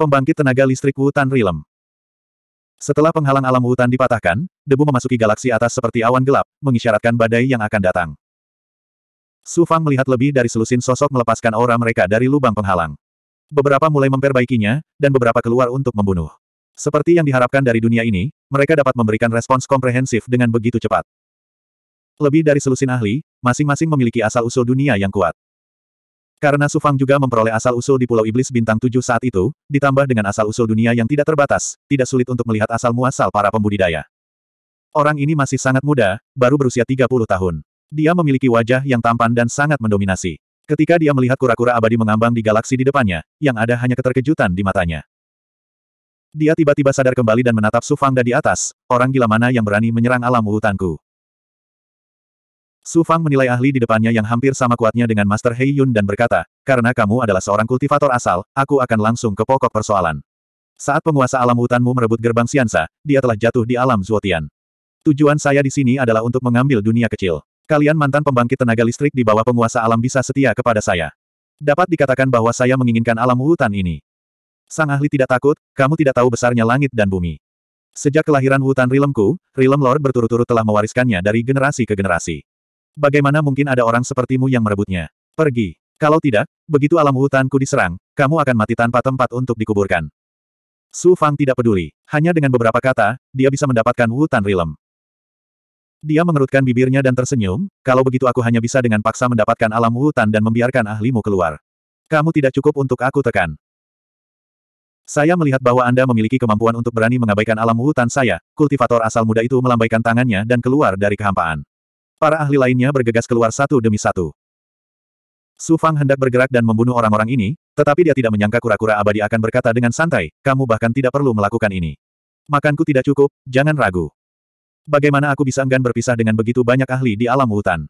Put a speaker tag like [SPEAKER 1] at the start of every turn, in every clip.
[SPEAKER 1] Pembangkit tenaga listrik hutan Rilem. Setelah penghalang alam hutan dipatahkan, debu memasuki galaksi atas seperti awan gelap, mengisyaratkan badai yang akan datang. Su Fang melihat lebih dari selusin sosok melepaskan aura mereka dari lubang penghalang. Beberapa mulai memperbaikinya, dan beberapa keluar untuk membunuh. Seperti yang diharapkan dari dunia ini, mereka dapat memberikan respons komprehensif dengan begitu cepat. Lebih dari selusin ahli, masing-masing memiliki asal-usul dunia yang kuat. Karena Sufang juga memperoleh asal-usul di Pulau Iblis Bintang 7 saat itu, ditambah dengan asal-usul dunia yang tidak terbatas, tidak sulit untuk melihat asal-muasal para pembudidaya. Orang ini masih sangat muda, baru berusia 30 tahun. Dia memiliki wajah yang tampan dan sangat mendominasi. Ketika dia melihat kura-kura abadi mengambang di galaksi di depannya, yang ada hanya keterkejutan di matanya. Dia tiba-tiba sadar kembali dan menatap Sufang dari atas, orang gila mana yang berani menyerang alam hutanku. Su Fang menilai ahli di depannya yang hampir sama kuatnya dengan Master Hei Yun dan berkata, karena kamu adalah seorang kultivator asal, aku akan langsung ke pokok persoalan. Saat penguasa alam hutanmu merebut gerbang Siansa, dia telah jatuh di alam Zuotian. Tujuan saya di sini adalah untuk mengambil dunia kecil. Kalian mantan pembangkit tenaga listrik di bawah penguasa alam bisa setia kepada saya. Dapat dikatakan bahwa saya menginginkan alam hutan ini. Sang ahli tidak takut, kamu tidak tahu besarnya langit dan bumi. Sejak kelahiran hutan Rilemku, Rilem Lord berturut-turut telah mewariskannya dari generasi ke generasi. Bagaimana mungkin ada orang sepertimu yang merebutnya? Pergi. Kalau tidak, begitu alam hutanku diserang, kamu akan mati tanpa tempat untuk dikuburkan. Su Fang tidak peduli. Hanya dengan beberapa kata, dia bisa mendapatkan hutan rilem. Dia mengerutkan bibirnya dan tersenyum, kalau begitu aku hanya bisa dengan paksa mendapatkan alam hutan dan membiarkan ahlimu keluar. Kamu tidak cukup untuk aku tekan. Saya melihat bahwa Anda memiliki kemampuan untuk berani mengabaikan alam hutan saya, kultivator asal muda itu melambaikan tangannya dan keluar dari kehampaan. Para ahli lainnya bergegas keluar satu demi satu. Su Fang hendak bergerak dan membunuh orang-orang ini, tetapi dia tidak menyangka kura-kura abadi akan berkata dengan santai, kamu bahkan tidak perlu melakukan ini. Makanku tidak cukup, jangan ragu. Bagaimana aku bisa enggan berpisah dengan begitu banyak ahli di alam hutan?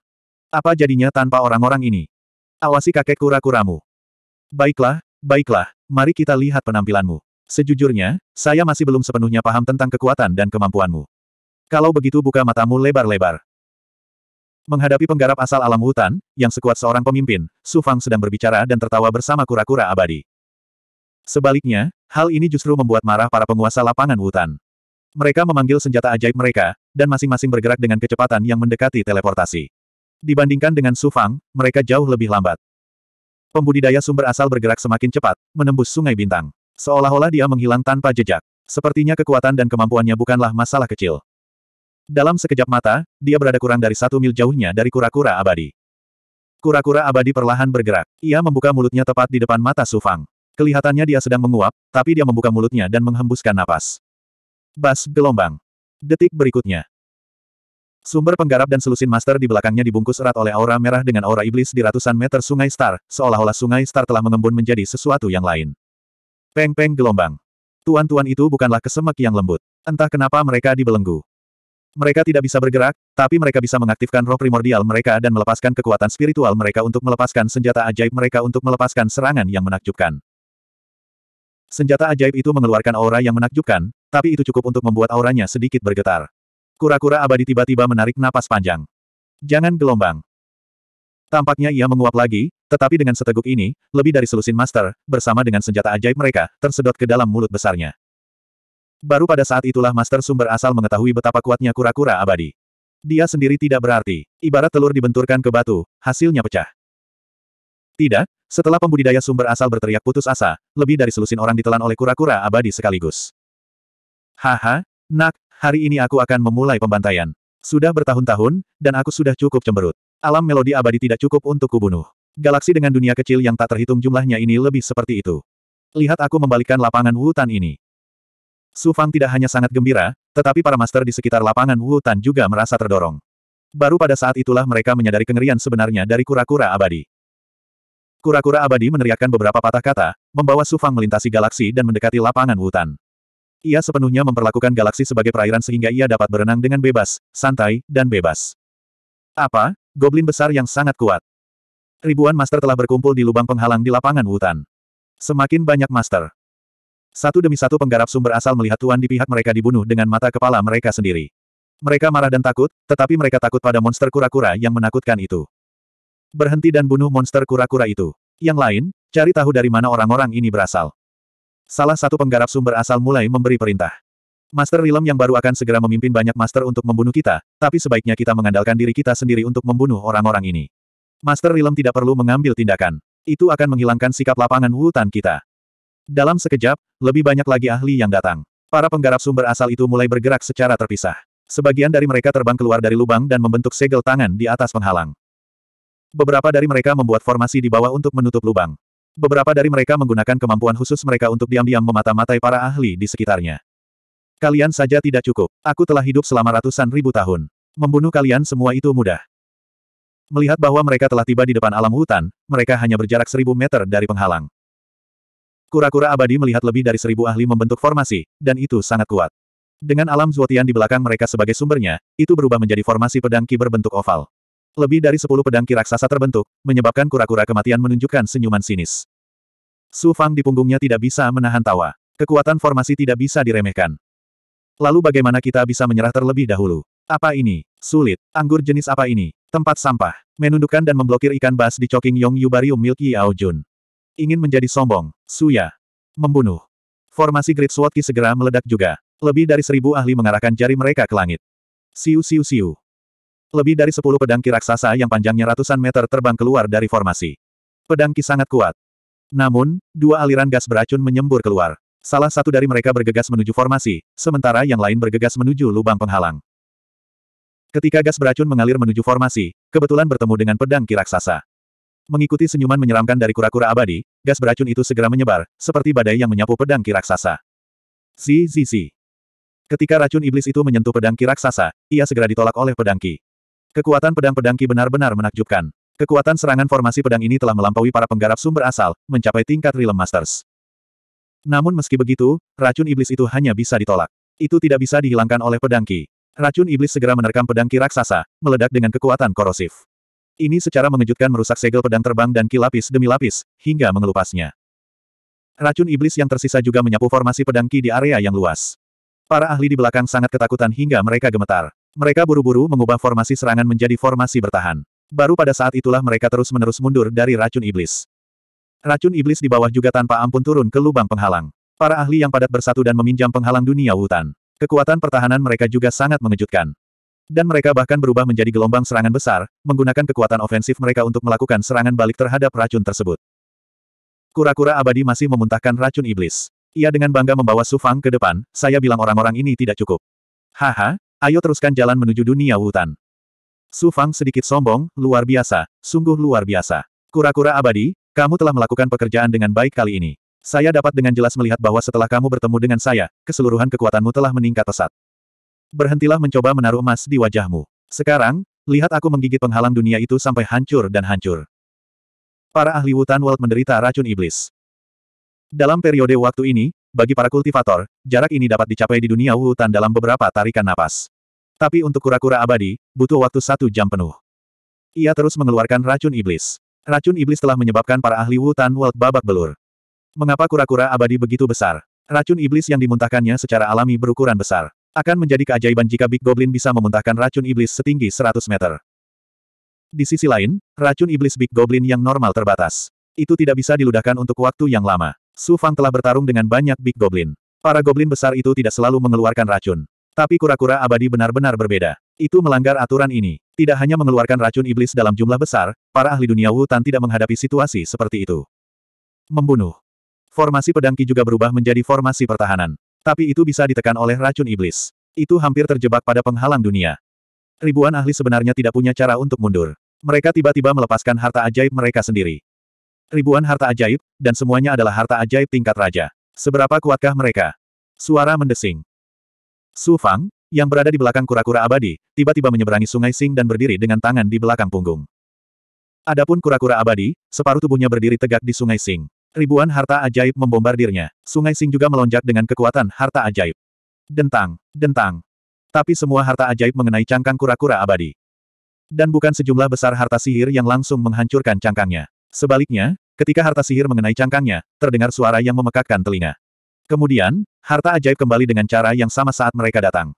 [SPEAKER 1] Apa jadinya tanpa orang-orang ini? Awasi kakek kura-kuramu. Baiklah, baiklah, mari kita lihat penampilanmu. Sejujurnya, saya masih belum sepenuhnya paham tentang kekuatan dan kemampuanmu. Kalau begitu buka matamu lebar-lebar. Menghadapi penggarap asal alam hutan, yang sekuat seorang pemimpin, Su Fang sedang berbicara dan tertawa bersama kura-kura abadi. Sebaliknya, hal ini justru membuat marah para penguasa lapangan hutan. Mereka memanggil senjata ajaib mereka, dan masing-masing bergerak dengan kecepatan yang mendekati teleportasi. Dibandingkan dengan Su Fang, mereka jauh lebih lambat. Pembudidaya sumber asal bergerak semakin cepat, menembus sungai bintang. Seolah-olah dia menghilang tanpa jejak. Sepertinya kekuatan dan kemampuannya bukanlah masalah kecil. Dalam sekejap mata, dia berada kurang dari satu mil jauhnya dari kura-kura abadi. Kura-kura abadi perlahan bergerak. Ia membuka mulutnya tepat di depan mata Sufang. Kelihatannya dia sedang menguap, tapi dia membuka mulutnya dan menghembuskan napas. Bas gelombang. Detik berikutnya. Sumber penggarap dan selusin master di belakangnya dibungkus erat oleh aura merah dengan aura iblis di ratusan meter sungai Star, seolah-olah sungai Star telah mengembun menjadi sesuatu yang lain. Peng-peng gelombang. Tuan-tuan itu bukanlah kesemek yang lembut. Entah kenapa mereka dibelenggu. Mereka tidak bisa bergerak, tapi mereka bisa mengaktifkan roh primordial mereka dan melepaskan kekuatan spiritual mereka untuk melepaskan senjata ajaib mereka untuk melepaskan serangan yang menakjubkan. Senjata ajaib itu mengeluarkan aura yang menakjubkan, tapi itu cukup untuk membuat auranya sedikit bergetar. Kura-kura abadi tiba-tiba menarik napas panjang. Jangan gelombang. Tampaknya ia menguap lagi, tetapi dengan seteguk ini, lebih dari selusin master, bersama dengan senjata ajaib mereka, tersedot ke dalam mulut besarnya. Baru pada saat itulah Master Sumber asal mengetahui betapa kuatnya kura-kura abadi. Dia sendiri tidak berarti. Ibarat telur dibenturkan ke batu, hasilnya pecah. Tidak, setelah pembudidaya sumber asal berteriak putus asa, lebih dari selusin orang ditelan oleh kura-kura abadi sekaligus. Haha, nak, hari ini aku akan memulai pembantaian. Sudah bertahun-tahun, dan aku sudah cukup cemberut. Alam melodi abadi tidak cukup untuk kubunuh. Galaksi dengan dunia kecil yang tak terhitung jumlahnya ini lebih seperti itu. Lihat aku membalikkan lapangan hutan ini. Su Fang tidak hanya sangat gembira, tetapi para master di sekitar lapangan Wutan juga merasa terdorong. Baru pada saat itulah mereka menyadari kengerian sebenarnya dari kura-kura abadi. Kura-kura abadi meneriakkan beberapa patah kata, membawa Su Fang melintasi galaksi dan mendekati lapangan Wutan. Ia sepenuhnya memperlakukan galaksi sebagai perairan sehingga ia dapat berenang dengan bebas, santai, dan bebas. Apa? Goblin besar yang sangat kuat. Ribuan master telah berkumpul di lubang penghalang di lapangan hutan. Semakin banyak master, satu demi satu penggarap sumber asal melihat Tuan di pihak mereka dibunuh dengan mata kepala mereka sendiri. Mereka marah dan takut, tetapi mereka takut pada monster kura-kura yang menakutkan itu. Berhenti dan bunuh monster kura-kura itu. Yang lain, cari tahu dari mana orang-orang ini berasal. Salah satu penggarap sumber asal mulai memberi perintah. Master Rilem yang baru akan segera memimpin banyak master untuk membunuh kita, tapi sebaiknya kita mengandalkan diri kita sendiri untuk membunuh orang-orang ini. Master Rilem tidak perlu mengambil tindakan. Itu akan menghilangkan sikap lapangan hutan kita. Dalam sekejap, lebih banyak lagi ahli yang datang. Para penggarap sumber asal itu mulai bergerak secara terpisah. Sebagian dari mereka terbang keluar dari lubang dan membentuk segel tangan di atas penghalang. Beberapa dari mereka membuat formasi di bawah untuk menutup lubang. Beberapa dari mereka menggunakan kemampuan khusus mereka untuk diam-diam memata-matai para ahli di sekitarnya. Kalian saja tidak cukup. Aku telah hidup selama ratusan ribu tahun. Membunuh kalian semua itu mudah. Melihat bahwa mereka telah tiba di depan alam hutan, mereka hanya berjarak seribu meter dari penghalang. Kura-kura abadi melihat lebih dari seribu ahli membentuk formasi, dan itu sangat kuat. Dengan alam Zuotian di belakang mereka sebagai sumbernya, itu berubah menjadi formasi pedang ki berbentuk oval. Lebih dari sepuluh pedang ki raksasa terbentuk, menyebabkan kura-kura kematian menunjukkan senyuman sinis. Su Fang di punggungnya tidak bisa menahan tawa. Kekuatan formasi tidak bisa diremehkan. Lalu bagaimana kita bisa menyerah terlebih dahulu? Apa ini? Sulit. Anggur jenis apa ini? Tempat sampah. Menundukkan dan memblokir ikan bas di Choking Yong Yubarium Milky Ao Jun. Ingin menjadi sombong, Suya. Membunuh. Formasi Great Sword Ki segera meledak juga. Lebih dari seribu ahli mengarahkan jari mereka ke langit. Siu siu siu. Lebih dari sepuluh pedang Ki raksasa yang panjangnya ratusan meter terbang keluar dari formasi. Pedang Ki sangat kuat. Namun, dua aliran gas beracun menyembur keluar. Salah satu dari mereka bergegas menuju formasi, sementara yang lain bergegas menuju lubang penghalang. Ketika gas beracun mengalir menuju formasi, kebetulan bertemu dengan pedang Ki raksasa. Mengikuti senyuman menyeramkan dari kura-kura abadi, gas beracun itu segera menyebar, seperti badai yang menyapu pedang kiraksasa. Si si si. Ketika racun iblis itu menyentuh pedang kiraksasa, ia segera ditolak oleh pedangki. Kekuatan pedang pedangki benar-benar menakjubkan. Kekuatan serangan formasi pedang ini telah melampaui para penggarap sumber asal, mencapai tingkat Realm Masters. Namun meski begitu, racun iblis itu hanya bisa ditolak. Itu tidak bisa dihilangkan oleh pedangki. Racun iblis segera menerkam pedang ki raksasa, meledak dengan kekuatan korosif. Ini secara mengejutkan merusak segel pedang terbang dan kilapis demi lapis, hingga mengelupasnya. Racun iblis yang tersisa juga menyapu formasi pedang ki di area yang luas. Para ahli di belakang sangat ketakutan hingga mereka gemetar. Mereka buru-buru mengubah formasi serangan menjadi formasi bertahan. Baru pada saat itulah mereka terus-menerus mundur dari racun iblis. Racun iblis di bawah juga tanpa ampun turun ke lubang penghalang. Para ahli yang padat bersatu dan meminjam penghalang dunia hutan. Kekuatan pertahanan mereka juga sangat mengejutkan. Dan mereka bahkan berubah menjadi gelombang serangan besar, menggunakan kekuatan ofensif mereka untuk melakukan serangan balik terhadap racun tersebut. Kura-kura abadi masih memuntahkan racun iblis. Ia dengan bangga membawa Su Fang ke depan, saya bilang orang-orang ini tidak cukup. Haha, ayo teruskan jalan menuju dunia hutan. Su Fang sedikit sombong, luar biasa, sungguh luar biasa. Kura-kura abadi, kamu telah melakukan pekerjaan dengan baik kali ini. Saya dapat dengan jelas melihat bahwa setelah kamu bertemu dengan saya, keseluruhan kekuatanmu telah meningkat pesat. Berhentilah mencoba menaruh emas di wajahmu. Sekarang, lihat aku menggigit penghalang dunia itu sampai hancur dan hancur. Para ahli Wutan World menderita racun iblis. Dalam periode waktu ini, bagi para kultivator, jarak ini dapat dicapai di dunia Wutan dalam beberapa tarikan napas. Tapi untuk kura-kura abadi, butuh waktu satu jam penuh. Ia terus mengeluarkan racun iblis. Racun iblis telah menyebabkan para ahli Wutan World babak belur. Mengapa kura-kura abadi begitu besar? Racun iblis yang dimuntahkannya secara alami berukuran besar. Akan menjadi keajaiban jika Big Goblin bisa memuntahkan racun iblis setinggi 100 meter. Di sisi lain, racun iblis Big Goblin yang normal terbatas. Itu tidak bisa diludahkan untuk waktu yang lama. Su Fang telah bertarung dengan banyak Big Goblin. Para Goblin besar itu tidak selalu mengeluarkan racun. Tapi kura-kura abadi benar-benar berbeda. Itu melanggar aturan ini. Tidak hanya mengeluarkan racun iblis dalam jumlah besar, para ahli dunia Wutan tidak menghadapi situasi seperti itu. Membunuh. Formasi pedangki juga berubah menjadi formasi pertahanan. Tapi itu bisa ditekan oleh racun iblis. Itu hampir terjebak pada penghalang dunia. Ribuan ahli sebenarnya tidak punya cara untuk mundur. Mereka tiba-tiba melepaskan harta ajaib mereka sendiri. Ribuan harta ajaib, dan semuanya adalah harta ajaib tingkat raja. Seberapa kuatkah mereka? Suara mendesing. Su Fang, yang berada di belakang kura-kura abadi, tiba-tiba menyeberangi sungai Sing dan berdiri dengan tangan di belakang punggung. Adapun kura-kura abadi, separuh tubuhnya berdiri tegak di sungai Sing. Ribuan harta ajaib membombardirnya. Sungai Sing juga melonjak dengan kekuatan harta ajaib. Dentang, dentang. Tapi semua harta ajaib mengenai cangkang kura-kura abadi. Dan bukan sejumlah besar harta sihir yang langsung menghancurkan cangkangnya. Sebaliknya, ketika harta sihir mengenai cangkangnya, terdengar suara yang memekakkan telinga. Kemudian, harta ajaib kembali dengan cara yang sama saat mereka datang.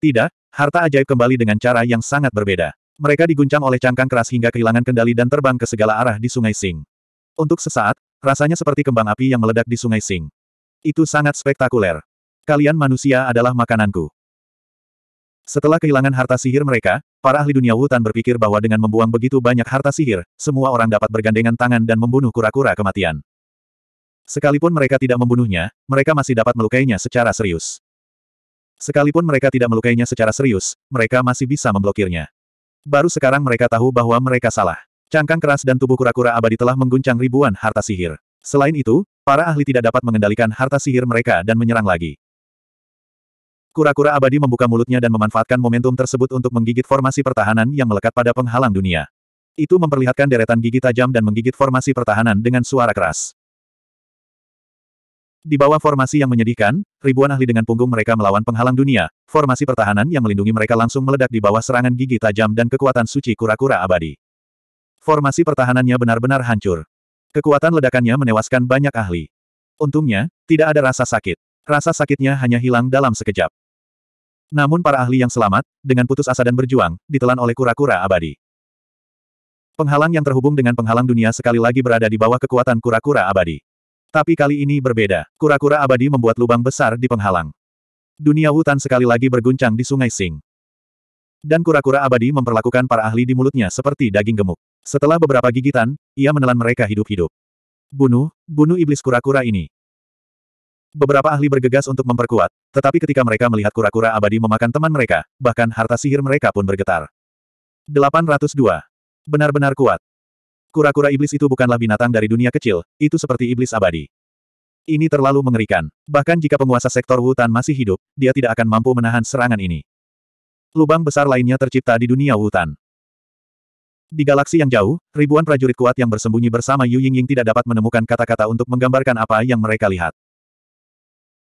[SPEAKER 1] Tidak, harta ajaib kembali dengan cara yang sangat berbeda. Mereka diguncang oleh cangkang keras hingga kehilangan kendali dan terbang ke segala arah di Sungai Sing. Untuk sesaat, Rasanya seperti kembang api yang meledak di sungai Sing. Itu sangat spektakuler. Kalian manusia adalah makananku. Setelah kehilangan harta sihir mereka, para ahli dunia hutan berpikir bahwa dengan membuang begitu banyak harta sihir, semua orang dapat bergandengan tangan dan membunuh kura-kura kematian. Sekalipun mereka tidak membunuhnya, mereka masih dapat melukainya secara serius. Sekalipun mereka tidak melukainya secara serius, mereka masih bisa memblokirnya. Baru sekarang mereka tahu bahwa mereka salah. Cangkang keras dan tubuh kura-kura abadi telah mengguncang ribuan harta sihir. Selain itu, para ahli tidak dapat mengendalikan harta sihir mereka dan menyerang lagi. Kura-kura abadi membuka mulutnya dan memanfaatkan momentum tersebut untuk menggigit formasi pertahanan yang melekat pada penghalang dunia. Itu memperlihatkan deretan gigi tajam dan menggigit formasi pertahanan dengan suara keras. Di bawah formasi yang menyedihkan, ribuan ahli dengan punggung mereka melawan penghalang dunia, formasi pertahanan yang melindungi mereka langsung meledak di bawah serangan gigi tajam dan kekuatan suci kura-kura abadi. Formasi pertahanannya benar-benar hancur. Kekuatan ledakannya menewaskan banyak ahli. Untungnya, tidak ada rasa sakit. Rasa sakitnya hanya hilang dalam sekejap. Namun para ahli yang selamat, dengan putus asa dan berjuang, ditelan oleh kura-kura abadi. Penghalang yang terhubung dengan penghalang dunia sekali lagi berada di bawah kekuatan kura-kura abadi. Tapi kali ini berbeda, kura-kura abadi membuat lubang besar di penghalang. Dunia hutan sekali lagi berguncang di sungai Sing dan kura-kura abadi memperlakukan para ahli di mulutnya seperti daging gemuk. Setelah beberapa gigitan, ia menelan mereka hidup-hidup. Bunuh, bunuh iblis kura-kura ini. Beberapa ahli bergegas untuk memperkuat, tetapi ketika mereka melihat kura-kura abadi memakan teman mereka, bahkan harta sihir mereka pun bergetar. 802. Benar-benar kuat. Kura-kura iblis itu bukanlah binatang dari dunia kecil, itu seperti iblis abadi. Ini terlalu mengerikan. Bahkan jika penguasa sektor hutan masih hidup, dia tidak akan mampu menahan serangan ini. Lubang besar lainnya tercipta di dunia hutan. Di galaksi yang jauh, ribuan prajurit kuat yang bersembunyi bersama Yu Yingying tidak dapat menemukan kata-kata untuk menggambarkan apa yang mereka lihat.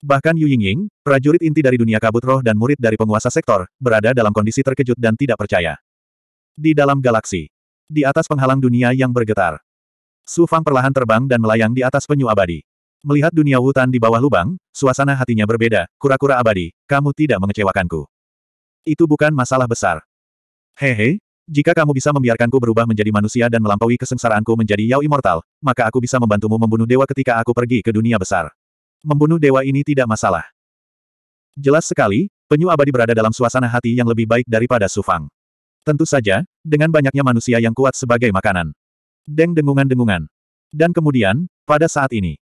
[SPEAKER 1] Bahkan Yu Yingying, prajurit inti dari dunia kabut roh dan murid dari penguasa sektor, berada dalam kondisi terkejut dan tidak percaya. Di dalam galaksi. Di atas penghalang dunia yang bergetar. Su Fang perlahan terbang dan melayang di atas penyu abadi. Melihat dunia hutan di bawah lubang, suasana hatinya berbeda, kura-kura abadi, kamu tidak mengecewakanku. Itu bukan masalah besar. Hehe, jika kamu bisa membiarkanku berubah menjadi manusia dan melampaui kesengsaraanku menjadi Yao Immortal, maka aku bisa membantumu membunuh dewa ketika aku pergi ke dunia besar. Membunuh dewa ini tidak masalah. Jelas sekali, penyu abadi berada dalam suasana hati yang lebih baik daripada Sufang. Tentu saja, dengan banyaknya manusia yang kuat sebagai makanan. Deng dengungan-dengungan. Dan kemudian, pada saat ini.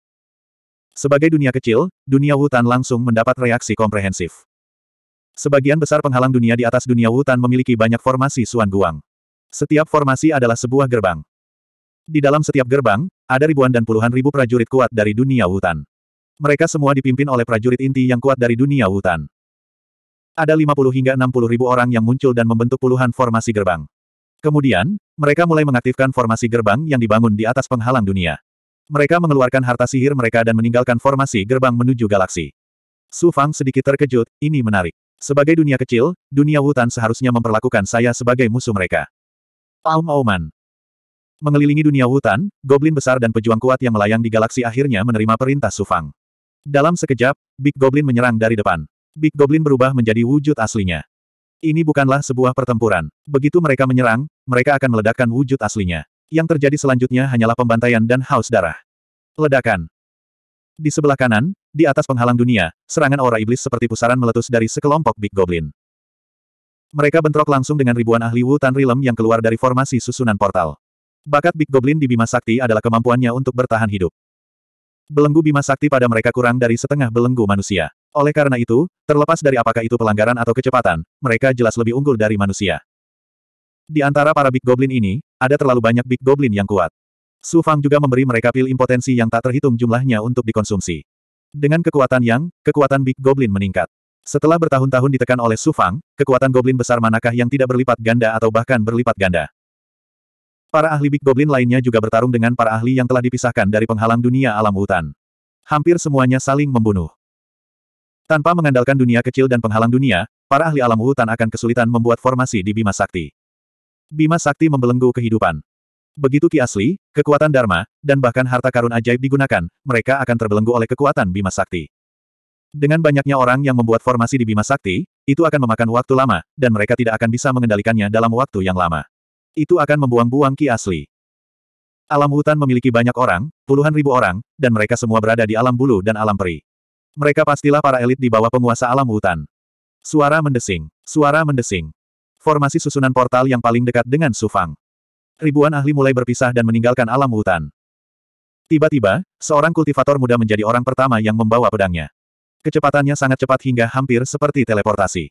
[SPEAKER 1] Sebagai dunia kecil, dunia hutan langsung mendapat reaksi komprehensif. Sebagian besar penghalang dunia di atas dunia Wutan memiliki banyak formasi Suan Guang. Setiap formasi adalah sebuah gerbang. Di dalam setiap gerbang, ada ribuan dan puluhan ribu prajurit kuat dari dunia Wutan. Mereka semua dipimpin oleh prajurit inti yang kuat dari dunia hutan. Ada 50 hingga 60 ribu orang yang muncul dan membentuk puluhan formasi gerbang. Kemudian, mereka mulai mengaktifkan formasi gerbang yang dibangun di atas penghalang dunia. Mereka mengeluarkan harta sihir mereka dan meninggalkan formasi gerbang menuju galaksi. Su Fang sedikit terkejut, ini menarik. Sebagai dunia kecil, dunia hutan seharusnya memperlakukan saya sebagai musuh mereka. Aum Auman. Mengelilingi dunia hutan. Goblin besar dan pejuang kuat yang melayang di galaksi akhirnya menerima perintah Su Fang. Dalam sekejap, Big Goblin menyerang dari depan. Big Goblin berubah menjadi wujud aslinya. Ini bukanlah sebuah pertempuran. Begitu mereka menyerang, mereka akan meledakkan wujud aslinya. Yang terjadi selanjutnya hanyalah pembantaian dan haus darah. Ledakan. Di sebelah kanan, di atas penghalang dunia, serangan aura iblis seperti pusaran meletus dari sekelompok Big Goblin. Mereka bentrok langsung dengan ribuan ahli Wu Tan Rilem yang keluar dari formasi susunan portal. Bakat Big Goblin di Bima Sakti adalah kemampuannya untuk bertahan hidup. Belenggu Bima Sakti pada mereka kurang dari setengah belenggu manusia. Oleh karena itu, terlepas dari apakah itu pelanggaran atau kecepatan, mereka jelas lebih unggul dari manusia. Di antara para Big Goblin ini, ada terlalu banyak Big Goblin yang kuat. Su Fang juga memberi mereka pil impotensi yang tak terhitung jumlahnya untuk dikonsumsi. Dengan kekuatan yang, kekuatan Big Goblin meningkat. Setelah bertahun-tahun ditekan oleh Su Fang, kekuatan Goblin besar manakah yang tidak berlipat ganda atau bahkan berlipat ganda? Para ahli Big Goblin lainnya juga bertarung dengan para ahli yang telah dipisahkan dari penghalang dunia alam hutan. Hampir semuanya saling membunuh. Tanpa mengandalkan dunia kecil dan penghalang dunia, para ahli alam hutan akan kesulitan membuat formasi di Bima Sakti. Bima Sakti membelenggu kehidupan. Begitu ki asli, kekuatan Dharma, dan bahkan harta karun ajaib digunakan, mereka akan terbelenggu oleh kekuatan Bima Sakti. Dengan banyaknya orang yang membuat formasi di Bima Sakti, itu akan memakan waktu lama, dan mereka tidak akan bisa mengendalikannya dalam waktu yang lama. Itu akan membuang-buang ki asli. Alam hutan memiliki banyak orang, puluhan ribu orang, dan mereka semua berada di alam bulu dan alam peri. Mereka pastilah para elit di bawah penguasa alam hutan. Suara mendesing. Suara mendesing. Formasi susunan portal yang paling dekat dengan Sufang. Ribuan ahli mulai berpisah dan meninggalkan alam hutan. Tiba-tiba, seorang kultivator muda menjadi orang pertama yang membawa pedangnya. Kecepatannya sangat cepat hingga hampir seperti teleportasi.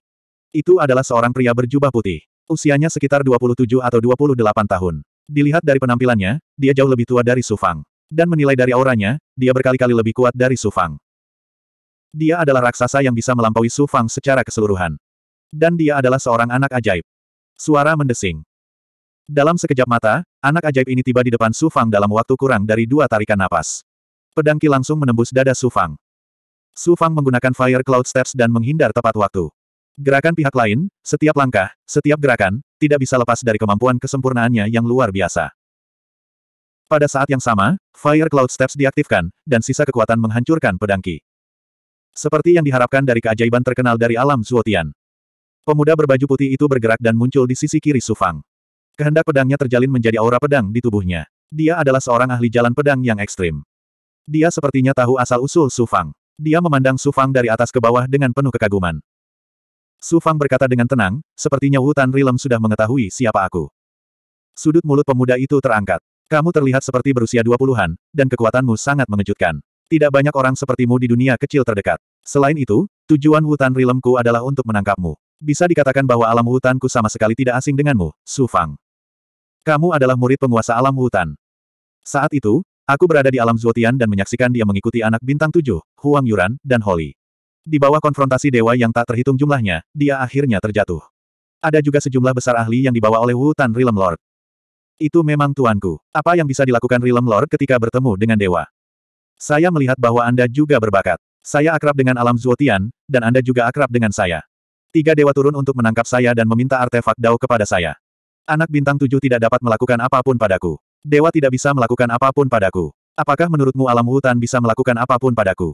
[SPEAKER 1] Itu adalah seorang pria berjubah putih. Usianya sekitar 27 atau 28 tahun. Dilihat dari penampilannya, dia jauh lebih tua dari Sufang. Dan menilai dari auranya, dia berkali-kali lebih kuat dari Sufang. Dia adalah raksasa yang bisa melampaui Sufang secara keseluruhan. Dan dia adalah seorang anak ajaib. Suara mendesing. Dalam sekejap mata, anak ajaib ini tiba di depan Su Fang dalam waktu kurang dari dua tarikan napas. Pedangki langsung menembus dada Su Fang. Su Fang menggunakan Fire Cloud Steps dan menghindar tepat waktu. Gerakan pihak lain, setiap langkah, setiap gerakan, tidak bisa lepas dari kemampuan kesempurnaannya yang luar biasa. Pada saat yang sama, Fire Cloud Steps diaktifkan, dan sisa kekuatan menghancurkan Pedangki. Seperti yang diharapkan dari keajaiban terkenal dari alam Zuotian. Pemuda berbaju putih itu bergerak dan muncul di sisi kiri Sufang. Kehendak pedangnya terjalin menjadi aura pedang di tubuhnya. Dia adalah seorang ahli jalan pedang yang ekstrim. Dia sepertinya tahu asal-usul Sufang. Dia memandang Sufang dari atas ke bawah dengan penuh kekaguman. Sufang berkata dengan tenang, sepertinya Wutan Rilem sudah mengetahui siapa aku. Sudut mulut pemuda itu terangkat. Kamu terlihat seperti berusia 20-an, dan kekuatanmu sangat mengejutkan. Tidak banyak orang sepertimu di dunia kecil terdekat. Selain itu, tujuan Wutan Rilemku adalah untuk menangkapmu. Bisa dikatakan bahwa alam hutanku sama sekali tidak asing denganmu, Sufang. Kamu adalah murid penguasa alam hutan. Saat itu, aku berada di alam Zuotian dan menyaksikan dia mengikuti anak bintang tujuh, Huang Yuran, dan Holly. Di bawah konfrontasi dewa yang tak terhitung jumlahnya, dia akhirnya terjatuh. Ada juga sejumlah besar ahli yang dibawa oleh hutan Tan Realm Lord. Itu memang tuanku. Apa yang bisa dilakukan Realm Lord ketika bertemu dengan dewa? Saya melihat bahwa Anda juga berbakat. Saya akrab dengan alam Zuotian, dan Anda juga akrab dengan saya. Tiga dewa turun untuk menangkap saya dan meminta artefak Dao kepada saya. Anak bintang tujuh tidak dapat melakukan apapun padaku. Dewa tidak bisa melakukan apapun padaku. Apakah menurutmu alam hutan bisa melakukan apapun padaku?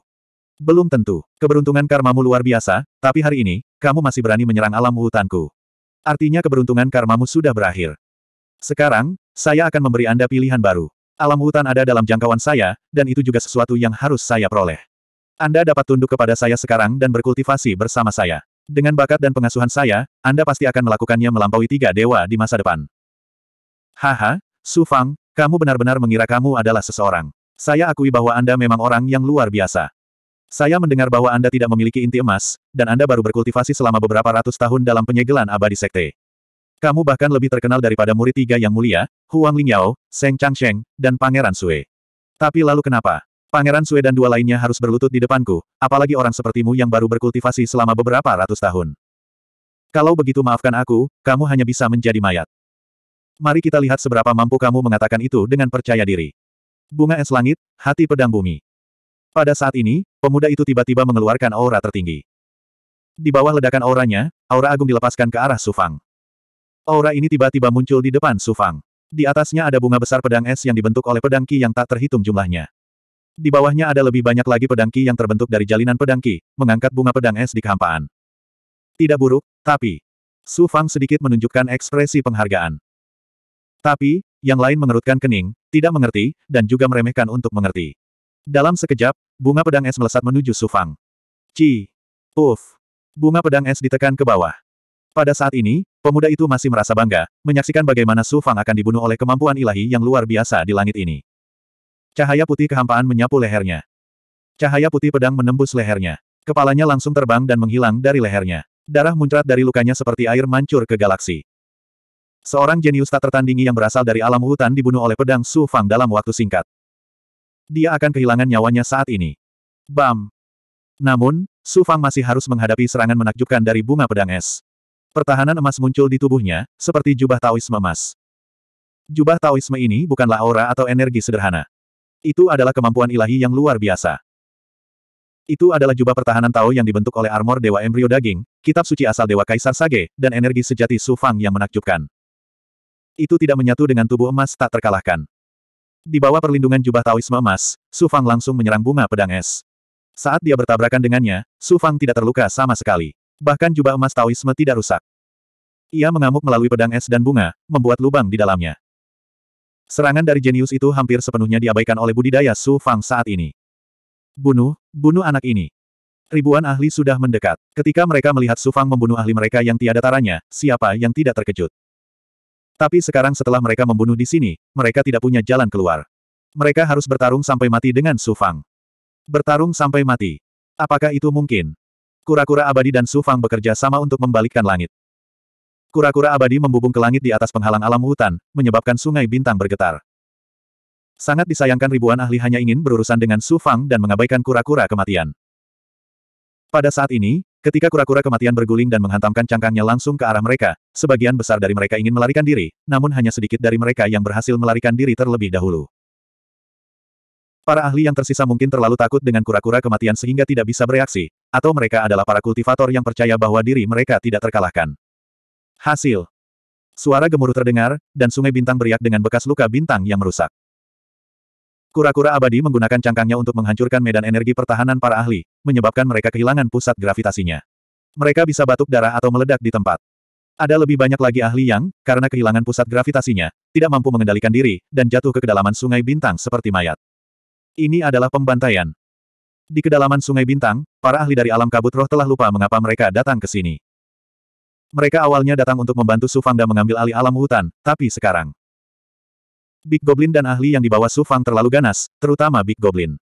[SPEAKER 1] Belum tentu. Keberuntungan karmamu luar biasa, tapi hari ini, kamu masih berani menyerang alam hutanku. Artinya keberuntungan karmamu sudah berakhir. Sekarang, saya akan memberi Anda pilihan baru. Alam hutan ada dalam jangkauan saya, dan itu juga sesuatu yang harus saya peroleh. Anda dapat tunduk kepada saya sekarang dan berkultivasi bersama saya. Dengan bakat dan pengasuhan saya, Anda pasti akan melakukannya melampaui tiga dewa di masa depan. Haha, Su Fang, kamu benar-benar mengira kamu adalah seseorang. Saya akui bahwa Anda memang orang yang luar biasa. Saya mendengar bahwa Anda tidak memiliki inti emas, dan Anda baru berkultivasi selama beberapa ratus tahun dalam penyegelan abadi sekte. Kamu bahkan lebih terkenal daripada murid tiga yang mulia, Huang Lingyao, Seng Changsheng, dan Pangeran Sui. Tapi lalu kenapa? Pangeran Sue dan dua lainnya harus berlutut di depanku, apalagi orang sepertimu yang baru berkultivasi selama beberapa ratus tahun. Kalau begitu maafkan aku, kamu hanya bisa menjadi mayat. Mari kita lihat seberapa mampu kamu mengatakan itu dengan percaya diri. Bunga es langit, hati pedang bumi. Pada saat ini, pemuda itu tiba-tiba mengeluarkan aura tertinggi. Di bawah ledakan auranya, aura agung dilepaskan ke arah Sufang. Aura ini tiba-tiba muncul di depan Sufang. Di atasnya ada bunga besar pedang es yang dibentuk oleh pedang Ki yang tak terhitung jumlahnya. Di bawahnya ada lebih banyak lagi pedangki yang terbentuk dari jalinan pedangki, mengangkat bunga pedang es di kehampaan. Tidak buruk, tapi... Su Fang sedikit menunjukkan ekspresi penghargaan. Tapi, yang lain mengerutkan kening, tidak mengerti, dan juga meremehkan untuk mengerti. Dalam sekejap, bunga pedang es melesat menuju Su Fang. Ci! Puff! Bunga pedang es ditekan ke bawah. Pada saat ini, pemuda itu masih merasa bangga, menyaksikan bagaimana Su Fang akan dibunuh oleh kemampuan ilahi yang luar biasa di langit ini. Cahaya putih kehampaan menyapu lehernya. Cahaya putih pedang menembus lehernya. Kepalanya langsung terbang dan menghilang dari lehernya. Darah muncrat dari lukanya seperti air mancur ke galaksi. Seorang jenius tak tertandingi yang berasal dari alam hutan dibunuh oleh pedang Su Fang dalam waktu singkat. Dia akan kehilangan nyawanya saat ini. Bam! Namun, Su Fang masih harus menghadapi serangan menakjubkan dari bunga pedang es. Pertahanan emas muncul di tubuhnya, seperti jubah Taoisme emas. Jubah Taoisme ini bukanlah aura atau energi sederhana. Itu adalah kemampuan ilahi yang luar biasa. Itu adalah jubah pertahanan Tao yang dibentuk oleh armor Dewa Embrio Daging, kitab suci asal Dewa Kaisar Sage, dan energi sejati Su Fang yang menakjubkan. Itu tidak menyatu dengan tubuh emas tak terkalahkan. Di bawah perlindungan jubah Taoisme emas, Su Fang langsung menyerang bunga pedang es. Saat dia bertabrakan dengannya, Su Fang tidak terluka sama sekali. Bahkan jubah emas Taoisme tidak rusak. Ia mengamuk melalui pedang es dan bunga, membuat lubang di dalamnya. Serangan dari jenius itu hampir sepenuhnya diabaikan oleh budidaya Su Fang saat ini. Bunuh, bunuh anak ini. Ribuan ahli sudah mendekat. Ketika mereka melihat Su Fang membunuh ahli mereka yang tiada taranya, siapa yang tidak terkejut? Tapi sekarang setelah mereka membunuh di sini, mereka tidak punya jalan keluar. Mereka harus bertarung sampai mati dengan Su Fang. Bertarung sampai mati. Apakah itu mungkin? Kura-kura abadi dan Su Fang bekerja sama untuk membalikkan langit. Kura-kura abadi membubung ke langit di atas penghalang alam hutan, menyebabkan sungai bintang bergetar. Sangat disayangkan ribuan ahli hanya ingin berurusan dengan Su Fang dan mengabaikan kura-kura kematian. Pada saat ini, ketika kura-kura kematian berguling dan menghantamkan cangkangnya langsung ke arah mereka, sebagian besar dari mereka ingin melarikan diri, namun hanya sedikit dari mereka yang berhasil melarikan diri terlebih dahulu. Para ahli yang tersisa mungkin terlalu takut dengan kura-kura kematian sehingga tidak bisa bereaksi, atau mereka adalah para kultivator yang percaya bahwa diri mereka tidak terkalahkan. Hasil. Suara gemuruh terdengar, dan sungai bintang beriak dengan bekas luka bintang yang merusak. Kura-kura abadi menggunakan cangkangnya untuk menghancurkan medan energi pertahanan para ahli, menyebabkan mereka kehilangan pusat gravitasinya. Mereka bisa batuk darah atau meledak di tempat. Ada lebih banyak lagi ahli yang, karena kehilangan pusat gravitasinya, tidak mampu mengendalikan diri, dan jatuh ke kedalaman sungai bintang seperti mayat. Ini adalah pembantaian. Di kedalaman sungai bintang, para ahli dari alam kabut roh telah lupa mengapa mereka datang ke sini. Mereka awalnya datang untuk membantu Su Fangda mengambil alih alam hutan, tapi sekarang. Big Goblin dan ahli yang dibawa Su Fang terlalu ganas, terutama Big Goblin.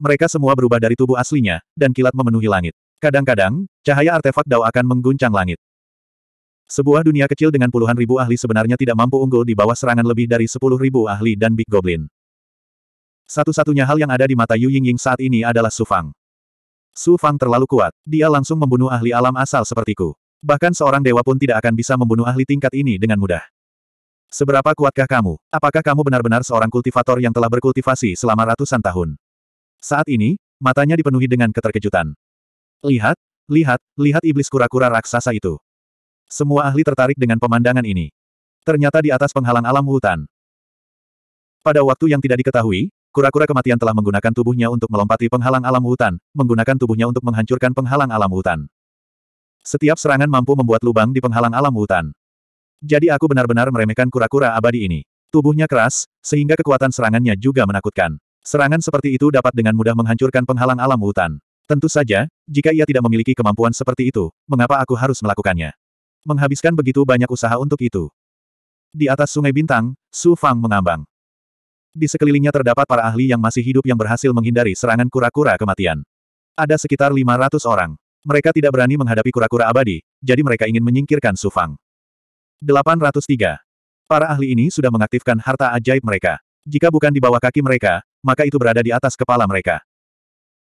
[SPEAKER 1] Mereka semua berubah dari tubuh aslinya, dan kilat memenuhi langit. Kadang-kadang, cahaya artefak Dao akan mengguncang langit. Sebuah dunia kecil dengan puluhan ribu ahli sebenarnya tidak mampu unggul di bawah serangan lebih dari sepuluh ribu ahli dan Big Goblin. Satu-satunya hal yang ada di mata Yu Yingying saat ini adalah Su Fang. Su Fang terlalu kuat, dia langsung membunuh ahli alam asal sepertiku. Bahkan seorang dewa pun tidak akan bisa membunuh ahli tingkat ini dengan mudah. Seberapa kuatkah kamu? Apakah kamu benar-benar seorang kultivator yang telah berkultivasi selama ratusan tahun? Saat ini, matanya dipenuhi dengan keterkejutan. Lihat, lihat, lihat iblis kura-kura raksasa itu. Semua ahli tertarik dengan pemandangan ini. Ternyata di atas penghalang alam hutan. Pada waktu yang tidak diketahui, kura-kura kematian telah menggunakan tubuhnya untuk melompati penghalang alam hutan, menggunakan tubuhnya untuk menghancurkan penghalang alam hutan. Setiap serangan mampu membuat lubang di penghalang alam hutan. Jadi aku benar-benar meremehkan kura-kura abadi ini. Tubuhnya keras, sehingga kekuatan serangannya juga menakutkan. Serangan seperti itu dapat dengan mudah menghancurkan penghalang alam hutan. Tentu saja, jika ia tidak memiliki kemampuan seperti itu, mengapa aku harus melakukannya? Menghabiskan begitu banyak usaha untuk itu. Di atas sungai bintang, Su Fang mengambang. Di sekelilingnya terdapat para ahli yang masih hidup yang berhasil menghindari serangan kura-kura kematian. Ada sekitar 500 orang. Mereka tidak berani menghadapi kura-kura abadi, jadi mereka ingin menyingkirkan Sufang. 803. Para ahli ini sudah mengaktifkan harta ajaib mereka. Jika bukan di bawah kaki mereka, maka itu berada di atas kepala mereka.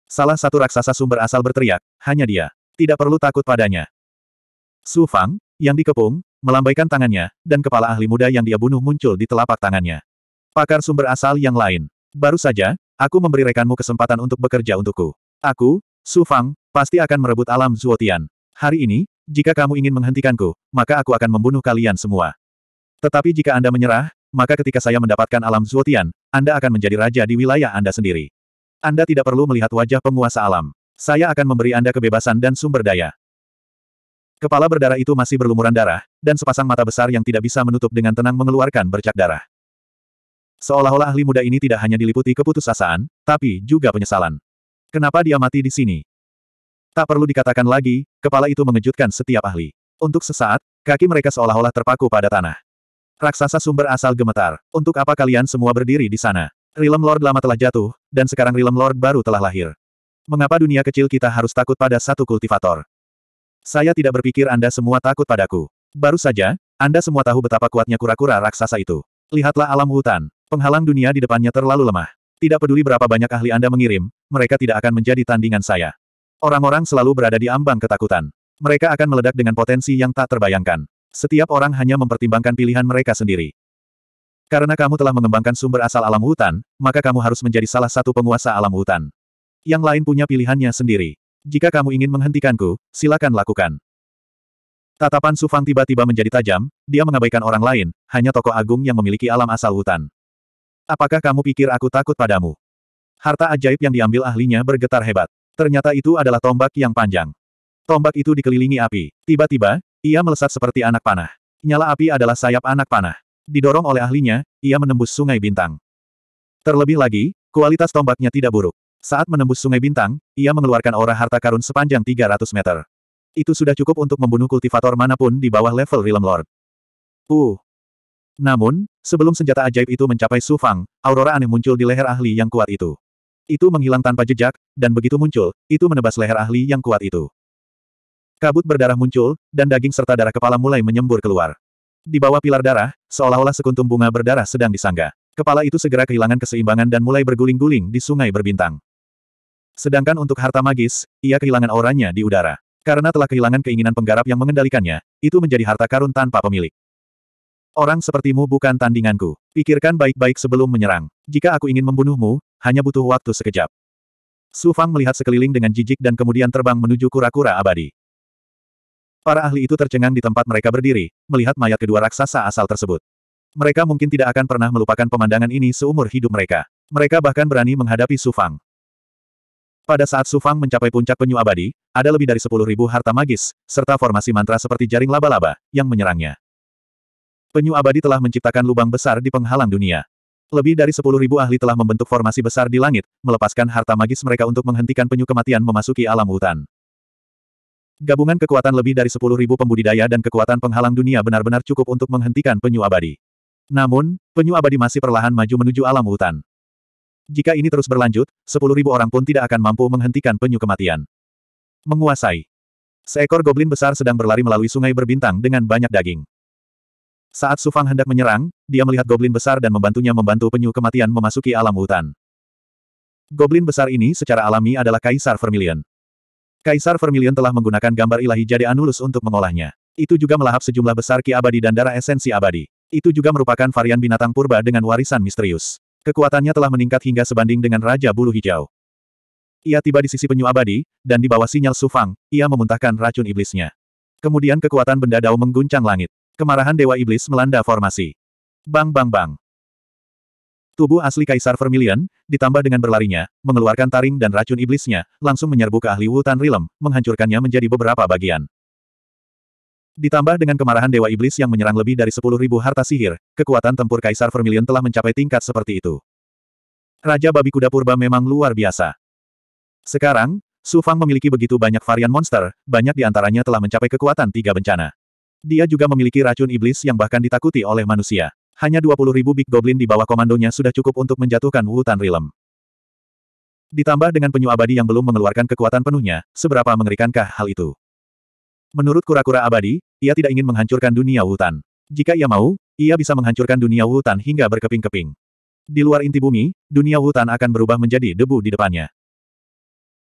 [SPEAKER 1] Salah satu raksasa sumber asal berteriak, hanya dia. Tidak perlu takut padanya. Su Fang, yang dikepung, melambaikan tangannya, dan kepala ahli muda yang dia bunuh muncul di telapak tangannya. Pakar sumber asal yang lain. Baru saja, aku memberi rekanmu kesempatan untuk bekerja untukku. Aku, Su Fang, pasti akan merebut alam Zuotian. Hari ini, jika kamu ingin menghentikanku, maka aku akan membunuh kalian semua. Tetapi jika Anda menyerah, maka ketika saya mendapatkan alam Zuotian, Anda akan menjadi raja di wilayah Anda sendiri. Anda tidak perlu melihat wajah penguasa alam. Saya akan memberi Anda kebebasan dan sumber daya. Kepala berdarah itu masih berlumuran darah, dan sepasang mata besar yang tidak bisa menutup dengan tenang mengeluarkan bercak darah. Seolah-olah ahli muda ini tidak hanya diliputi keputusasaan, tapi juga penyesalan. Kenapa dia mati di sini? Tak perlu dikatakan lagi, kepala itu mengejutkan setiap ahli. Untuk sesaat, kaki mereka seolah-olah terpaku pada tanah. Raksasa sumber asal gemetar. Untuk apa kalian semua berdiri di sana? Realm Lord lama telah jatuh, dan sekarang Realm Lord baru telah lahir. Mengapa dunia kecil kita harus takut pada satu kultivator? Saya tidak berpikir Anda semua takut padaku. Baru saja, Anda semua tahu betapa kuatnya kura-kura raksasa itu. Lihatlah alam hutan. Penghalang dunia di depannya terlalu lemah. Tidak peduli berapa banyak ahli Anda mengirim, mereka tidak akan menjadi tandingan saya. Orang-orang selalu berada di ambang ketakutan. Mereka akan meledak dengan potensi yang tak terbayangkan. Setiap orang hanya mempertimbangkan pilihan mereka sendiri. Karena kamu telah mengembangkan sumber asal alam hutan, maka kamu harus menjadi salah satu penguasa alam hutan. Yang lain punya pilihannya sendiri. Jika kamu ingin menghentikanku, silakan lakukan. Tatapan Sufang tiba-tiba menjadi tajam, dia mengabaikan orang lain, hanya tokoh agung yang memiliki alam asal hutan. Apakah kamu pikir aku takut padamu? Harta ajaib yang diambil ahlinya bergetar hebat. Ternyata itu adalah tombak yang panjang. Tombak itu dikelilingi api. Tiba-tiba, ia melesat seperti anak panah. Nyala api adalah sayap anak panah. Didorong oleh ahlinya, ia menembus sungai bintang. Terlebih lagi, kualitas tombaknya tidak buruk. Saat menembus sungai bintang, ia mengeluarkan aura harta karun sepanjang 300 meter. Itu sudah cukup untuk membunuh kultivator manapun di bawah level Realm Lord. Uh. Namun, sebelum senjata ajaib itu mencapai sufang, aurora aneh muncul di leher ahli yang kuat itu. Itu menghilang tanpa jejak, dan begitu muncul, itu menebas leher ahli yang kuat itu. Kabut berdarah muncul, dan daging serta darah kepala mulai menyembur keluar. Di bawah pilar darah, seolah-olah sekuntum bunga berdarah sedang disangga. Kepala itu segera kehilangan keseimbangan dan mulai berguling-guling di sungai berbintang. Sedangkan untuk harta magis, ia kehilangan auranya di udara. Karena telah kehilangan keinginan penggarap yang mengendalikannya, itu menjadi harta karun tanpa pemilik. Orang sepertimu bukan tandinganku. Pikirkan baik-baik sebelum menyerang. Jika aku ingin membunuhmu, hanya butuh waktu sekejap. Su Fang melihat sekeliling dengan jijik dan kemudian terbang menuju kura-kura abadi. Para ahli itu tercengang di tempat mereka berdiri, melihat mayat kedua raksasa asal tersebut. Mereka mungkin tidak akan pernah melupakan pemandangan ini seumur hidup mereka. Mereka bahkan berani menghadapi Su Fang. Pada saat Su Fang mencapai puncak penyu abadi, ada lebih dari sepuluh ribu harta magis, serta formasi mantra seperti jaring laba-laba, yang menyerangnya. Penyu abadi telah menciptakan lubang besar di penghalang dunia. Lebih dari sepuluh ribu ahli telah membentuk formasi besar di langit, melepaskan harta magis mereka untuk menghentikan penyu kematian memasuki alam hutan. Gabungan kekuatan lebih dari sepuluh ribu pembudidaya dan kekuatan penghalang dunia benar-benar cukup untuk menghentikan penyu abadi. Namun, penyu abadi masih perlahan maju menuju alam hutan. Jika ini terus berlanjut, sepuluh ribu orang pun tidak akan mampu menghentikan penyu kematian. Menguasai. Seekor goblin besar sedang berlari melalui sungai berbintang dengan banyak daging. Saat Sufang hendak menyerang, dia melihat goblin besar dan membantunya membantu penyu kematian memasuki alam hutan. Goblin besar ini secara alami adalah Kaisar Vermilion. Kaisar Vermilion telah menggunakan gambar ilahi Jade Anulus untuk mengolahnya. Itu juga melahap sejumlah besar ki abadi dan darah esensi abadi. Itu juga merupakan varian binatang purba dengan warisan misterius. Kekuatannya telah meningkat hingga sebanding dengan Raja Bulu Hijau. Ia tiba di sisi penyu abadi, dan di bawah sinyal Sufang, ia memuntahkan racun iblisnya. Kemudian kekuatan benda dao mengguncang langit. Kemarahan Dewa Iblis melanda formasi. Bang bang bang. Tubuh asli Kaisar Vermilion, ditambah dengan berlarinya, mengeluarkan taring dan racun iblisnya, langsung menyerbu ke ahli Wutan Rilem, menghancurkannya menjadi beberapa bagian. Ditambah dengan kemarahan Dewa Iblis yang menyerang lebih dari 10.000 harta sihir, kekuatan tempur Kaisar Vermilion telah mencapai tingkat seperti itu. Raja Babi Kuda Purba memang luar biasa. Sekarang, Su Fang memiliki begitu banyak varian monster, banyak di antaranya telah mencapai kekuatan tiga bencana. Dia juga memiliki racun iblis yang bahkan ditakuti oleh manusia. Hanya 20.000 Big Goblin di bawah komandonya sudah cukup untuk menjatuhkan Wutan Rilem. Ditambah dengan penyu abadi yang belum mengeluarkan kekuatan penuhnya, seberapa mengerikankah hal itu? Menurut kura-kura abadi, ia tidak ingin menghancurkan dunia hutan. Jika ia mau, ia bisa menghancurkan dunia hutan hingga berkeping-keping. Di luar inti bumi, dunia hutan akan berubah menjadi debu di depannya.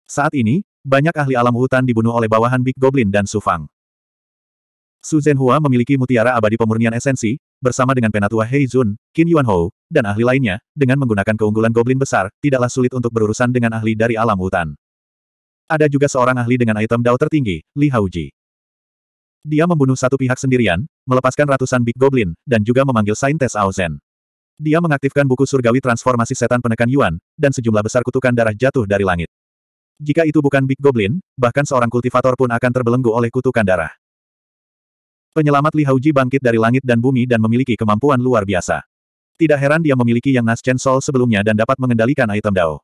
[SPEAKER 1] Saat ini, banyak ahli alam hutan dibunuh oleh bawahan Big Goblin dan Sufang. Su Zhenhua memiliki mutiara abadi pemurnian esensi, bersama dengan penatua Hei Zun, Qin Yuanhou, dan ahli lainnya, dengan menggunakan keunggulan goblin besar, tidaklah sulit untuk berurusan dengan ahli dari alam hutan. Ada juga seorang ahli dengan item dao tertinggi, Li Haoji. Dia membunuh satu pihak sendirian, melepaskan ratusan Big Goblin, dan juga memanggil Saintes Aozen. Dia mengaktifkan buku surgawi transformasi setan penekan Yuan, dan sejumlah besar kutukan darah jatuh dari langit. Jika itu bukan Big Goblin, bahkan seorang kultivator pun akan terbelenggu oleh kutukan darah. Penyelamat Li Hauji bangkit dari langit dan bumi dan memiliki kemampuan luar biasa. Tidak heran dia memiliki yang Chen sol sebelumnya dan dapat mengendalikan item Dao.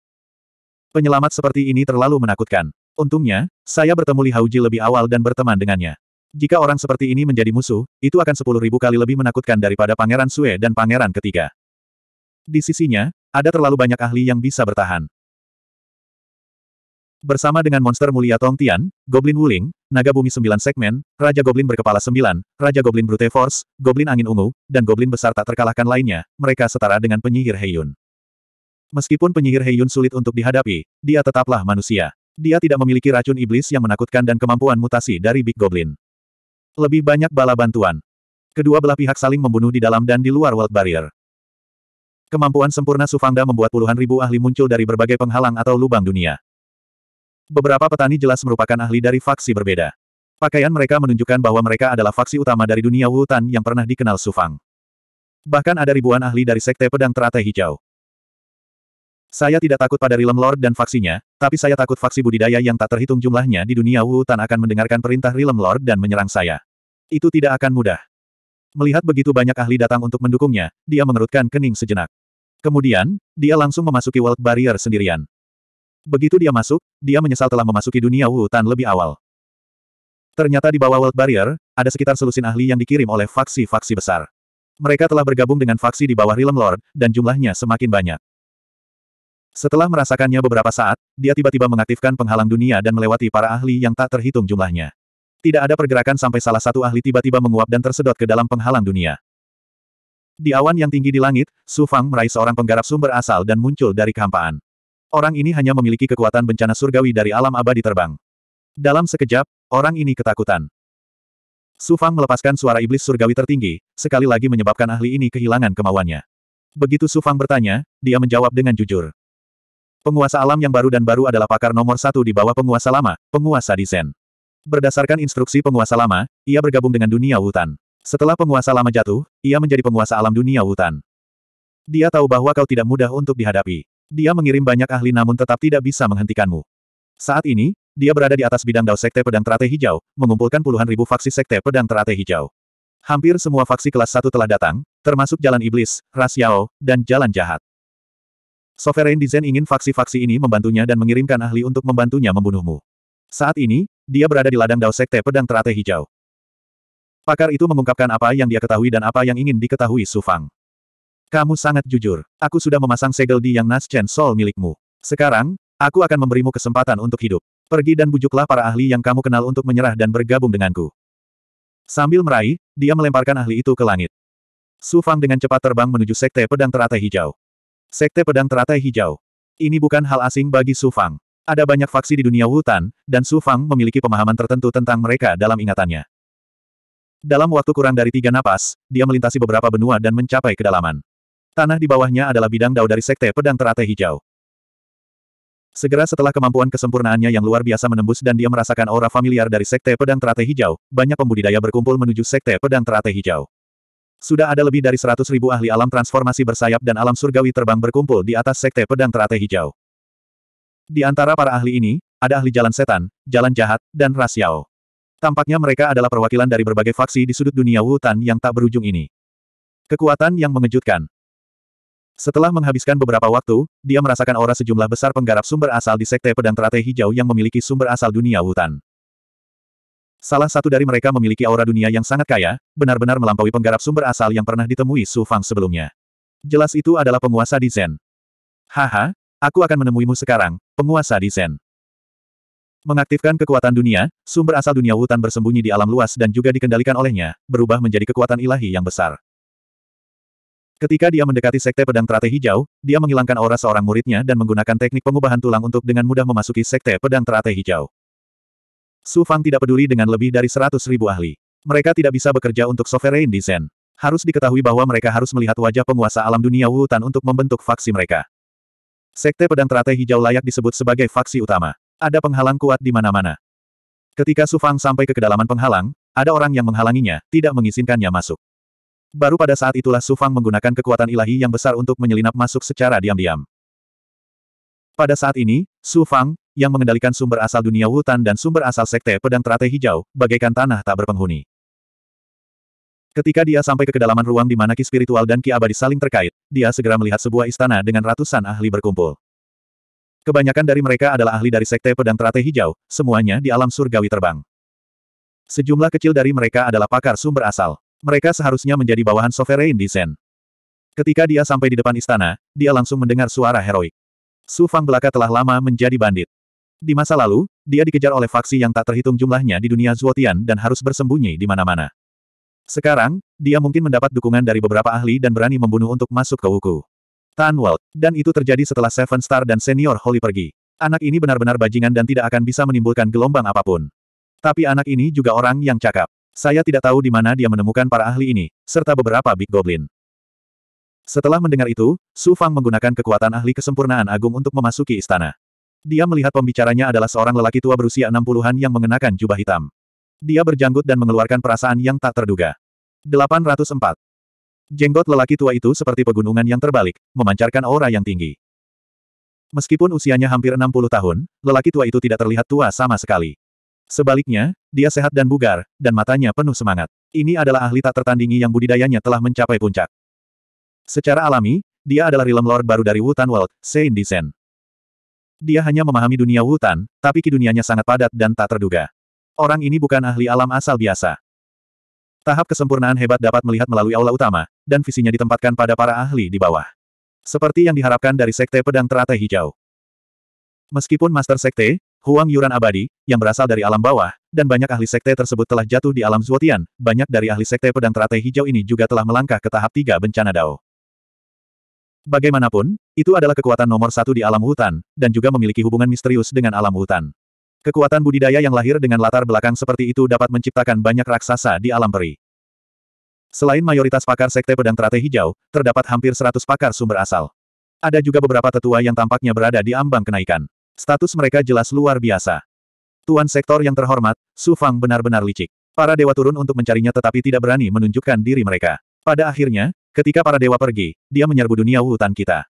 [SPEAKER 1] Penyelamat seperti ini terlalu menakutkan. Untungnya, saya bertemu Li Hauji lebih awal dan berteman dengannya. Jika orang seperti ini menjadi musuh, itu akan sepuluh ribu kali lebih menakutkan daripada Pangeran Sue dan Pangeran ketiga. Di sisinya, ada terlalu banyak ahli yang bisa bertahan. Bersama dengan monster mulia Tong Tian, Goblin Wuling, Naga Bumi Sembilan Segmen, Raja Goblin Berkepala Sembilan, Raja Goblin Brute Force, Goblin Angin Ungu, dan Goblin Besar tak terkalahkan lainnya, mereka setara dengan penyihir Heiyun. Meskipun penyihir Heiyun sulit untuk dihadapi, dia tetaplah manusia. Dia tidak memiliki racun iblis yang menakutkan dan kemampuan mutasi dari Big Goblin. Lebih banyak bala bantuan. Kedua belah pihak saling membunuh di dalam dan di luar World Barrier. Kemampuan sempurna Sufangda membuat puluhan ribu ahli muncul dari berbagai penghalang atau lubang dunia. Beberapa petani jelas merupakan ahli dari faksi berbeda. Pakaian mereka menunjukkan bahwa mereka adalah faksi utama dari dunia Wutan yang pernah dikenal Sufang. Bahkan ada ribuan ahli dari sekte pedang teratai hijau. Saya tidak takut pada Realm Lord dan faksinya, tapi saya takut faksi budidaya yang tak terhitung jumlahnya di dunia Wutan akan mendengarkan perintah Realm Lord dan menyerang saya. Itu tidak akan mudah. Melihat begitu banyak ahli datang untuk mendukungnya, dia mengerutkan kening sejenak. Kemudian, dia langsung memasuki World Barrier sendirian. Begitu dia masuk, dia menyesal telah memasuki dunia hutan lebih awal. Ternyata di bawah World Barrier, ada sekitar selusin ahli yang dikirim oleh faksi-faksi besar. Mereka telah bergabung dengan faksi di bawah Realm Lord, dan jumlahnya semakin banyak. Setelah merasakannya beberapa saat, dia tiba-tiba mengaktifkan penghalang dunia dan melewati para ahli yang tak terhitung jumlahnya. Tidak ada pergerakan sampai salah satu ahli tiba-tiba menguap dan tersedot ke dalam penghalang dunia. Di awan yang tinggi di langit, Su Fang meraih seorang penggarap sumber asal dan muncul dari kehampaan. Orang ini hanya memiliki kekuatan bencana surgawi dari alam abadi terbang. Dalam sekejap, orang ini ketakutan. Su Fang melepaskan suara iblis surgawi tertinggi, sekali lagi menyebabkan ahli ini kehilangan kemauannya. Begitu Su Fang bertanya, dia menjawab dengan jujur. Penguasa alam yang baru dan baru adalah pakar nomor satu di bawah penguasa lama, penguasa desain. Berdasarkan instruksi penguasa lama, ia bergabung dengan dunia hutan. Setelah penguasa lama jatuh, ia menjadi penguasa alam dunia hutan. Dia tahu bahwa kau tidak mudah untuk dihadapi. Dia mengirim banyak ahli namun tetap tidak bisa menghentikanmu. Saat ini, dia berada di atas bidang Dao Sekte Pedang Terate Hijau, mengumpulkan puluhan ribu faksi Sekte Pedang Terate Hijau. Hampir semua faksi kelas 1 telah datang, termasuk Jalan Iblis, Ras Yao, dan Jalan Jahat. Sovereign Design ingin faksi-faksi ini membantunya dan mengirimkan ahli untuk membantunya membunuhmu. Saat ini, dia berada di ladang Dao Sekte Pedang Terate Hijau. Pakar itu mengungkapkan apa yang dia ketahui dan apa yang ingin diketahui Su Fang. Kamu sangat jujur. Aku sudah memasang segel di yang Nas Chen Sol milikmu. Sekarang, aku akan memberimu kesempatan untuk hidup. Pergi dan bujuklah para ahli yang kamu kenal untuk menyerah dan bergabung denganku. Sambil meraih, dia melemparkan ahli itu ke langit. Su Fang dengan cepat terbang menuju Sekte Pedang Teratai Hijau. Sekte Pedang Teratai Hijau. Ini bukan hal asing bagi Su Fang. Ada banyak faksi di dunia hutan, dan Su Fang memiliki pemahaman tertentu tentang mereka dalam ingatannya. Dalam waktu kurang dari tiga napas, dia melintasi beberapa benua dan mencapai kedalaman. Tanah di bawahnya adalah bidang dao dari sekte pedang teratai hijau. Segera setelah kemampuan kesempurnaannya yang luar biasa menembus dan dia merasakan aura familiar dari Sekte Pedang Teratai Hijau, banyak pembudidaya berkumpul menuju Sekte Pedang Teratai Hijau. Sudah ada lebih dari 100 ribu ahli alam transformasi bersayap dan alam surgawi terbang berkumpul di atas Sekte Pedang Teratai Hijau. Di antara para ahli ini, ada ahli jalan setan, jalan jahat, dan rasiao. Tampaknya mereka adalah perwakilan dari berbagai faksi di sudut dunia Wutan yang tak berujung ini. Kekuatan yang mengejutkan, setelah menghabiskan beberapa waktu, dia merasakan aura sejumlah besar penggarap sumber asal di Sekte Pedang Terate Hijau yang memiliki sumber asal dunia hutan. Salah satu dari mereka memiliki aura dunia yang sangat kaya, benar-benar melampaui penggarap sumber asal yang pernah ditemui Su Fang sebelumnya. Jelas itu adalah penguasa di Zen. Haha, aku akan menemuimu sekarang, penguasa di Zen. Mengaktifkan kekuatan dunia, sumber asal dunia hutan bersembunyi di alam luas dan juga dikendalikan olehnya, berubah menjadi kekuatan ilahi yang besar. Ketika dia mendekati sekte pedang teratai hijau, dia menghilangkan aura seorang muridnya dan menggunakan teknik pengubahan tulang untuk dengan mudah memasuki sekte pedang teratai hijau. Su Fang tidak peduli dengan lebih dari seratus ribu ahli. Mereka tidak bisa bekerja untuk sovereign di Zen. Harus diketahui bahwa mereka harus melihat wajah penguasa alam dunia Wutan untuk membentuk faksi mereka. Sekte pedang teratai hijau layak disebut sebagai faksi utama. Ada penghalang kuat di mana-mana. Ketika Su Fang sampai ke kedalaman penghalang, ada orang yang menghalanginya, tidak mengizinkannya masuk. Baru pada saat itulah Su Fang menggunakan kekuatan ilahi yang besar untuk menyelinap masuk secara diam-diam. Pada saat ini, Su Fang, yang mengendalikan sumber asal dunia hutan dan sumber asal sekte pedang teratai hijau, bagaikan tanah tak berpenghuni. Ketika dia sampai ke kedalaman ruang di mana ki spiritual dan ki abadi saling terkait, dia segera melihat sebuah istana dengan ratusan ahli berkumpul. Kebanyakan dari mereka adalah ahli dari sekte pedang teratai hijau, semuanya di alam surgawi terbang. Sejumlah kecil dari mereka adalah pakar sumber asal. Mereka seharusnya menjadi bawahan Sovereign di Ketika dia sampai di depan istana, dia langsung mendengar suara heroik. Su Fang belaka telah lama menjadi bandit. Di masa lalu, dia dikejar oleh faksi yang tak terhitung jumlahnya di dunia Zuotian dan harus bersembunyi di mana-mana. Sekarang, dia mungkin mendapat dukungan dari beberapa ahli dan berani membunuh untuk masuk ke Wuku. Tan Walt, dan itu terjadi setelah Seven Star dan Senior Holy pergi. Anak ini benar-benar bajingan dan tidak akan bisa menimbulkan gelombang apapun. Tapi anak ini juga orang yang cakap. Saya tidak tahu di mana dia menemukan para ahli ini, serta beberapa Big Goblin. Setelah mendengar itu, Su Fang menggunakan kekuatan ahli kesempurnaan agung untuk memasuki istana. Dia melihat pembicaranya adalah seorang lelaki tua berusia 60-an yang mengenakan jubah hitam. Dia berjanggut dan mengeluarkan perasaan yang tak terduga. 804. Jenggot lelaki tua itu seperti pegunungan yang terbalik, memancarkan aura yang tinggi. Meskipun usianya hampir 60 tahun, lelaki tua itu tidak terlihat tua sama sekali. Sebaliknya, dia sehat dan bugar, dan matanya penuh semangat. Ini adalah ahli tak tertandingi yang budidayanya telah mencapai puncak. Secara alami, dia adalah Realm Lord baru dari Wutan World, Sein Disen. Dia hanya memahami dunia Wutan, tapi kidunianya sangat padat dan tak terduga. Orang ini bukan ahli alam asal biasa. Tahap kesempurnaan hebat dapat melihat melalui aula utama, dan visinya ditempatkan pada para ahli di bawah. Seperti yang diharapkan dari Sekte Pedang Teratai Hijau. Meskipun Master Sekte, Huang Yuran abadi, yang berasal dari alam bawah, dan banyak ahli sekte tersebut telah jatuh di alam Zuotian, banyak dari ahli sekte pedang teratai hijau ini juga telah melangkah ke tahap tiga bencana Dao. Bagaimanapun, itu adalah kekuatan nomor satu di alam hutan, dan juga memiliki hubungan misterius dengan alam hutan. Kekuatan budidaya yang lahir dengan latar belakang seperti itu dapat menciptakan banyak raksasa di alam peri. Selain mayoritas pakar sekte pedang teratai hijau, terdapat hampir seratus pakar sumber asal. Ada juga beberapa tetua yang tampaknya berada di ambang kenaikan. Status mereka jelas luar biasa. Tuan sektor yang terhormat, Su Fang benar-benar licik. Para dewa turun untuk mencarinya tetapi tidak berani menunjukkan diri mereka. Pada akhirnya, ketika para dewa pergi, dia menyerbu dunia hutan kita.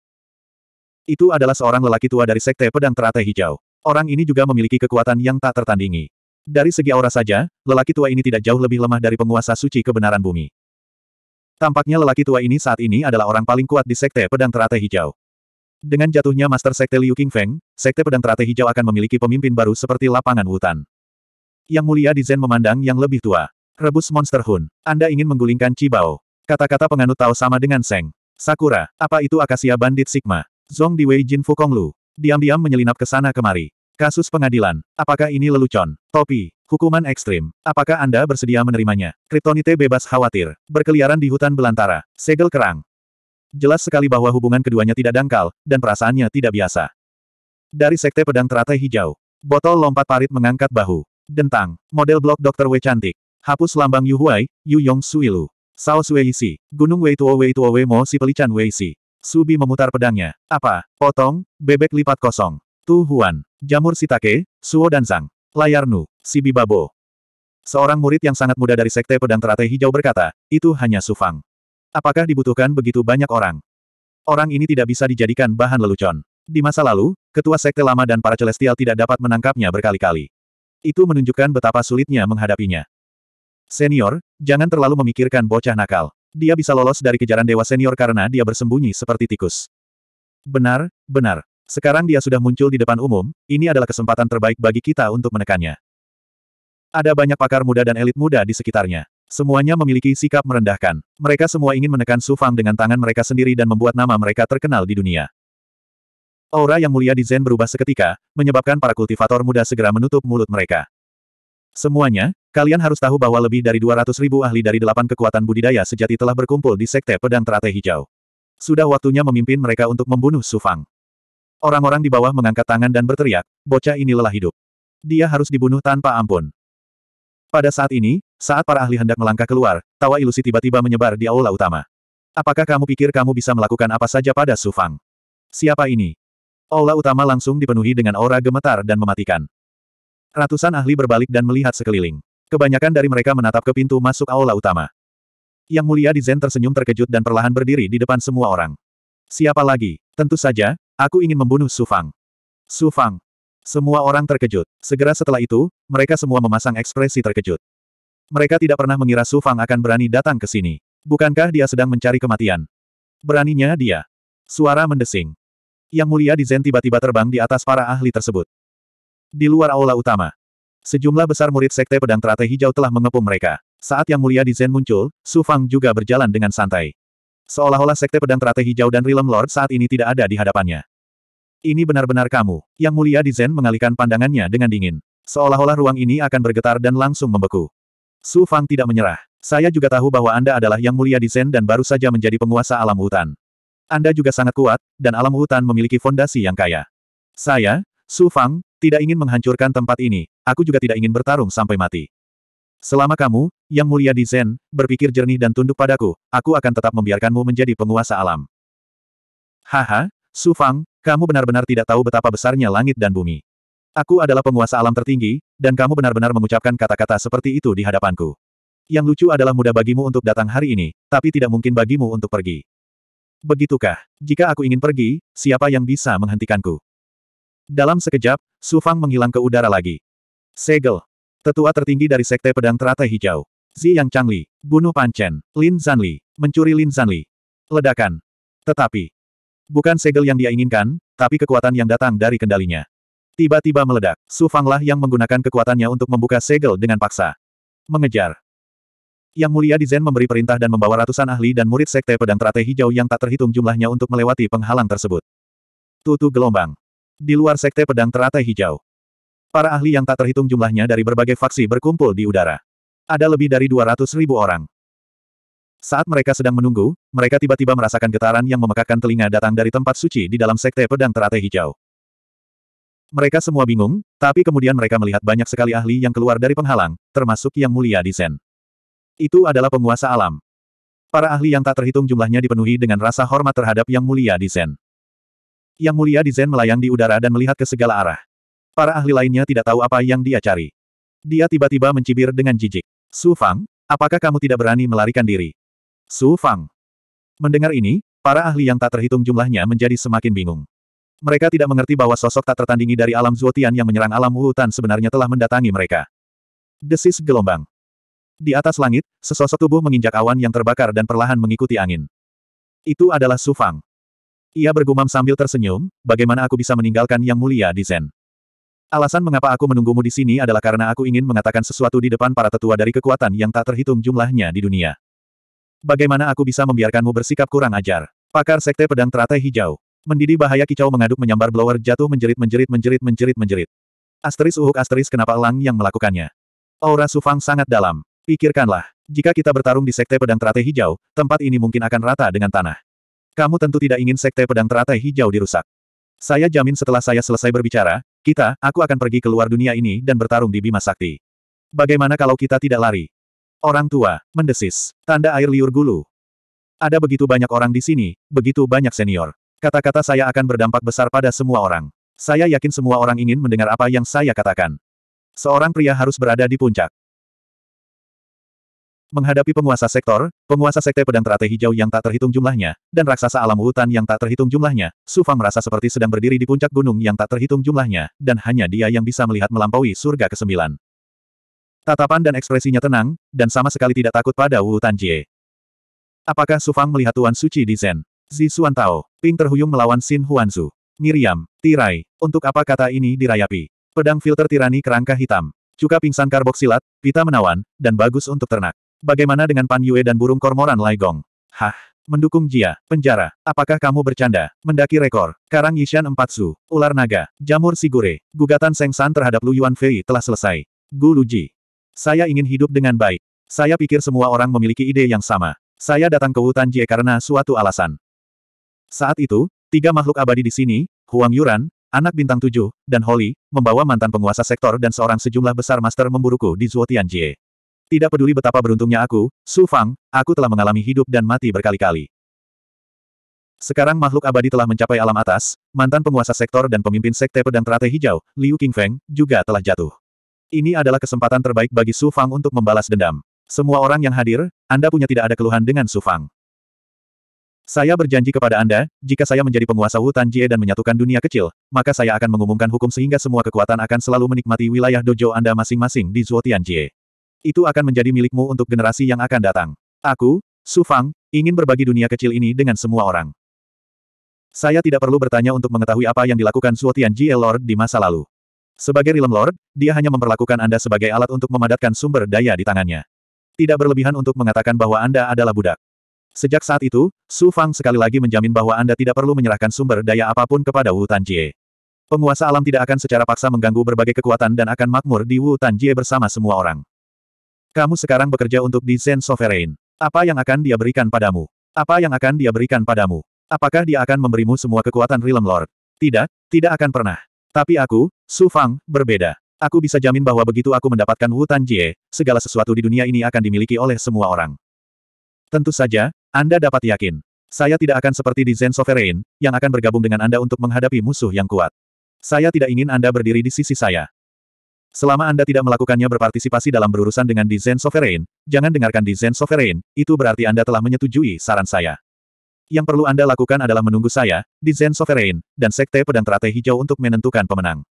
[SPEAKER 1] Itu adalah seorang lelaki tua dari sekte pedang teratai hijau. Orang ini juga memiliki kekuatan yang tak tertandingi. Dari segi aura saja, lelaki tua ini tidak jauh lebih lemah dari penguasa suci kebenaran bumi. Tampaknya lelaki tua ini saat ini adalah orang paling kuat di sekte pedang teratai hijau. Dengan jatuhnya Master Sekte Liu Qingfeng, Sekte Pedang Teratai Hijau akan memiliki pemimpin baru seperti lapangan hutan. Yang mulia di Zen memandang yang lebih tua. Rebus Monster Hun. Anda ingin menggulingkan Cibao. Kata-kata penganut Tao sama dengan Seng. Sakura, apa itu Akasia Bandit Sigma? Zong Diwei Jin Fukong Lu. Diam-diam menyelinap ke sana kemari. Kasus pengadilan. Apakah ini lelucon? Topi. Hukuman ekstrim. Apakah Anda bersedia menerimanya? Kryptonite bebas khawatir. Berkeliaran di hutan belantara. Segel kerang. Jelas sekali bahwa hubungan keduanya tidak dangkal, dan perasaannya tidak biasa. Dari Sekte Pedang Teratai Hijau, botol lompat parit mengangkat bahu. Dentang, model blok Dr. Wei cantik. Hapus lambang Yu Huai, Yu Yong Suilu. Sao Wei Si, Gunung Wei Tuo Wei Tuo Wei Mo Si Pelican Wei Si. Subi memutar pedangnya. Apa? Potong, bebek lipat kosong. Tu Huan, Jamur Sitake, Suo dan Zang. Layar Nu, Si Bibabo. Seorang murid yang sangat muda dari Sekte Pedang Teratai Hijau berkata, itu hanya Sufang. Apakah dibutuhkan begitu banyak orang? Orang ini tidak bisa dijadikan bahan lelucon. Di masa lalu, ketua sekte lama dan para celestial tidak dapat menangkapnya berkali-kali. Itu menunjukkan betapa sulitnya menghadapinya. Senior, jangan terlalu memikirkan bocah nakal. Dia bisa lolos dari kejaran dewa senior karena dia bersembunyi seperti tikus. Benar, benar. Sekarang dia sudah muncul di depan umum, ini adalah kesempatan terbaik bagi kita untuk menekannya. Ada banyak pakar muda dan elit muda di sekitarnya. Semuanya memiliki sikap merendahkan. Mereka semua ingin menekan Su Fang dengan tangan mereka sendiri dan membuat nama mereka terkenal di dunia. Aura yang mulia di Zen berubah seketika, menyebabkan para kultivator muda segera menutup mulut mereka. Semuanya, kalian harus tahu bahwa lebih dari 200 ribu ahli dari delapan kekuatan budidaya sejati telah berkumpul di Sekte Pedang Teratai Hijau. Sudah waktunya memimpin mereka untuk membunuh Su Fang. Orang-orang di bawah mengangkat tangan dan berteriak, bocah ini lelah hidup. Dia harus dibunuh tanpa ampun. Pada saat ini, saat para ahli hendak melangkah keluar, tawa ilusi tiba-tiba menyebar di aula utama. Apakah kamu pikir kamu bisa melakukan apa saja pada Su Fang? Siapa ini? Aula utama langsung dipenuhi dengan aura gemetar dan mematikan. Ratusan ahli berbalik dan melihat sekeliling. Kebanyakan dari mereka menatap ke pintu masuk aula utama. Yang mulia di Zen tersenyum terkejut dan perlahan berdiri di depan semua orang. Siapa lagi? Tentu saja, aku ingin membunuh Su Fang. Su Fang. Semua orang terkejut. Segera setelah itu, mereka semua memasang ekspresi terkejut. Mereka tidak pernah mengira Su Fang akan berani datang ke sini. Bukankah dia sedang mencari kematian? Beraninya dia. Suara mendesing. Yang mulia di Zen tiba-tiba terbang di atas para ahli tersebut. Di luar aula utama. Sejumlah besar murid sekte pedang teratai hijau telah mengepung mereka. Saat yang mulia di Zen muncul, Su Fang juga berjalan dengan santai. Seolah-olah sekte pedang teratai hijau dan Realm Lord saat ini tidak ada di hadapannya. Ini benar-benar kamu. Yang mulia di Zen mengalihkan pandangannya dengan dingin. Seolah-olah ruang ini akan bergetar dan langsung membeku. Su Fang tidak menyerah. Saya juga tahu bahwa Anda adalah yang mulia di Zen dan baru saja menjadi penguasa alam hutan. Anda juga sangat kuat, dan alam hutan memiliki fondasi yang kaya. Saya, Su Fang, tidak ingin menghancurkan tempat ini, aku juga tidak ingin bertarung sampai mati. Selama kamu, yang mulia di Zen, berpikir jernih dan tunduk padaku, aku akan tetap membiarkanmu menjadi penguasa alam. Haha, Su Fang, kamu benar-benar tidak tahu betapa besarnya langit dan bumi. Aku adalah penguasa alam tertinggi, dan kamu benar-benar mengucapkan kata-kata seperti itu di hadapanku. Yang lucu adalah mudah bagimu untuk datang hari ini, tapi tidak mungkin bagimu untuk pergi. Begitukah? Jika aku ingin pergi, siapa yang bisa menghentikanku? Dalam sekejap, Su Fang menghilang ke udara lagi. Segel. Tetua tertinggi dari Sekte Pedang Teratai Hijau. Zi Yang Changli. Bunuh Chen, Lin Zanli. Mencuri Lin Zanli. Ledakan. Tetapi. Bukan segel yang dia inginkan, tapi kekuatan yang datang dari kendalinya. Tiba-tiba meledak, Su Fanglah yang menggunakan kekuatannya untuk membuka segel dengan paksa. Mengejar. Yang Mulia di Zen memberi perintah dan membawa ratusan ahli dan murid Sekte Pedang Teratai Hijau yang tak terhitung jumlahnya untuk melewati penghalang tersebut. Tutu gelombang. Di luar Sekte Pedang Teratai Hijau. Para ahli yang tak terhitung jumlahnya dari berbagai faksi berkumpul di udara. Ada lebih dari 200 ribu orang. Saat mereka sedang menunggu, mereka tiba-tiba merasakan getaran yang memekakkan telinga datang dari tempat suci di dalam Sekte Pedang Teratai Hijau. Mereka semua bingung, tapi kemudian mereka melihat banyak sekali ahli yang keluar dari penghalang, termasuk yang mulia di Zen. Itu adalah penguasa alam. Para ahli yang tak terhitung jumlahnya dipenuhi dengan rasa hormat terhadap yang mulia di Zen. Yang mulia di Zen melayang di udara dan melihat ke segala arah. Para ahli lainnya tidak tahu apa yang dia cari. Dia tiba-tiba mencibir dengan jijik. Su Fang, apakah kamu tidak berani melarikan diri? Su Fang. Mendengar ini, para ahli yang tak terhitung jumlahnya menjadi semakin bingung. Mereka tidak mengerti bahwa sosok tak tertandingi dari alam Zuotian yang menyerang alam hutan sebenarnya telah mendatangi mereka. Desis gelombang. Di atas langit, sesosok tubuh menginjak awan yang terbakar dan perlahan mengikuti angin. Itu adalah Su Fang. Ia bergumam sambil tersenyum, bagaimana aku bisa meninggalkan yang mulia di Zen. Alasan mengapa aku menunggumu di sini adalah karena aku ingin mengatakan sesuatu di depan para tetua dari kekuatan yang tak terhitung jumlahnya di dunia. Bagaimana aku bisa membiarkanmu bersikap kurang ajar? Pakar Sekte Pedang Teratai Hijau. Mendidih bahaya kicau mengaduk menyambar blower jatuh menjerit menjerit menjerit menjerit menjerit. Asteris uhuk asteris kenapa Lang yang melakukannya. Aura Sufang sangat dalam. Pikirkanlah, jika kita bertarung di Sekte Pedang Teratai Hijau, tempat ini mungkin akan rata dengan tanah. Kamu tentu tidak ingin Sekte Pedang Teratai Hijau dirusak. Saya jamin setelah saya selesai berbicara, kita, aku akan pergi ke luar dunia ini dan bertarung di Bima Sakti. Bagaimana kalau kita tidak lari? Orang tua, mendesis, tanda air liur gulu. Ada begitu banyak orang di sini, begitu banyak senior. Kata-kata saya akan berdampak besar pada semua orang. Saya yakin semua orang ingin mendengar apa yang saya katakan. Seorang pria harus berada di puncak. Menghadapi penguasa sektor, penguasa sekte pedang teratai hijau yang tak terhitung jumlahnya, dan raksasa alam hutan yang tak terhitung jumlahnya, Sufang merasa seperti sedang berdiri di puncak gunung yang tak terhitung jumlahnya, dan hanya dia yang bisa melihat melampaui surga kesembilan. Tatapan dan ekspresinya tenang, dan sama sekali tidak takut pada Wu Tanjie. Apakah Sufang melihat Tuan Suci di Zen? Zi Tao, Ping terhuyung melawan Xin Huanzu. Miriam, tirai, untuk apa kata ini dirayapi? Pedang filter tirani kerangka hitam. Cuka pingsan karboksilat, pita menawan, dan bagus untuk ternak. Bagaimana dengan Pan Yue dan burung kormoran Laigong? Hah, mendukung Jia, penjara. Apakah kamu bercanda? Mendaki rekor, karang Yishan empat su, ular naga, jamur sigure. Gugatan Seng San terhadap Lu Yuan Fei telah selesai. Gu Luji. Saya ingin hidup dengan baik. Saya pikir semua orang memiliki ide yang sama. Saya datang ke hutan Jie karena suatu alasan. Saat itu, tiga makhluk abadi di sini, Huang Yuran, anak bintang tujuh, dan Holly, membawa mantan penguasa sektor dan seorang sejumlah besar master memburuku di Zuo Tianjie. Tidak peduli betapa beruntungnya aku, Su Fang, aku telah mengalami hidup dan mati berkali-kali. Sekarang makhluk abadi telah mencapai alam atas, mantan penguasa sektor dan pemimpin sekte pedang teratai hijau, Liu Qingfeng, juga telah jatuh. Ini adalah kesempatan terbaik bagi Su Fang untuk membalas dendam. Semua orang yang hadir, Anda punya tidak ada keluhan dengan Su Fang. Saya berjanji kepada Anda, jika saya menjadi penguasa Wu Jie dan menyatukan dunia kecil, maka saya akan mengumumkan hukum sehingga semua kekuatan akan selalu menikmati wilayah dojo Anda masing-masing di Zuotian Tianjie. Itu akan menjadi milikmu untuk generasi yang akan datang. Aku, Su Fang, ingin berbagi dunia kecil ini dengan semua orang. Saya tidak perlu bertanya untuk mengetahui apa yang dilakukan Zuotian Tianjie Lord di masa lalu. Sebagai Realm Lord, dia hanya memperlakukan Anda sebagai alat untuk memadatkan sumber daya di tangannya. Tidak berlebihan untuk mengatakan bahwa Anda adalah budak. Sejak saat itu, Su Fang sekali lagi menjamin bahwa Anda tidak perlu menyerahkan sumber daya apapun kepada Wu Tanjie. Penguasa alam tidak akan secara paksa mengganggu berbagai kekuatan dan akan makmur di Wu Tanjie bersama semua orang. Kamu sekarang bekerja untuk di Zen Sovereign. Apa yang akan dia berikan padamu? Apa yang akan dia berikan padamu? Apakah dia akan memberimu semua kekuatan Realm Lord? Tidak, tidak akan pernah. Tapi aku, Su Fang, berbeda. Aku bisa jamin bahwa begitu aku mendapatkan Wu Tanjie, segala sesuatu di dunia ini akan dimiliki oleh semua orang. Tentu saja, anda dapat yakin. Saya tidak akan seperti di Zen Sovereign, yang akan bergabung dengan Anda untuk menghadapi musuh yang kuat. Saya tidak ingin Anda berdiri di sisi saya. Selama Anda tidak melakukannya berpartisipasi dalam berurusan dengan di Zen sovereign, jangan dengarkan di Zen sovereign, itu berarti Anda telah menyetujui saran saya. Yang perlu Anda lakukan adalah menunggu saya, di Zen sovereign, dan sekte pedang teratai hijau untuk menentukan pemenang.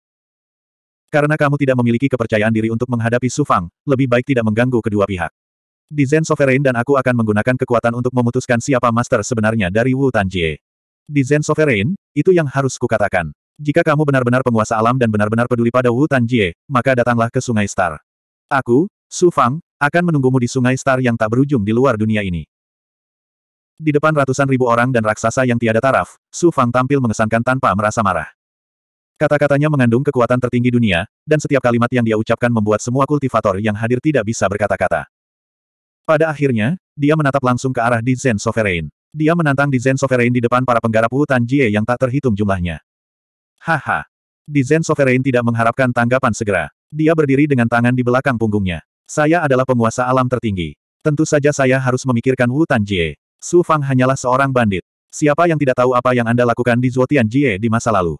[SPEAKER 1] Karena kamu tidak memiliki kepercayaan diri untuk menghadapi Sufang, lebih baik tidak mengganggu kedua pihak. Di Zen Sovereign dan aku akan menggunakan kekuatan untuk memutuskan siapa master sebenarnya dari Wu Tanjie. Di Zen Sovereign, itu yang harus kukatakan. Jika kamu benar-benar penguasa alam dan benar-benar peduli pada Wu Tanjie, maka datanglah ke Sungai Star. Aku, Su Fang, akan menunggumu di Sungai Star yang tak berujung di luar dunia ini. Di depan ratusan ribu orang dan raksasa yang tiada taraf, Su Fang tampil mengesankan tanpa merasa marah. Kata-katanya mengandung kekuatan tertinggi dunia, dan setiap kalimat yang dia ucapkan membuat semua kultivator yang hadir tidak bisa berkata-kata. Pada akhirnya, dia menatap langsung ke arah di Sovereign. Dia menantang di Sovereign di depan para penggarap hutan Jie yang tak terhitung jumlahnya. Haha. Di Sovereign tidak mengharapkan tanggapan segera. Dia berdiri dengan tangan di belakang punggungnya. Saya adalah penguasa alam tertinggi. Tentu saja saya harus memikirkan hutan Jie. Su Fang hanyalah seorang bandit. Siapa yang tidak tahu apa yang Anda lakukan di Zuotian Jie di masa lalu?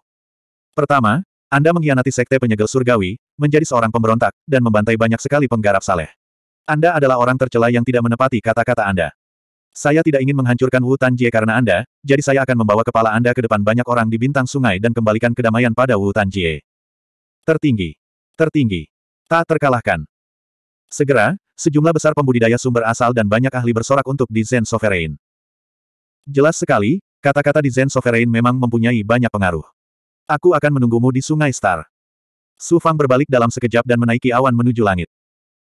[SPEAKER 1] Pertama, Anda mengkhianati sekte penyegel surgawi, menjadi seorang pemberontak, dan membantai banyak sekali penggarap saleh. Anda adalah orang tercela yang tidak menepati kata-kata Anda. Saya tidak ingin menghancurkan Wu Tanjie karena Anda, jadi saya akan membawa kepala Anda ke depan banyak orang di bintang sungai dan kembalikan kedamaian pada Wu Tanjie. Tertinggi. Tertinggi. Tak terkalahkan. Segera, sejumlah besar pembudidaya sumber asal dan banyak ahli bersorak untuk di Zen Sovereign. Jelas sekali, kata-kata di Zen Sovereign memang mempunyai banyak pengaruh. Aku akan menunggumu di Sungai Star. Su Fang berbalik dalam sekejap dan menaiki awan menuju langit.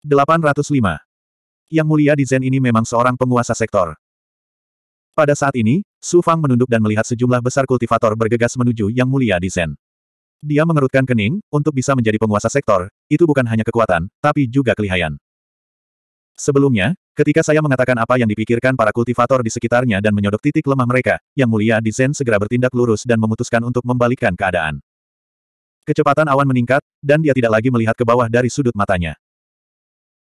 [SPEAKER 1] 805. Yang mulia di Zen ini memang seorang penguasa sektor. Pada saat ini, Su Fang menunduk dan melihat sejumlah besar kultivator bergegas menuju Yang Mulia di Zen. Dia mengerutkan kening, untuk bisa menjadi penguasa sektor, itu bukan hanya kekuatan, tapi juga kelihayan. Sebelumnya, ketika saya mengatakan apa yang dipikirkan para kultivator di sekitarnya dan menyodok titik lemah mereka, Yang Mulia di Zen segera bertindak lurus dan memutuskan untuk membalikkan keadaan. Kecepatan awan meningkat, dan dia tidak lagi melihat ke bawah dari sudut matanya.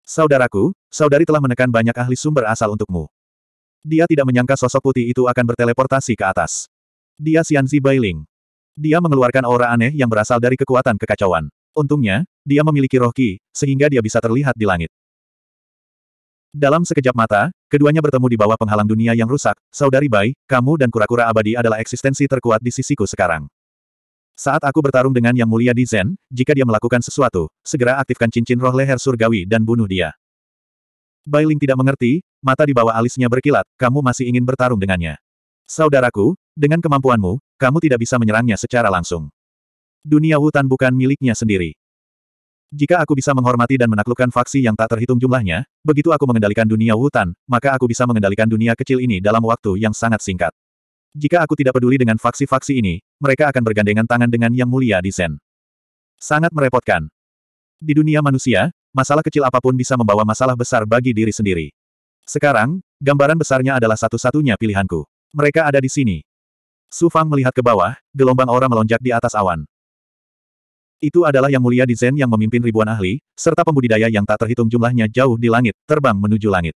[SPEAKER 1] Saudaraku, saudari telah menekan banyak ahli sumber asal untukmu. Dia tidak menyangka sosok putih itu akan berteleportasi ke atas. Dia Xianzi Bailing. Dia mengeluarkan aura aneh yang berasal dari kekuatan kekacauan. Untungnya, dia memiliki roh ki, sehingga dia bisa terlihat di langit. Dalam sekejap mata, keduanya bertemu di bawah penghalang dunia yang rusak, Saudari Bai, kamu dan kura-kura abadi adalah eksistensi terkuat di sisiku sekarang. Saat aku bertarung dengan Yang Mulia di Zen, jika dia melakukan sesuatu, segera aktifkan cincin roh leher surgawi dan bunuh dia. Bailing tidak mengerti, mata di bawah alisnya berkilat, kamu masih ingin bertarung dengannya. Saudaraku, dengan kemampuanmu, kamu tidak bisa menyerangnya secara langsung. Dunia hutan bukan miliknya sendiri. Jika aku bisa menghormati dan menaklukkan faksi yang tak terhitung jumlahnya, begitu aku mengendalikan dunia hutan, maka aku bisa mengendalikan dunia kecil ini dalam waktu yang sangat singkat. Jika aku tidak peduli dengan faksi-faksi ini, mereka akan bergandengan tangan dengan Yang Mulia di Zen. Sangat merepotkan. Di dunia manusia, masalah kecil apapun bisa membawa masalah besar bagi diri sendiri. Sekarang, gambaran besarnya adalah satu-satunya pilihanku. Mereka ada di sini. Su Fang melihat ke bawah, gelombang aura melonjak di atas awan. Itu adalah Yang Mulia di Zen yang memimpin ribuan ahli, serta pembudidaya yang tak terhitung jumlahnya jauh di langit, terbang menuju langit.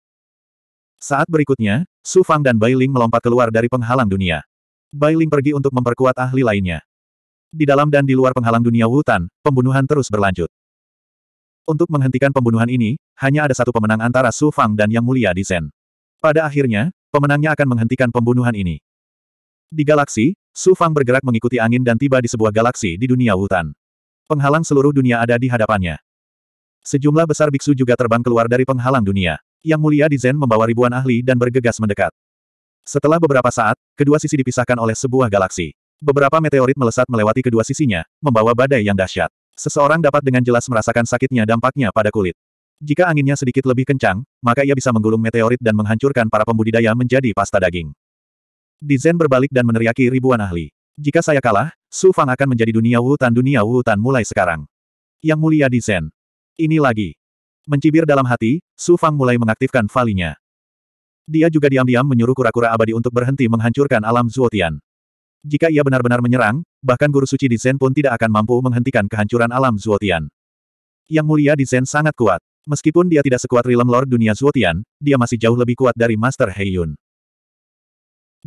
[SPEAKER 1] Saat berikutnya, Su Fang dan Bai Ling melompat keluar dari penghalang dunia. Bai Ling pergi untuk memperkuat ahli lainnya. Di dalam dan di luar penghalang dunia hutan, pembunuhan terus berlanjut. Untuk menghentikan pembunuhan ini, hanya ada satu pemenang antara Su Fang dan Yang Mulia di Zen. Pada akhirnya, pemenangnya akan menghentikan pembunuhan ini. Di galaksi, Su Fang bergerak mengikuti angin dan tiba di sebuah galaksi di dunia hutan. Penghalang seluruh dunia ada di hadapannya. Sejumlah besar biksu juga terbang keluar dari penghalang dunia. Yang mulia di Zen membawa ribuan ahli dan bergegas mendekat. Setelah beberapa saat, kedua sisi dipisahkan oleh sebuah galaksi. Beberapa meteorit melesat melewati kedua sisinya, membawa badai yang dahsyat. Seseorang dapat dengan jelas merasakan sakitnya dampaknya pada kulit. Jika anginnya sedikit lebih kencang, maka ia bisa menggulung meteorit dan menghancurkan para pembudidaya menjadi pasta daging. Dizen berbalik dan meneriaki ribuan ahli. Jika saya kalah, Su Fang akan menjadi dunia Wutan dunia Wutan mulai sekarang. Yang mulia Dizen. Ini lagi. Mencibir dalam hati, Su Fang mulai mengaktifkan valinya. Dia juga diam-diam menyuruh kura-kura abadi untuk berhenti menghancurkan alam Zuotian. Jika ia benar-benar menyerang, bahkan guru suci di Zen pun tidak akan mampu menghentikan kehancuran alam Zuotian. Yang mulia di Zen sangat kuat. Meskipun dia tidak sekuat Rilem Lord dunia Zuotian, dia masih jauh lebih kuat dari Master Heiyun.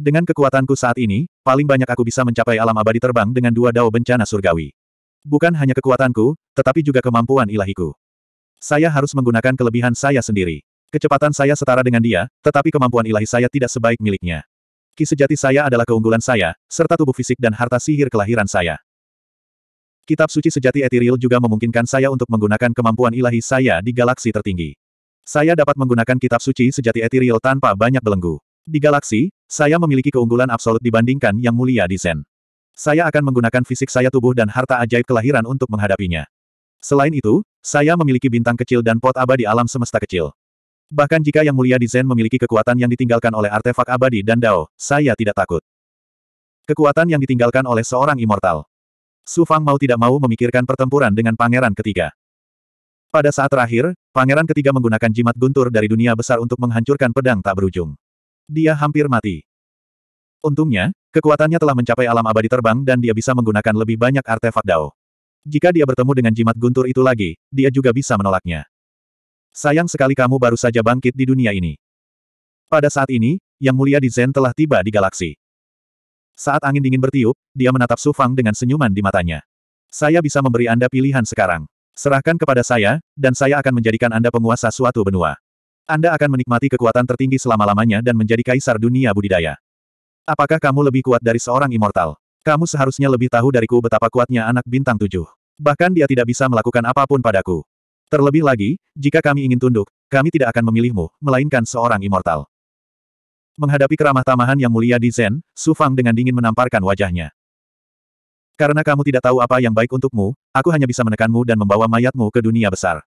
[SPEAKER 1] Dengan kekuatanku saat ini, paling banyak aku bisa mencapai alam abadi terbang dengan dua dao bencana surgawi. Bukan hanya kekuatanku, tetapi juga kemampuan ilahiku. Saya harus menggunakan kelebihan saya sendiri. Kecepatan saya setara dengan dia, tetapi kemampuan ilahi saya tidak sebaik miliknya. Ki sejati saya adalah keunggulan saya, serta tubuh fisik dan harta sihir kelahiran saya. Kitab suci sejati etiril juga memungkinkan saya untuk menggunakan kemampuan ilahi saya di galaksi tertinggi. Saya dapat menggunakan kitab suci sejati etiril tanpa banyak belenggu. Di galaksi, saya memiliki keunggulan absolut dibandingkan yang mulia di Zen. Saya akan menggunakan fisik saya tubuh dan harta ajaib kelahiran untuk menghadapinya. Selain itu, saya memiliki bintang kecil dan pot abadi alam semesta kecil. Bahkan jika Yang Mulia di Zen memiliki kekuatan yang ditinggalkan oleh artefak abadi dan Dao, saya tidak takut. Kekuatan yang ditinggalkan oleh seorang immortal. Su Fang mau tidak mau memikirkan pertempuran dengan pangeran ketiga. Pada saat terakhir, pangeran ketiga menggunakan jimat guntur dari dunia besar untuk menghancurkan pedang tak berujung. Dia hampir mati. Untungnya, kekuatannya telah mencapai alam abadi terbang dan dia bisa menggunakan lebih banyak artefak Dao. Jika dia bertemu dengan jimat guntur itu lagi, dia juga bisa menolaknya. Sayang sekali kamu baru saja bangkit di dunia ini. Pada saat ini, Yang Mulia di Zen telah tiba di galaksi. Saat angin dingin bertiup, dia menatap Su Fang dengan senyuman di matanya. Saya bisa memberi Anda pilihan sekarang. Serahkan kepada saya, dan saya akan menjadikan Anda penguasa suatu benua. Anda akan menikmati kekuatan tertinggi selama-lamanya dan menjadi kaisar dunia budidaya. Apakah kamu lebih kuat dari seorang immortal? Kamu seharusnya lebih tahu dariku betapa kuatnya anak bintang tujuh. Bahkan dia tidak bisa melakukan apapun padaku. Terlebih lagi, jika kami ingin tunduk, kami tidak akan memilihmu, melainkan seorang immortal. Menghadapi keramah tamahan yang mulia di Zen, Su Fang dengan dingin menamparkan wajahnya. Karena kamu tidak tahu apa yang baik untukmu, aku hanya bisa menekanmu dan membawa mayatmu ke dunia besar.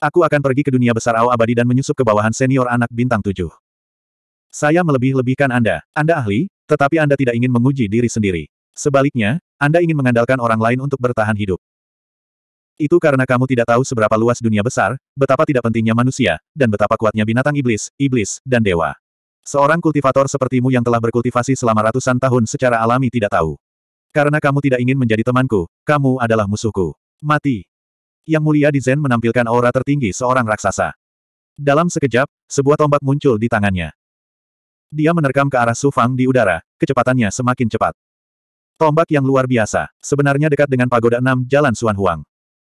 [SPEAKER 1] Aku akan pergi ke dunia besar Ao Abadi dan menyusup ke bawahan senior anak bintang tujuh. Saya melebih-lebihkan Anda. Anda ahli, tetapi Anda tidak ingin menguji diri sendiri. Sebaliknya, Anda ingin mengandalkan orang lain untuk bertahan hidup. Itu karena kamu tidak tahu seberapa luas dunia besar, betapa tidak pentingnya manusia, dan betapa kuatnya binatang iblis, iblis, dan dewa. Seorang kultivator sepertimu yang telah berkultivasi selama ratusan tahun secara alami tidak tahu. Karena kamu tidak ingin menjadi temanku, kamu adalah musuhku. Mati. Yang mulia di Zen menampilkan aura tertinggi seorang raksasa. Dalam sekejap, sebuah tombak muncul di tangannya. Dia menerkam ke arah Su Fang di udara, kecepatannya semakin cepat. Tombak yang luar biasa, sebenarnya dekat dengan Pagoda Enam Jalan Suan Huang.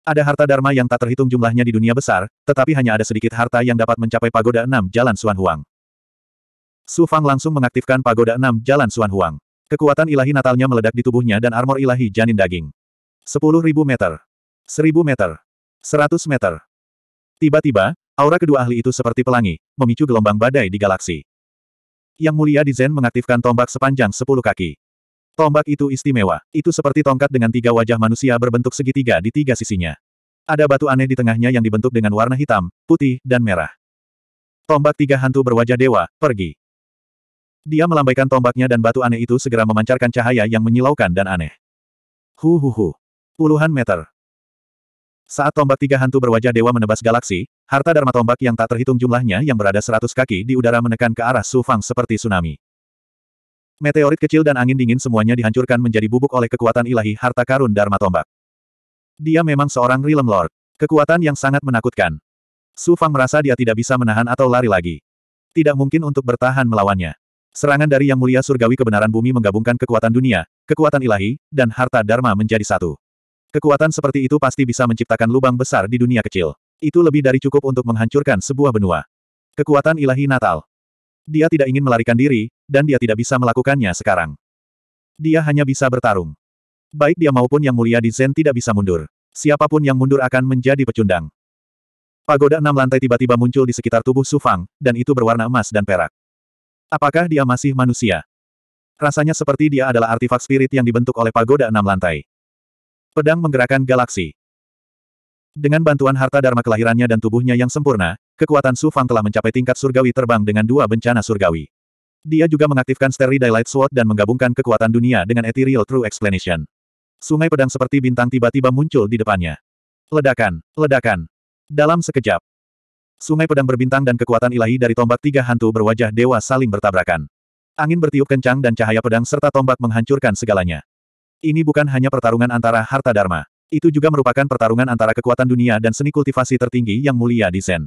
[SPEAKER 1] Ada harta Dharma yang tak terhitung jumlahnya di dunia besar, tetapi hanya ada sedikit harta yang dapat mencapai Pagoda Enam Jalan Suan Huang. Su Fang langsung mengaktifkan Pagoda Enam Jalan Suan Huang. Kekuatan ilahi natalnya meledak di tubuhnya dan armor ilahi janin daging. 10.000 meter. seribu meter. 100 meter. Tiba-tiba, aura kedua ahli itu seperti pelangi, memicu gelombang badai di galaksi. Yang mulia di Zen mengaktifkan tombak sepanjang sepuluh kaki. Tombak itu istimewa. Itu seperti tongkat dengan tiga wajah manusia berbentuk segitiga di tiga sisinya. Ada batu aneh di tengahnya yang dibentuk dengan warna hitam, putih, dan merah. Tombak tiga hantu berwajah dewa, pergi. Dia melambaikan tombaknya dan batu aneh itu segera memancarkan cahaya yang menyilaukan dan aneh. Hu hu hu. Puluhan meter. Saat tombak tiga hantu berwajah dewa menebas galaksi, harta dharma tombak yang tak terhitung jumlahnya yang berada seratus kaki di udara menekan ke arah Su Fang seperti tsunami. Meteorit kecil dan angin dingin semuanya dihancurkan menjadi bubuk oleh kekuatan ilahi harta karun Dharma Tombak. Dia memang seorang Realm Lord. Kekuatan yang sangat menakutkan. Su Fang merasa dia tidak bisa menahan atau lari lagi. Tidak mungkin untuk bertahan melawannya. Serangan dari Yang Mulia Surgawi Kebenaran Bumi menggabungkan kekuatan dunia, kekuatan ilahi, dan harta Dharma menjadi satu. Kekuatan seperti itu pasti bisa menciptakan lubang besar di dunia kecil. Itu lebih dari cukup untuk menghancurkan sebuah benua. Kekuatan ilahi Natal. Dia tidak ingin melarikan diri, dan dia tidak bisa melakukannya sekarang. Dia hanya bisa bertarung. Baik dia maupun yang mulia di Zen tidak bisa mundur. Siapapun yang mundur akan menjadi pecundang. Pagoda enam lantai tiba-tiba muncul di sekitar tubuh Sufang, dan itu berwarna emas dan perak. Apakah dia masih manusia? Rasanya seperti dia adalah artifak spirit yang dibentuk oleh pagoda enam lantai. Pedang menggerakkan galaksi. Dengan bantuan harta dharma kelahirannya dan tubuhnya yang sempurna, kekuatan Su Fang telah mencapai tingkat surgawi terbang dengan dua bencana surgawi. Dia juga mengaktifkan Starry Daylight Sword dan menggabungkan kekuatan dunia dengan Ethereal True Explanation. Sungai pedang seperti bintang tiba-tiba muncul di depannya. Ledakan, ledakan. Dalam sekejap, sungai pedang berbintang dan kekuatan ilahi dari tombak tiga hantu berwajah dewa saling bertabrakan. Angin bertiup kencang dan cahaya pedang serta tombak menghancurkan segalanya. Ini bukan hanya pertarungan antara harta dharma. Itu juga merupakan pertarungan antara kekuatan dunia dan seni kultivasi tertinggi yang mulia di Zen.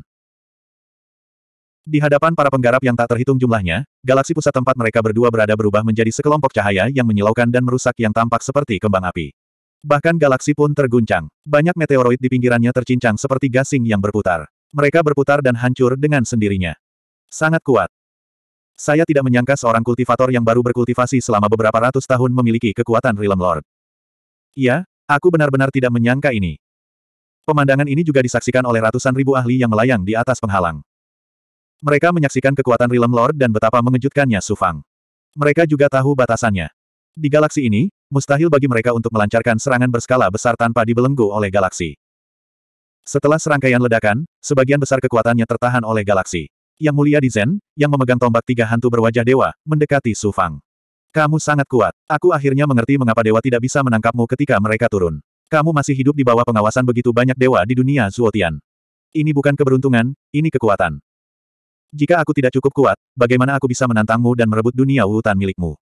[SPEAKER 1] Di hadapan para penggarap yang tak terhitung jumlahnya, galaksi pusat tempat mereka berdua berada berubah menjadi sekelompok cahaya yang menyilaukan dan merusak yang tampak seperti kembang api. Bahkan galaksi pun terguncang. Banyak meteoroid di pinggirannya tercincang seperti gasing yang berputar. Mereka berputar dan hancur dengan sendirinya. Sangat kuat. Saya tidak menyangka seorang kultivator yang baru berkultivasi selama beberapa ratus tahun memiliki kekuatan Realm Lord. Iya, Aku benar-benar tidak menyangka ini. Pemandangan ini juga disaksikan oleh ratusan ribu ahli yang melayang di atas penghalang. Mereka menyaksikan kekuatan Realm Lord dan betapa mengejutkannya Sufang. Mereka juga tahu batasannya. Di galaksi ini, mustahil bagi mereka untuk melancarkan serangan berskala besar tanpa dibelenggu oleh galaksi. Setelah serangkaian ledakan, sebagian besar kekuatannya tertahan oleh galaksi. Yang mulia di Zen, yang memegang tombak tiga hantu berwajah dewa, mendekati Sufang. Kamu sangat kuat. Aku akhirnya mengerti mengapa dewa tidak bisa menangkapmu ketika mereka turun. Kamu masih hidup di bawah pengawasan begitu banyak dewa di dunia Zuotian. Ini bukan keberuntungan, ini kekuatan. Jika aku tidak cukup kuat, bagaimana aku bisa menantangmu dan merebut dunia hutan milikmu?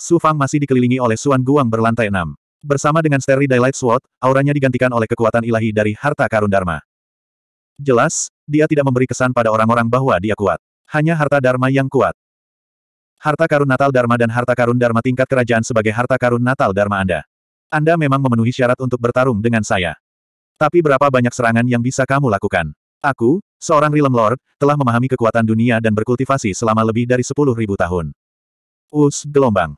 [SPEAKER 1] Su Fang masih dikelilingi oleh Suan Guang berlantai enam. Bersama dengan Steri Daylight Sword, auranya digantikan oleh kekuatan ilahi dari harta karun Dharma. Jelas, dia tidak memberi kesan pada orang-orang bahwa dia kuat. Hanya harta Dharma yang kuat. Harta karun Natal Dharma dan harta karun Dharma tingkat kerajaan sebagai harta karun Natal Dharma Anda. Anda memang memenuhi syarat untuk bertarung dengan saya. Tapi berapa banyak serangan yang bisa kamu lakukan? Aku, seorang Realm Lord, telah memahami kekuatan dunia dan berkultivasi selama lebih dari 10.000 tahun. Us gelombang.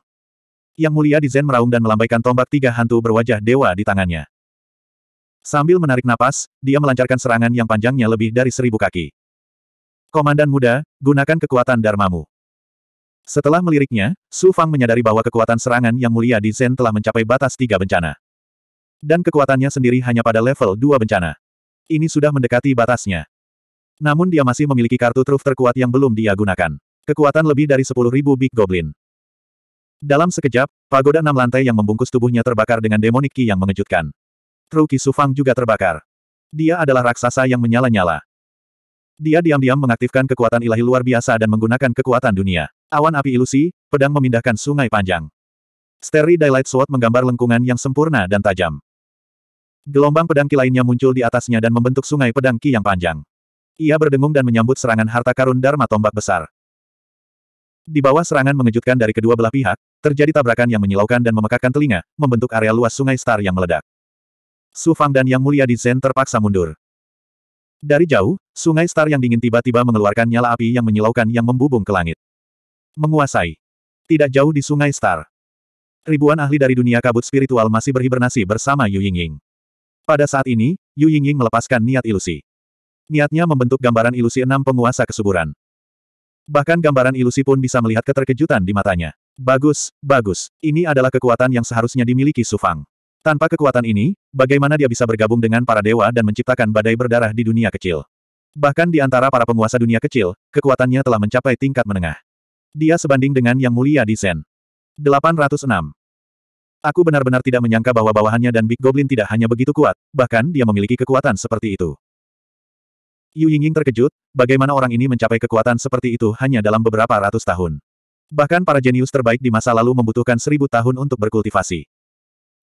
[SPEAKER 1] Yang mulia di Zen meraung dan melambaikan tombak tiga hantu berwajah dewa di tangannya. Sambil menarik napas, dia melancarkan serangan yang panjangnya lebih dari seribu kaki. Komandan muda, gunakan kekuatan Darmamu. Setelah meliriknya, Su Fang menyadari bahwa kekuatan serangan yang mulia di Zen telah mencapai batas tiga bencana. Dan kekuatannya sendiri hanya pada level dua bencana. Ini sudah mendekati batasnya. Namun dia masih memiliki kartu truf terkuat yang belum dia gunakan. Kekuatan lebih dari sepuluh ribu Big Goblin. Dalam sekejap, pagoda enam lantai yang membungkus tubuhnya terbakar dengan demonik ki yang mengejutkan. Truki Fang juga terbakar. Dia adalah raksasa yang menyala-nyala. Dia diam-diam mengaktifkan kekuatan ilahi luar biasa dan menggunakan kekuatan dunia. Awan api ilusi, pedang memindahkan sungai panjang. Steri Daylight Sword menggambar lengkungan yang sempurna dan tajam. Gelombang pedang ki lainnya muncul di atasnya dan membentuk sungai pedang ki yang panjang. Ia berdengung dan menyambut serangan harta karun Dharma tombak besar. Di bawah serangan mengejutkan dari kedua belah pihak, terjadi tabrakan yang menyilaukan dan memekakkan telinga, membentuk area luas sungai star yang meledak. Su Fang dan Yang Mulia di Zen terpaksa mundur. Dari jauh, sungai star yang dingin tiba-tiba mengeluarkan nyala api yang menyilaukan yang membubung ke langit. Menguasai. Tidak jauh di Sungai Star. Ribuan ahli dari dunia kabut spiritual masih berhibernasi bersama Yu Yingying. Pada saat ini, Yu Yingying melepaskan niat ilusi. Niatnya membentuk gambaran ilusi enam penguasa kesuburan. Bahkan gambaran ilusi pun bisa melihat keterkejutan di matanya. Bagus, bagus. Ini adalah kekuatan yang seharusnya dimiliki Sufang. Tanpa kekuatan ini, bagaimana dia bisa bergabung dengan para dewa dan menciptakan badai berdarah di dunia kecil? Bahkan di antara para penguasa dunia kecil, kekuatannya telah mencapai tingkat menengah. Dia sebanding dengan Yang Mulia di Zen. 806. Aku benar-benar tidak menyangka bahwa bawahannya dan Big Goblin tidak hanya begitu kuat, bahkan dia memiliki kekuatan seperti itu. Yu Yingying terkejut, bagaimana orang ini mencapai kekuatan seperti itu hanya dalam beberapa ratus tahun. Bahkan para jenius terbaik di masa lalu membutuhkan seribu tahun untuk berkultivasi.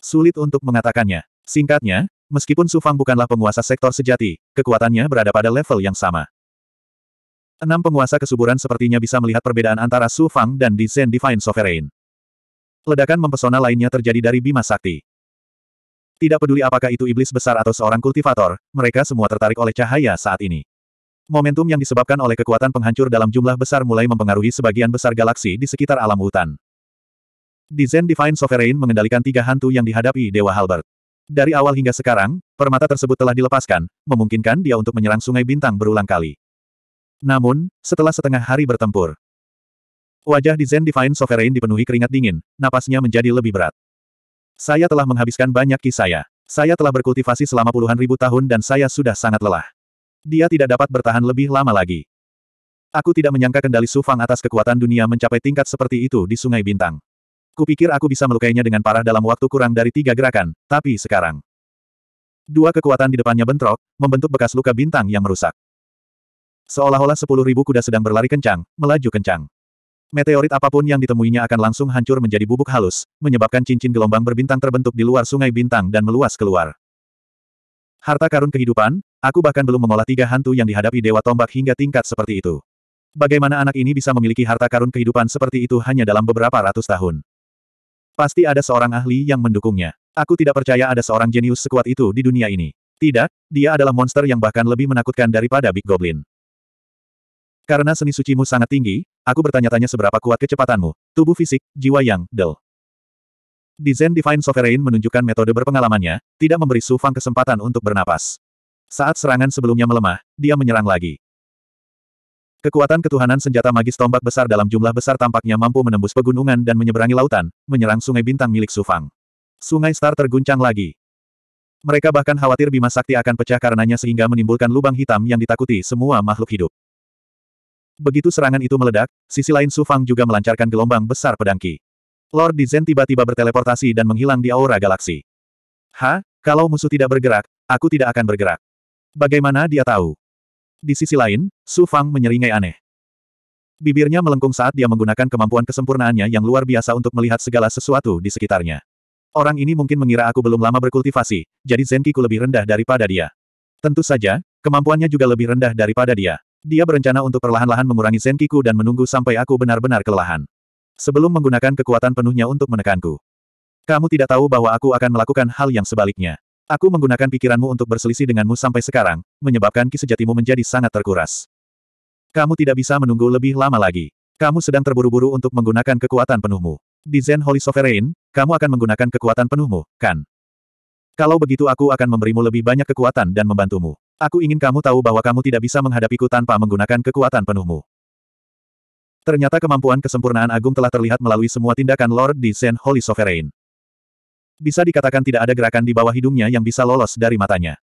[SPEAKER 1] Sulit untuk mengatakannya. Singkatnya, meskipun Sufang bukanlah penguasa sektor sejati, kekuatannya berada pada level yang sama. Enam penguasa kesuburan sepertinya bisa melihat perbedaan antara Su Fang dan di Divine Sovereign. Ledakan mempesona lainnya terjadi dari Bima Sakti. Tidak peduli apakah itu iblis besar atau seorang kultivator, mereka semua tertarik oleh cahaya saat ini. Momentum yang disebabkan oleh kekuatan penghancur dalam jumlah besar mulai mempengaruhi sebagian besar galaksi di sekitar alam hutan. Di Divine Sovereign mengendalikan tiga hantu yang dihadapi Dewa Halbert. Dari awal hingga sekarang, permata tersebut telah dilepaskan, memungkinkan dia untuk menyerang sungai bintang berulang kali. Namun, setelah setengah hari bertempur, wajah di Zen Divine Sovereign dipenuhi keringat dingin, napasnya menjadi lebih berat. Saya telah menghabiskan banyak kisah. saya. Saya telah berkultivasi selama puluhan ribu tahun dan saya sudah sangat lelah. Dia tidak dapat bertahan lebih lama lagi. Aku tidak menyangka kendali Sufang atas kekuatan dunia mencapai tingkat seperti itu di Sungai Bintang. Kupikir aku bisa melukainya dengan parah dalam waktu kurang dari tiga gerakan, tapi sekarang. Dua kekuatan di depannya bentrok, membentuk bekas luka bintang yang merusak. Seolah-olah sepuluh ribu kuda sedang berlari kencang, melaju kencang. Meteorit apapun yang ditemuinya akan langsung hancur menjadi bubuk halus, menyebabkan cincin gelombang berbintang terbentuk di luar sungai bintang dan meluas keluar. Harta karun kehidupan, aku bahkan belum mengolah tiga hantu yang dihadapi dewa tombak hingga tingkat seperti itu. Bagaimana anak ini bisa memiliki harta karun kehidupan seperti itu hanya dalam beberapa ratus tahun? Pasti ada seorang ahli yang mendukungnya. Aku tidak percaya ada seorang jenius sekuat itu di dunia ini. Tidak, dia adalah monster yang bahkan lebih menakutkan daripada Big Goblin. Karena seni sucimu sangat tinggi, aku bertanya-tanya seberapa kuat kecepatanmu, tubuh fisik, jiwa yang, del. Di Divine Sovereign menunjukkan metode berpengalamannya, tidak memberi Su Fang kesempatan untuk bernapas. Saat serangan sebelumnya melemah, dia menyerang lagi. Kekuatan ketuhanan senjata magis tombak besar dalam jumlah besar tampaknya mampu menembus pegunungan dan menyeberangi lautan, menyerang sungai bintang milik Su Fang. Sungai Star terguncang lagi. Mereka bahkan khawatir Bima Sakti akan pecah karenanya sehingga menimbulkan lubang hitam yang ditakuti semua makhluk hidup. Begitu serangan itu meledak, sisi lain Su Fang juga melancarkan gelombang besar pedangki. Lord Lord Dizen tiba-tiba berteleportasi dan menghilang di aura galaksi. Ha? Kalau musuh tidak bergerak, aku tidak akan bergerak. Bagaimana dia tahu? Di sisi lain, Su Fang menyeringai aneh. Bibirnya melengkung saat dia menggunakan kemampuan kesempurnaannya yang luar biasa untuk melihat segala sesuatu di sekitarnya. Orang ini mungkin mengira aku belum lama berkultivasi, jadi Zenkiku lebih rendah daripada dia. Tentu saja, kemampuannya juga lebih rendah daripada dia. Dia berencana untuk perlahan-lahan mengurangi Zenkiku dan menunggu sampai aku benar-benar kelelahan. Sebelum menggunakan kekuatan penuhnya untuk menekanku. Kamu tidak tahu bahwa aku akan melakukan hal yang sebaliknya. Aku menggunakan pikiranmu untuk berselisih denganmu sampai sekarang, menyebabkan ki sejatimu menjadi sangat terkuras. Kamu tidak bisa menunggu lebih lama lagi. Kamu sedang terburu-buru untuk menggunakan kekuatan penuhmu. Di Zen Holy Sovereign, kamu akan menggunakan kekuatan penuhmu, kan? Kalau begitu aku akan memberimu lebih banyak kekuatan dan membantumu. Aku ingin kamu tahu bahwa kamu tidak bisa menghadapiku tanpa menggunakan kekuatan penuhmu. Ternyata kemampuan kesempurnaan agung telah terlihat melalui semua tindakan Lord di Saint Holy Sovereign. Bisa dikatakan tidak ada gerakan di bawah hidungnya yang bisa lolos dari matanya.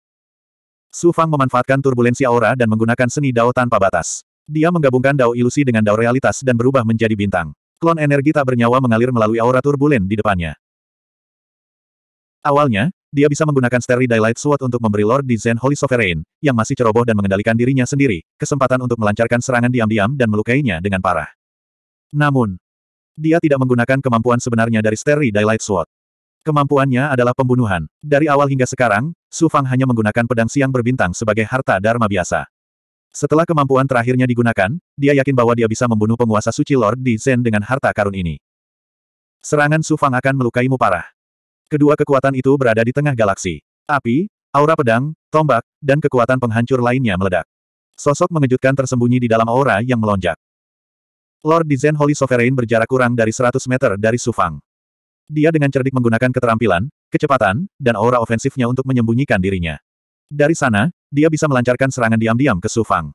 [SPEAKER 1] Su Fang memanfaatkan turbulensi aura dan menggunakan seni dao tanpa batas. Dia menggabungkan dao ilusi dengan dao realitas dan berubah menjadi bintang. Klon energi tak bernyawa mengalir melalui aura turbulen di depannya. Awalnya, dia bisa menggunakan Starry Daylight Sword untuk memberi Lord di Zen Holy Sovereign, yang masih ceroboh dan mengendalikan dirinya sendiri, kesempatan untuk melancarkan serangan diam-diam dan melukainya dengan parah. Namun, dia tidak menggunakan kemampuan sebenarnya dari Starry Daylight Sword. Kemampuannya adalah pembunuhan. Dari awal hingga sekarang, Su Fang hanya menggunakan pedang siang berbintang sebagai harta dharma biasa. Setelah kemampuan terakhirnya digunakan, dia yakin bahwa dia bisa membunuh penguasa suci Lord di Zen dengan harta karun ini. Serangan Su Fang akan melukaimu parah. Kedua kekuatan itu berada di tengah galaksi. Api, aura pedang, tombak, dan kekuatan penghancur lainnya meledak. Sosok mengejutkan tersembunyi di dalam aura yang melonjak. Lord Dizen Holy Sovereign berjarak kurang dari 100 meter dari Sufang. Dia dengan cerdik menggunakan keterampilan, kecepatan, dan aura ofensifnya untuk menyembunyikan dirinya. Dari sana, dia bisa melancarkan serangan diam-diam ke Sufang.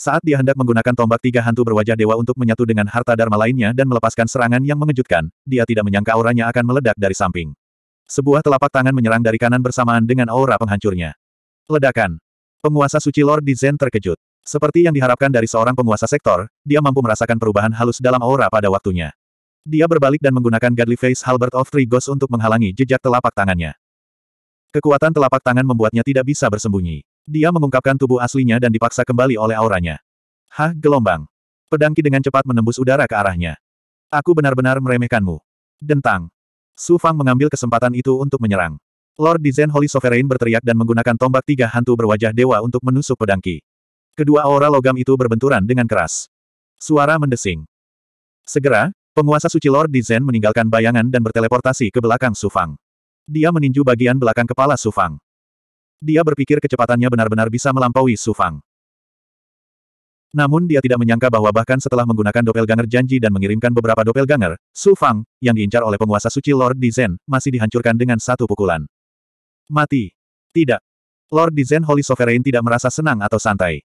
[SPEAKER 1] Saat dia hendak menggunakan tombak tiga hantu berwajah dewa untuk menyatu dengan harta dharma lainnya dan melepaskan serangan yang mengejutkan, dia tidak menyangka auranya akan meledak dari samping. Sebuah telapak tangan menyerang dari kanan bersamaan dengan aura penghancurnya. Ledakan. Penguasa suci Lord di Zen terkejut. Seperti yang diharapkan dari seorang penguasa sektor, dia mampu merasakan perubahan halus dalam aura pada waktunya. Dia berbalik dan menggunakan Godly Face Halbert of Three Ghosts untuk menghalangi jejak telapak tangannya. Kekuatan telapak tangan membuatnya tidak bisa bersembunyi. Dia mengungkapkan tubuh aslinya dan dipaksa kembali oleh auranya. Hah, gelombang. Pedangki dengan cepat menembus udara ke arahnya. Aku benar-benar meremehkanmu. Dentang. Su Fang mengambil kesempatan itu untuk menyerang. Lord Dizen Holy Sovereign berteriak dan menggunakan tombak tiga hantu berwajah dewa untuk menusuk pedangki. Kedua aura logam itu berbenturan dengan keras. Suara mendesing. Segera, penguasa suci Lord Dizen meninggalkan bayangan dan berteleportasi ke belakang Su Fang. Dia meninju bagian belakang kepala Su Fang. Dia berpikir kecepatannya benar-benar bisa melampaui Su Fang. Namun dia tidak menyangka bahwa bahkan setelah menggunakan doppelganger janji dan mengirimkan beberapa doppelganger, Su Fang, yang diincar oleh penguasa suci Lord Dizen, masih dihancurkan dengan satu pukulan. Mati. Tidak. Lord Dizen Holy Sovereign tidak merasa senang atau santai.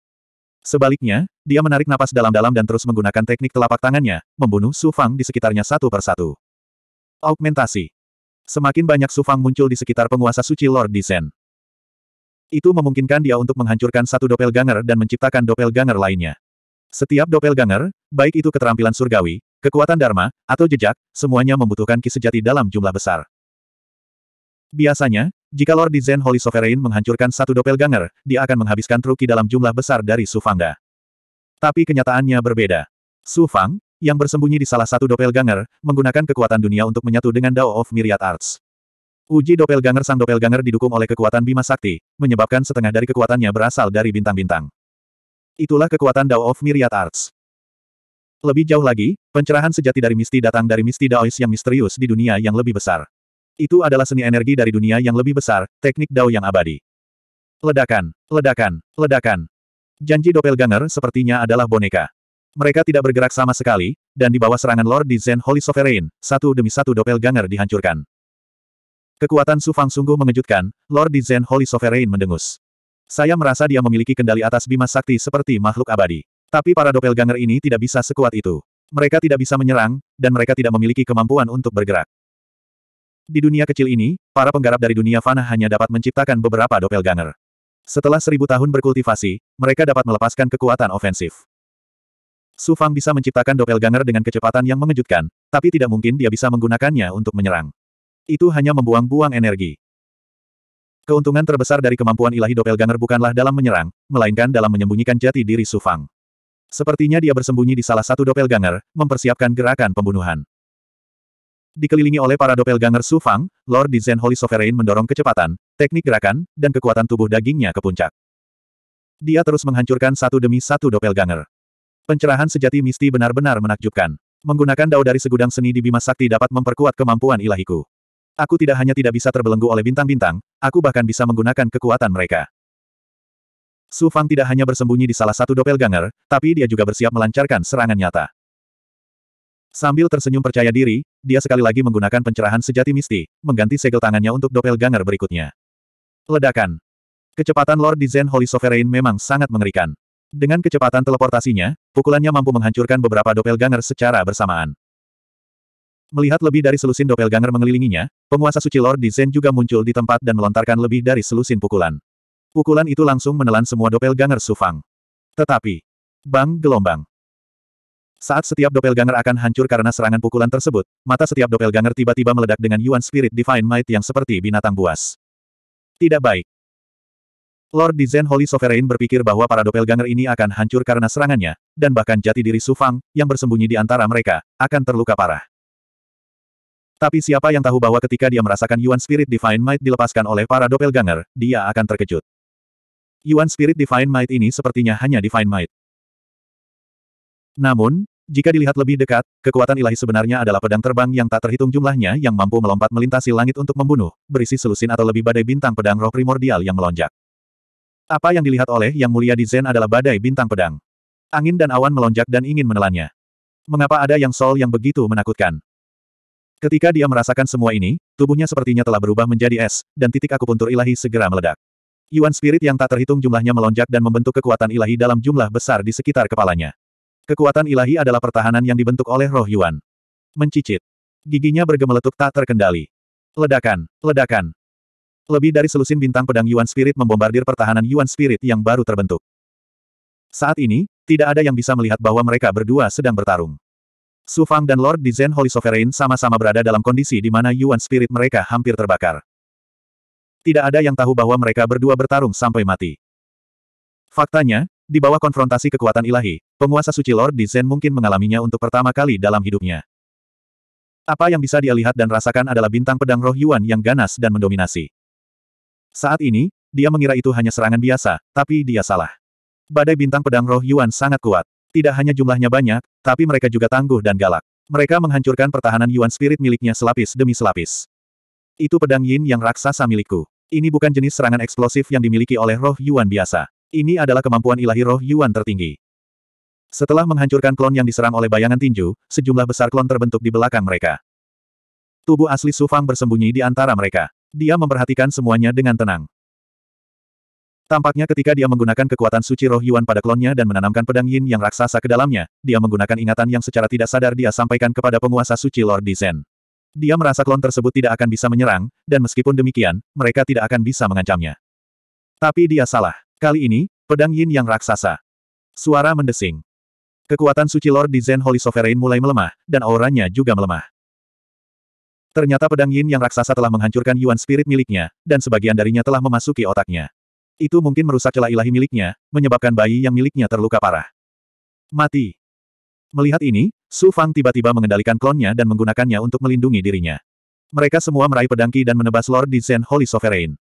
[SPEAKER 1] Sebaliknya, dia menarik napas dalam-dalam dan terus menggunakan teknik telapak tangannya, membunuh Su Fang di sekitarnya satu persatu. Augmentasi. Semakin banyak Su Fang muncul di sekitar penguasa suci Lord Dizen. Itu memungkinkan dia untuk menghancurkan satu doppelganger dan menciptakan doppelganger lainnya. Setiap doppelganger, baik itu keterampilan surgawi, kekuatan dharma, atau jejak, semuanya membutuhkan ki sejati dalam jumlah besar. Biasanya, jika Lord Zen Holy Sovereign menghancurkan satu doppelganger, dia akan menghabiskan truki dalam jumlah besar dari Sufangda. Tapi kenyataannya berbeda. Sufang, yang bersembunyi di salah satu doppelganger, menggunakan kekuatan dunia untuk menyatu dengan Dao of Myriad Arts. Uji doppelganger sang doppelganger didukung oleh kekuatan Bima Sakti, menyebabkan setengah dari kekuatannya berasal dari bintang-bintang. Itulah kekuatan Dao of Myriad Arts. Lebih jauh lagi, pencerahan sejati dari Misti datang dari Misti Daois yang misterius di dunia yang lebih besar. Itu adalah seni energi dari dunia yang lebih besar, teknik Dao yang abadi. Ledakan, ledakan, ledakan. Janji doppelganger sepertinya adalah boneka. Mereka tidak bergerak sama sekali, dan di bawah serangan Lord di Zen Holy Sovereign, satu demi satu doppelganger dihancurkan. Kekuatan Su Fang sungguh mengejutkan, Lord di Zen Holy Sovereign mendengus. Saya merasa dia memiliki kendali atas bima sakti seperti makhluk abadi. Tapi para doppelganger ini tidak bisa sekuat itu. Mereka tidak bisa menyerang, dan mereka tidak memiliki kemampuan untuk bergerak. Di dunia kecil ini, para penggarap dari dunia fana hanya dapat menciptakan beberapa doppelganger. Setelah seribu tahun berkultivasi, mereka dapat melepaskan kekuatan ofensif. Su Fang bisa menciptakan doppelganger dengan kecepatan yang mengejutkan, tapi tidak mungkin dia bisa menggunakannya untuk menyerang. Itu hanya membuang-buang energi. Keuntungan terbesar dari kemampuan ilahi doppelganger bukanlah dalam menyerang, melainkan dalam menyembunyikan jati diri Sufang. Sepertinya dia bersembunyi di salah satu doppelganger, mempersiapkan gerakan pembunuhan. Dikelilingi oleh para doppelganger Sufang, Lord Dizen Holy Sovereign mendorong kecepatan, teknik gerakan, dan kekuatan tubuh dagingnya ke puncak. Dia terus menghancurkan satu demi satu doppelganger. Pencerahan sejati misti benar-benar menakjubkan. Menggunakan dao dari segudang seni di Bima Sakti dapat memperkuat kemampuan ilahiku. Aku tidak hanya tidak bisa terbelenggu oleh bintang-bintang, aku bahkan bisa menggunakan kekuatan mereka. Su Fang tidak hanya bersembunyi di salah satu doppelganger, tapi dia juga bersiap melancarkan serangan nyata. Sambil tersenyum percaya diri, dia sekali lagi menggunakan pencerahan sejati misti, mengganti segel tangannya untuk doppelganger berikutnya. Ledakan. Kecepatan Lord di Holy Sovereign memang sangat mengerikan. Dengan kecepatan teleportasinya, pukulannya mampu menghancurkan beberapa doppelganger secara bersamaan. Melihat lebih dari selusin doppelganger mengelilinginya, penguasa suci Lord Dizen juga muncul di tempat dan melontarkan lebih dari selusin pukulan. Pukulan itu langsung menelan semua doppelganger Sufang. Tetapi, bang gelombang. Saat setiap doppelganger akan hancur karena serangan pukulan tersebut, mata setiap doppelganger tiba-tiba meledak dengan Yuan Spirit Divine Might yang seperti binatang buas. Tidak baik. Lord Dizen Holy Sovereign berpikir bahwa para doppelganger ini akan hancur karena serangannya, dan bahkan jati diri Sufang, yang bersembunyi di antara mereka, akan terluka parah. Tapi siapa yang tahu bahwa ketika dia merasakan Yuan Spirit Divine Might dilepaskan oleh para doppelganger, dia akan terkejut. Yuan Spirit Divine Might ini sepertinya hanya Divine Might. Namun, jika dilihat lebih dekat, kekuatan ilahi sebenarnya adalah pedang terbang yang tak terhitung jumlahnya yang mampu melompat melintasi langit untuk membunuh, berisi selusin atau lebih badai bintang pedang roh primordial yang melonjak. Apa yang dilihat oleh Yang Mulia di Zen adalah badai bintang pedang. Angin dan awan melonjak dan ingin menelannya. Mengapa ada yang sol yang begitu menakutkan? Ketika dia merasakan semua ini, tubuhnya sepertinya telah berubah menjadi es, dan titik akupuntur ilahi segera meledak. Yuan spirit yang tak terhitung jumlahnya melonjak dan membentuk kekuatan ilahi dalam jumlah besar di sekitar kepalanya. Kekuatan ilahi adalah pertahanan yang dibentuk oleh roh Yuan. Mencicit. Giginya bergemeletuk tak terkendali. Ledakan, ledakan. Lebih dari selusin bintang pedang Yuan Spirit membombardir pertahanan Yuan Spirit yang baru terbentuk. Saat ini, tidak ada yang bisa melihat bahwa mereka berdua sedang bertarung. Su Fang dan Lord Dizen Holy Sovereign sama-sama berada dalam kondisi di mana Yuan Spirit mereka hampir terbakar. Tidak ada yang tahu bahwa mereka berdua bertarung sampai mati. Faktanya, di bawah konfrontasi kekuatan ilahi, penguasa suci Lord Dizen mungkin mengalaminya untuk pertama kali dalam hidupnya. Apa yang bisa dia lihat dan rasakan adalah bintang pedang roh Yuan yang ganas dan mendominasi. Saat ini, dia mengira itu hanya serangan biasa, tapi dia salah. Badai bintang pedang roh Yuan sangat kuat. Tidak hanya jumlahnya banyak, tapi mereka juga tangguh dan galak. Mereka menghancurkan pertahanan Yuan Spirit miliknya selapis demi selapis. Itu pedang Yin yang raksasa milikku. Ini bukan jenis serangan eksplosif yang dimiliki oleh roh Yuan biasa. Ini adalah kemampuan ilahi roh Yuan tertinggi. Setelah menghancurkan klon yang diserang oleh bayangan tinju, sejumlah besar klon terbentuk di belakang mereka. Tubuh asli Sufang bersembunyi di antara mereka. Dia memperhatikan semuanya dengan tenang. Tampaknya ketika dia menggunakan kekuatan suci roh Yuan pada klonnya dan menanamkan pedang yin yang raksasa ke dalamnya, dia menggunakan ingatan yang secara tidak sadar dia sampaikan kepada penguasa suci Lord Dizen. Dia merasa klon tersebut tidak akan bisa menyerang, dan meskipun demikian, mereka tidak akan bisa mengancamnya. Tapi dia salah. Kali ini, pedang yin yang raksasa. Suara mendesing. Kekuatan suci Lord Dizen Holy Sovereign mulai melemah, dan auranya juga melemah. Ternyata pedang yin yang raksasa telah menghancurkan Yuan Spirit miliknya, dan sebagian darinya telah memasuki otaknya. Itu mungkin merusak celah ilahi miliknya, menyebabkan bayi yang miliknya terluka parah. Mati. Melihat ini, Su Fang tiba-tiba mengendalikan klonnya dan menggunakannya untuk melindungi dirinya. Mereka semua meraih pedangki dan menebas Lord Dizen Holy Sovereign.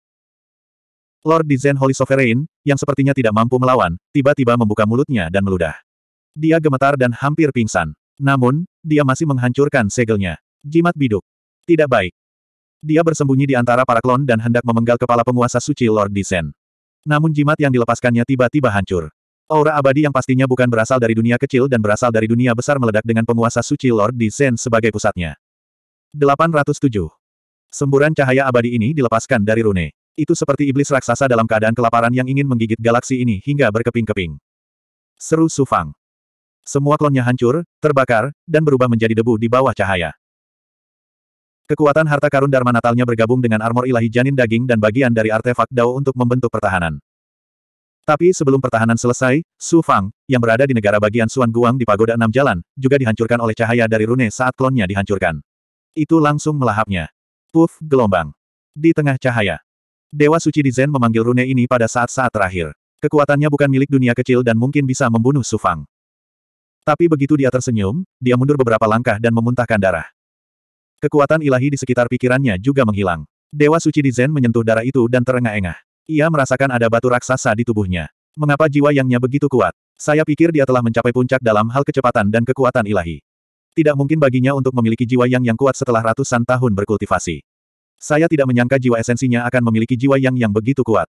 [SPEAKER 1] Lord Dizen Holy Sovereign, yang sepertinya tidak mampu melawan, tiba-tiba membuka mulutnya dan meludah. Dia gemetar dan hampir pingsan. Namun, dia masih menghancurkan segelnya. Jimat biduk. Tidak baik. Dia bersembunyi di antara para klon dan hendak memenggal kepala penguasa suci Lord Dizen. Namun jimat yang dilepaskannya tiba-tiba hancur. Aura abadi yang pastinya bukan berasal dari dunia kecil dan berasal dari dunia besar meledak dengan penguasa suci Lord di Zen sebagai pusatnya. 807. Semburan cahaya abadi ini dilepaskan dari rune. Itu seperti iblis raksasa dalam keadaan kelaparan yang ingin menggigit galaksi ini hingga berkeping-keping. Seru Sufang. Semua klonnya hancur, terbakar, dan berubah menjadi debu di bawah cahaya. Kekuatan harta karun Dharma Natalnya bergabung dengan armor ilahi janin daging dan bagian dari artefak Dao untuk membentuk pertahanan. Tapi sebelum pertahanan selesai, Su Fang, yang berada di negara bagian Suan Guang di Pagoda Enam Jalan, juga dihancurkan oleh cahaya dari Rune saat klonnya dihancurkan. Itu langsung melahapnya. Puff, gelombang. Di tengah cahaya. Dewa Suci di Zen memanggil Rune ini pada saat-saat terakhir. Kekuatannya bukan milik dunia kecil dan mungkin bisa membunuh Su Fang. Tapi begitu dia tersenyum, dia mundur beberapa langkah dan memuntahkan darah. Kekuatan ilahi di sekitar pikirannya juga menghilang. Dewa suci di Zen menyentuh darah itu dan terengah-engah. Ia merasakan ada batu raksasa di tubuhnya. Mengapa jiwa yangnya begitu kuat? Saya pikir dia telah mencapai puncak dalam hal kecepatan dan kekuatan ilahi. Tidak mungkin baginya untuk memiliki jiwa yang yang kuat setelah ratusan tahun berkultivasi. Saya tidak menyangka jiwa esensinya akan memiliki jiwa yang yang begitu kuat.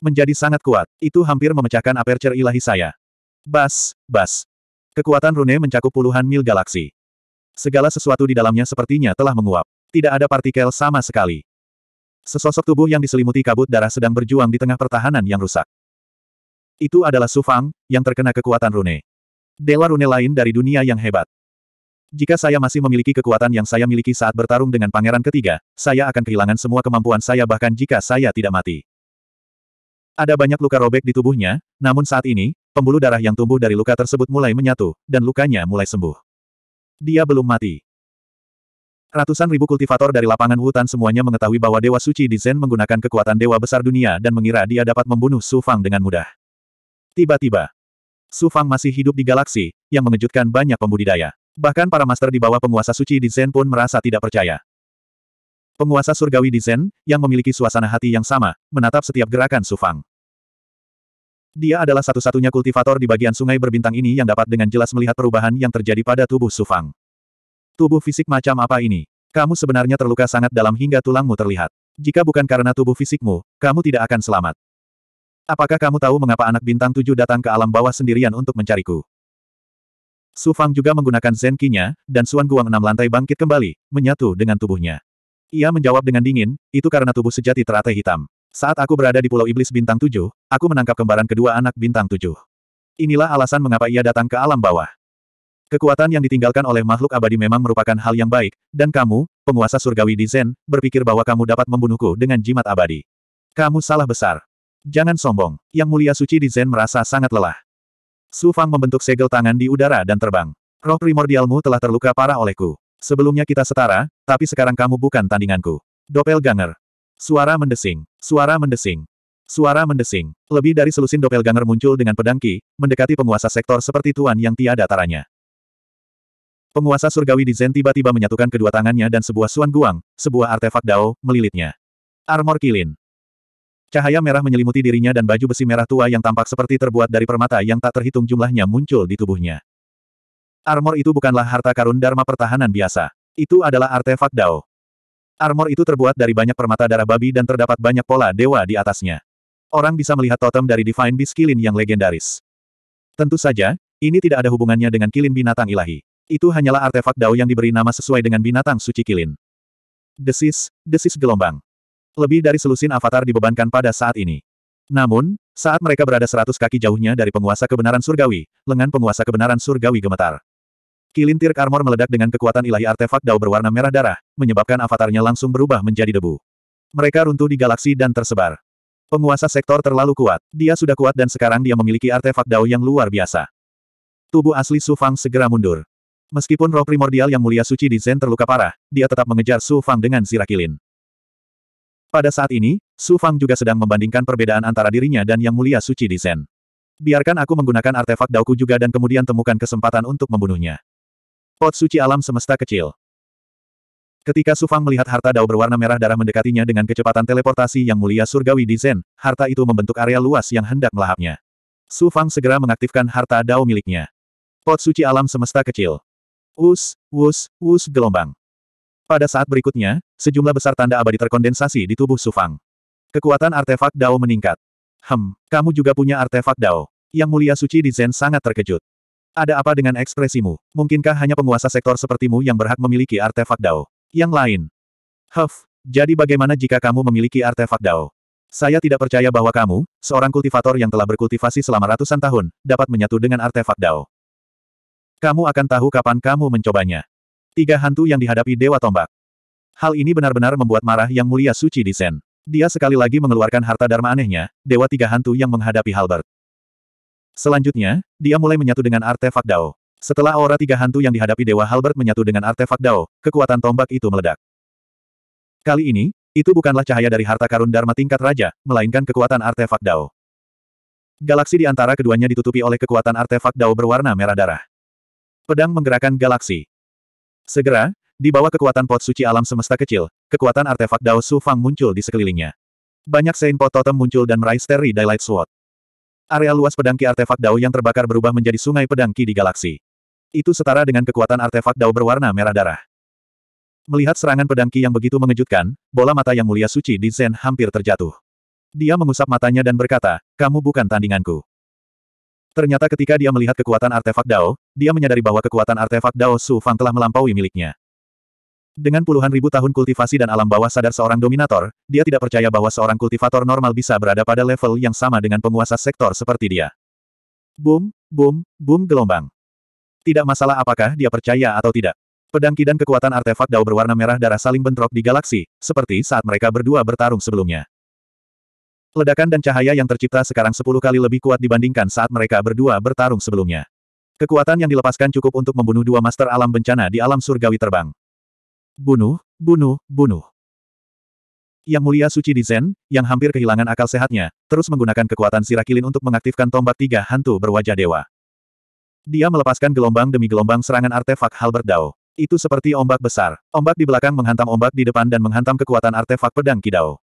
[SPEAKER 1] Menjadi sangat kuat, itu hampir memecahkan aperture ilahi saya. Bas, bas. Kekuatan rune mencakup puluhan mil galaksi. Segala sesuatu di dalamnya sepertinya telah menguap. Tidak ada partikel sama sekali. Sesosok tubuh yang diselimuti kabut darah sedang berjuang di tengah pertahanan yang rusak. Itu adalah Sufang, yang terkena kekuatan rune. Dewa rune lain dari dunia yang hebat. Jika saya masih memiliki kekuatan yang saya miliki saat bertarung dengan pangeran ketiga, saya akan kehilangan semua kemampuan saya bahkan jika saya tidak mati. Ada banyak luka robek di tubuhnya, namun saat ini, pembuluh darah yang tumbuh dari luka tersebut mulai menyatu, dan lukanya mulai sembuh. Dia belum mati. Ratusan ribu kultivator dari lapangan hutan semuanya mengetahui bahwa Dewa Suci di Zen menggunakan kekuatan Dewa Besar Dunia dan mengira dia dapat membunuh Su Fang dengan mudah. Tiba-tiba, Su Fang masih hidup di galaksi, yang mengejutkan banyak pembudidaya. Bahkan para master di bawah penguasa suci di Zen pun merasa tidak percaya. Penguasa surgawi di Zen, yang memiliki suasana hati yang sama, menatap setiap gerakan Su Fang. Dia adalah satu-satunya kultivator di bagian sungai berbintang ini yang dapat dengan jelas melihat perubahan yang terjadi pada tubuh Sufang. Tubuh fisik macam apa ini? Kamu sebenarnya terluka sangat dalam hingga tulangmu terlihat. Jika bukan karena tubuh fisikmu, kamu tidak akan selamat. Apakah kamu tahu mengapa anak bintang tujuh datang ke alam bawah sendirian untuk mencariku? Sufang juga menggunakan zenkinya, dan Suan Guang enam lantai bangkit kembali, menyatu dengan tubuhnya. Ia menjawab dengan dingin, itu karena tubuh sejati teratai hitam. Saat aku berada di Pulau Iblis Bintang Tujuh, aku menangkap kembaran kedua anak Bintang Tujuh. Inilah alasan mengapa ia datang ke alam bawah. Kekuatan yang ditinggalkan oleh makhluk abadi memang merupakan hal yang baik, dan kamu, penguasa surgawi di Zen, berpikir bahwa kamu dapat membunuhku dengan jimat abadi. Kamu salah besar. Jangan sombong, Yang Mulia Suci di Zen merasa sangat lelah. Su Fang membentuk segel tangan di udara dan terbang. Roh primordialmu telah terluka parah olehku. Sebelumnya kita setara, tapi sekarang kamu bukan tandinganku. Doppelganger, Suara mendesing. Suara mendesing. Suara mendesing. Lebih dari selusin doppelganger muncul dengan pedang Ki, mendekati penguasa sektor seperti Tuan yang tiada taranya. Penguasa surgawi di Zen tiba-tiba menyatukan kedua tangannya dan sebuah suan guang, sebuah artefak dao, melilitnya. Armor Kilin. Cahaya merah menyelimuti dirinya dan baju besi merah tua yang tampak seperti terbuat dari permata yang tak terhitung jumlahnya muncul di tubuhnya. Armor itu bukanlah harta karun Dharma pertahanan biasa. Itu adalah artefak Dao. Armor itu terbuat dari banyak permata darah babi dan terdapat banyak pola dewa di atasnya. Orang bisa melihat totem dari Divine Beast Kilin yang legendaris. Tentu saja, ini tidak ada hubungannya dengan kilin binatang ilahi. Itu hanyalah artefak Dao yang diberi nama sesuai dengan binatang suci kilin. Desis, desis gelombang. Lebih dari selusin avatar dibebankan pada saat ini. Namun, saat mereka berada seratus kaki jauhnya dari penguasa kebenaran surgawi, lengan penguasa kebenaran surgawi gemetar. Kilintir armor meledak dengan kekuatan ilahi artefak Dao berwarna merah darah, menyebabkan avatarnya langsung berubah menjadi debu. Mereka runtuh di galaksi dan tersebar. Penguasa sektor terlalu kuat. Dia sudah kuat dan sekarang dia memiliki artefak Dao yang luar biasa. Tubuh asli Su Fang segera mundur. Meskipun roh primordial yang mulia suci di Zen terluka parah, dia tetap mengejar Su Fang dengan sirakilin. Pada saat ini, Su Fang juga sedang membandingkan perbedaan antara dirinya dan yang mulia suci di Zen. Biarkan aku menggunakan artefak dauku juga dan kemudian temukan kesempatan untuk membunuhnya. Pot suci alam semesta kecil. Ketika Sufang melihat harta dao berwarna merah darah mendekatinya dengan kecepatan teleportasi yang mulia surgawi di Zen, harta itu membentuk area luas yang hendak melahapnya. Sufang segera mengaktifkan harta dao miliknya. Pot suci alam semesta kecil. Wus, wus, wus gelombang. Pada saat berikutnya, sejumlah besar tanda abadi terkondensasi di tubuh Sufang. Kekuatan artefak dao meningkat. Hem, kamu juga punya artefak dao. Yang mulia suci di Zen sangat terkejut. Ada apa dengan ekspresimu? Mungkinkah hanya penguasa sektor sepertimu yang berhak memiliki artefak Dao? Yang lain. Huff, jadi bagaimana jika kamu memiliki artefak Dao? Saya tidak percaya bahwa kamu, seorang kultivator yang telah berkultivasi selama ratusan tahun, dapat menyatu dengan artefak Dao. Kamu akan tahu kapan kamu mencobanya. Tiga hantu yang dihadapi Dewa Tombak. Hal ini benar-benar membuat marah Yang Mulia Suci di Sen. Dia sekali lagi mengeluarkan harta dharma anehnya, Dewa Tiga Hantu yang menghadapi Halbert. Selanjutnya, dia mulai menyatu dengan artefak Dao. Setelah aura tiga hantu yang dihadapi Dewa Halbert menyatu dengan artefak Dao, kekuatan tombak itu meledak. Kali ini, itu bukanlah cahaya dari harta karun Dharma tingkat raja, melainkan kekuatan artefak Dao. Galaksi di antara keduanya ditutupi oleh kekuatan artefak Dao berwarna merah darah. Pedang menggerakkan galaksi. Segera, di bawah kekuatan pot suci alam semesta kecil, kekuatan artefak Dao Su Fang muncul di sekelilingnya. Banyak Sein Pot Totem muncul dan meraih Terry Daylight Sword. Area luas Pedangki artefak Dao yang terbakar berubah menjadi sungai Pedangki di galaksi. Itu setara dengan kekuatan artefak Dao berwarna merah darah. Melihat serangan Pedangki yang begitu mengejutkan, bola mata yang mulia suci di Zen hampir terjatuh. Dia mengusap matanya dan berkata, kamu bukan tandinganku. Ternyata ketika dia melihat kekuatan artefak Dao, dia menyadari bahwa kekuatan artefak Dao Su Fang telah melampaui miliknya. Dengan puluhan ribu tahun kultivasi dan alam bawah sadar seorang dominator, dia tidak percaya bahwa seorang kultivator normal bisa berada pada level yang sama dengan penguasa sektor seperti dia. Boom, boom, boom gelombang. Tidak masalah apakah dia percaya atau tidak. Pedang kidan kekuatan artefak dao berwarna merah darah saling bentrok di galaksi, seperti saat mereka berdua bertarung sebelumnya. Ledakan dan cahaya yang tercipta sekarang sepuluh kali lebih kuat dibandingkan saat mereka berdua bertarung sebelumnya. Kekuatan yang dilepaskan cukup untuk membunuh dua master alam bencana di alam surgawi terbang. Bunuh, bunuh, bunuh. Yang mulia suci di Zen, yang hampir kehilangan akal sehatnya, terus menggunakan kekuatan sirakilin untuk mengaktifkan tombak tiga hantu berwajah dewa. Dia melepaskan gelombang demi gelombang serangan artefak Halbert Dao. Itu seperti ombak besar. Ombak di belakang menghantam ombak di depan dan menghantam kekuatan artefak pedang Kidao.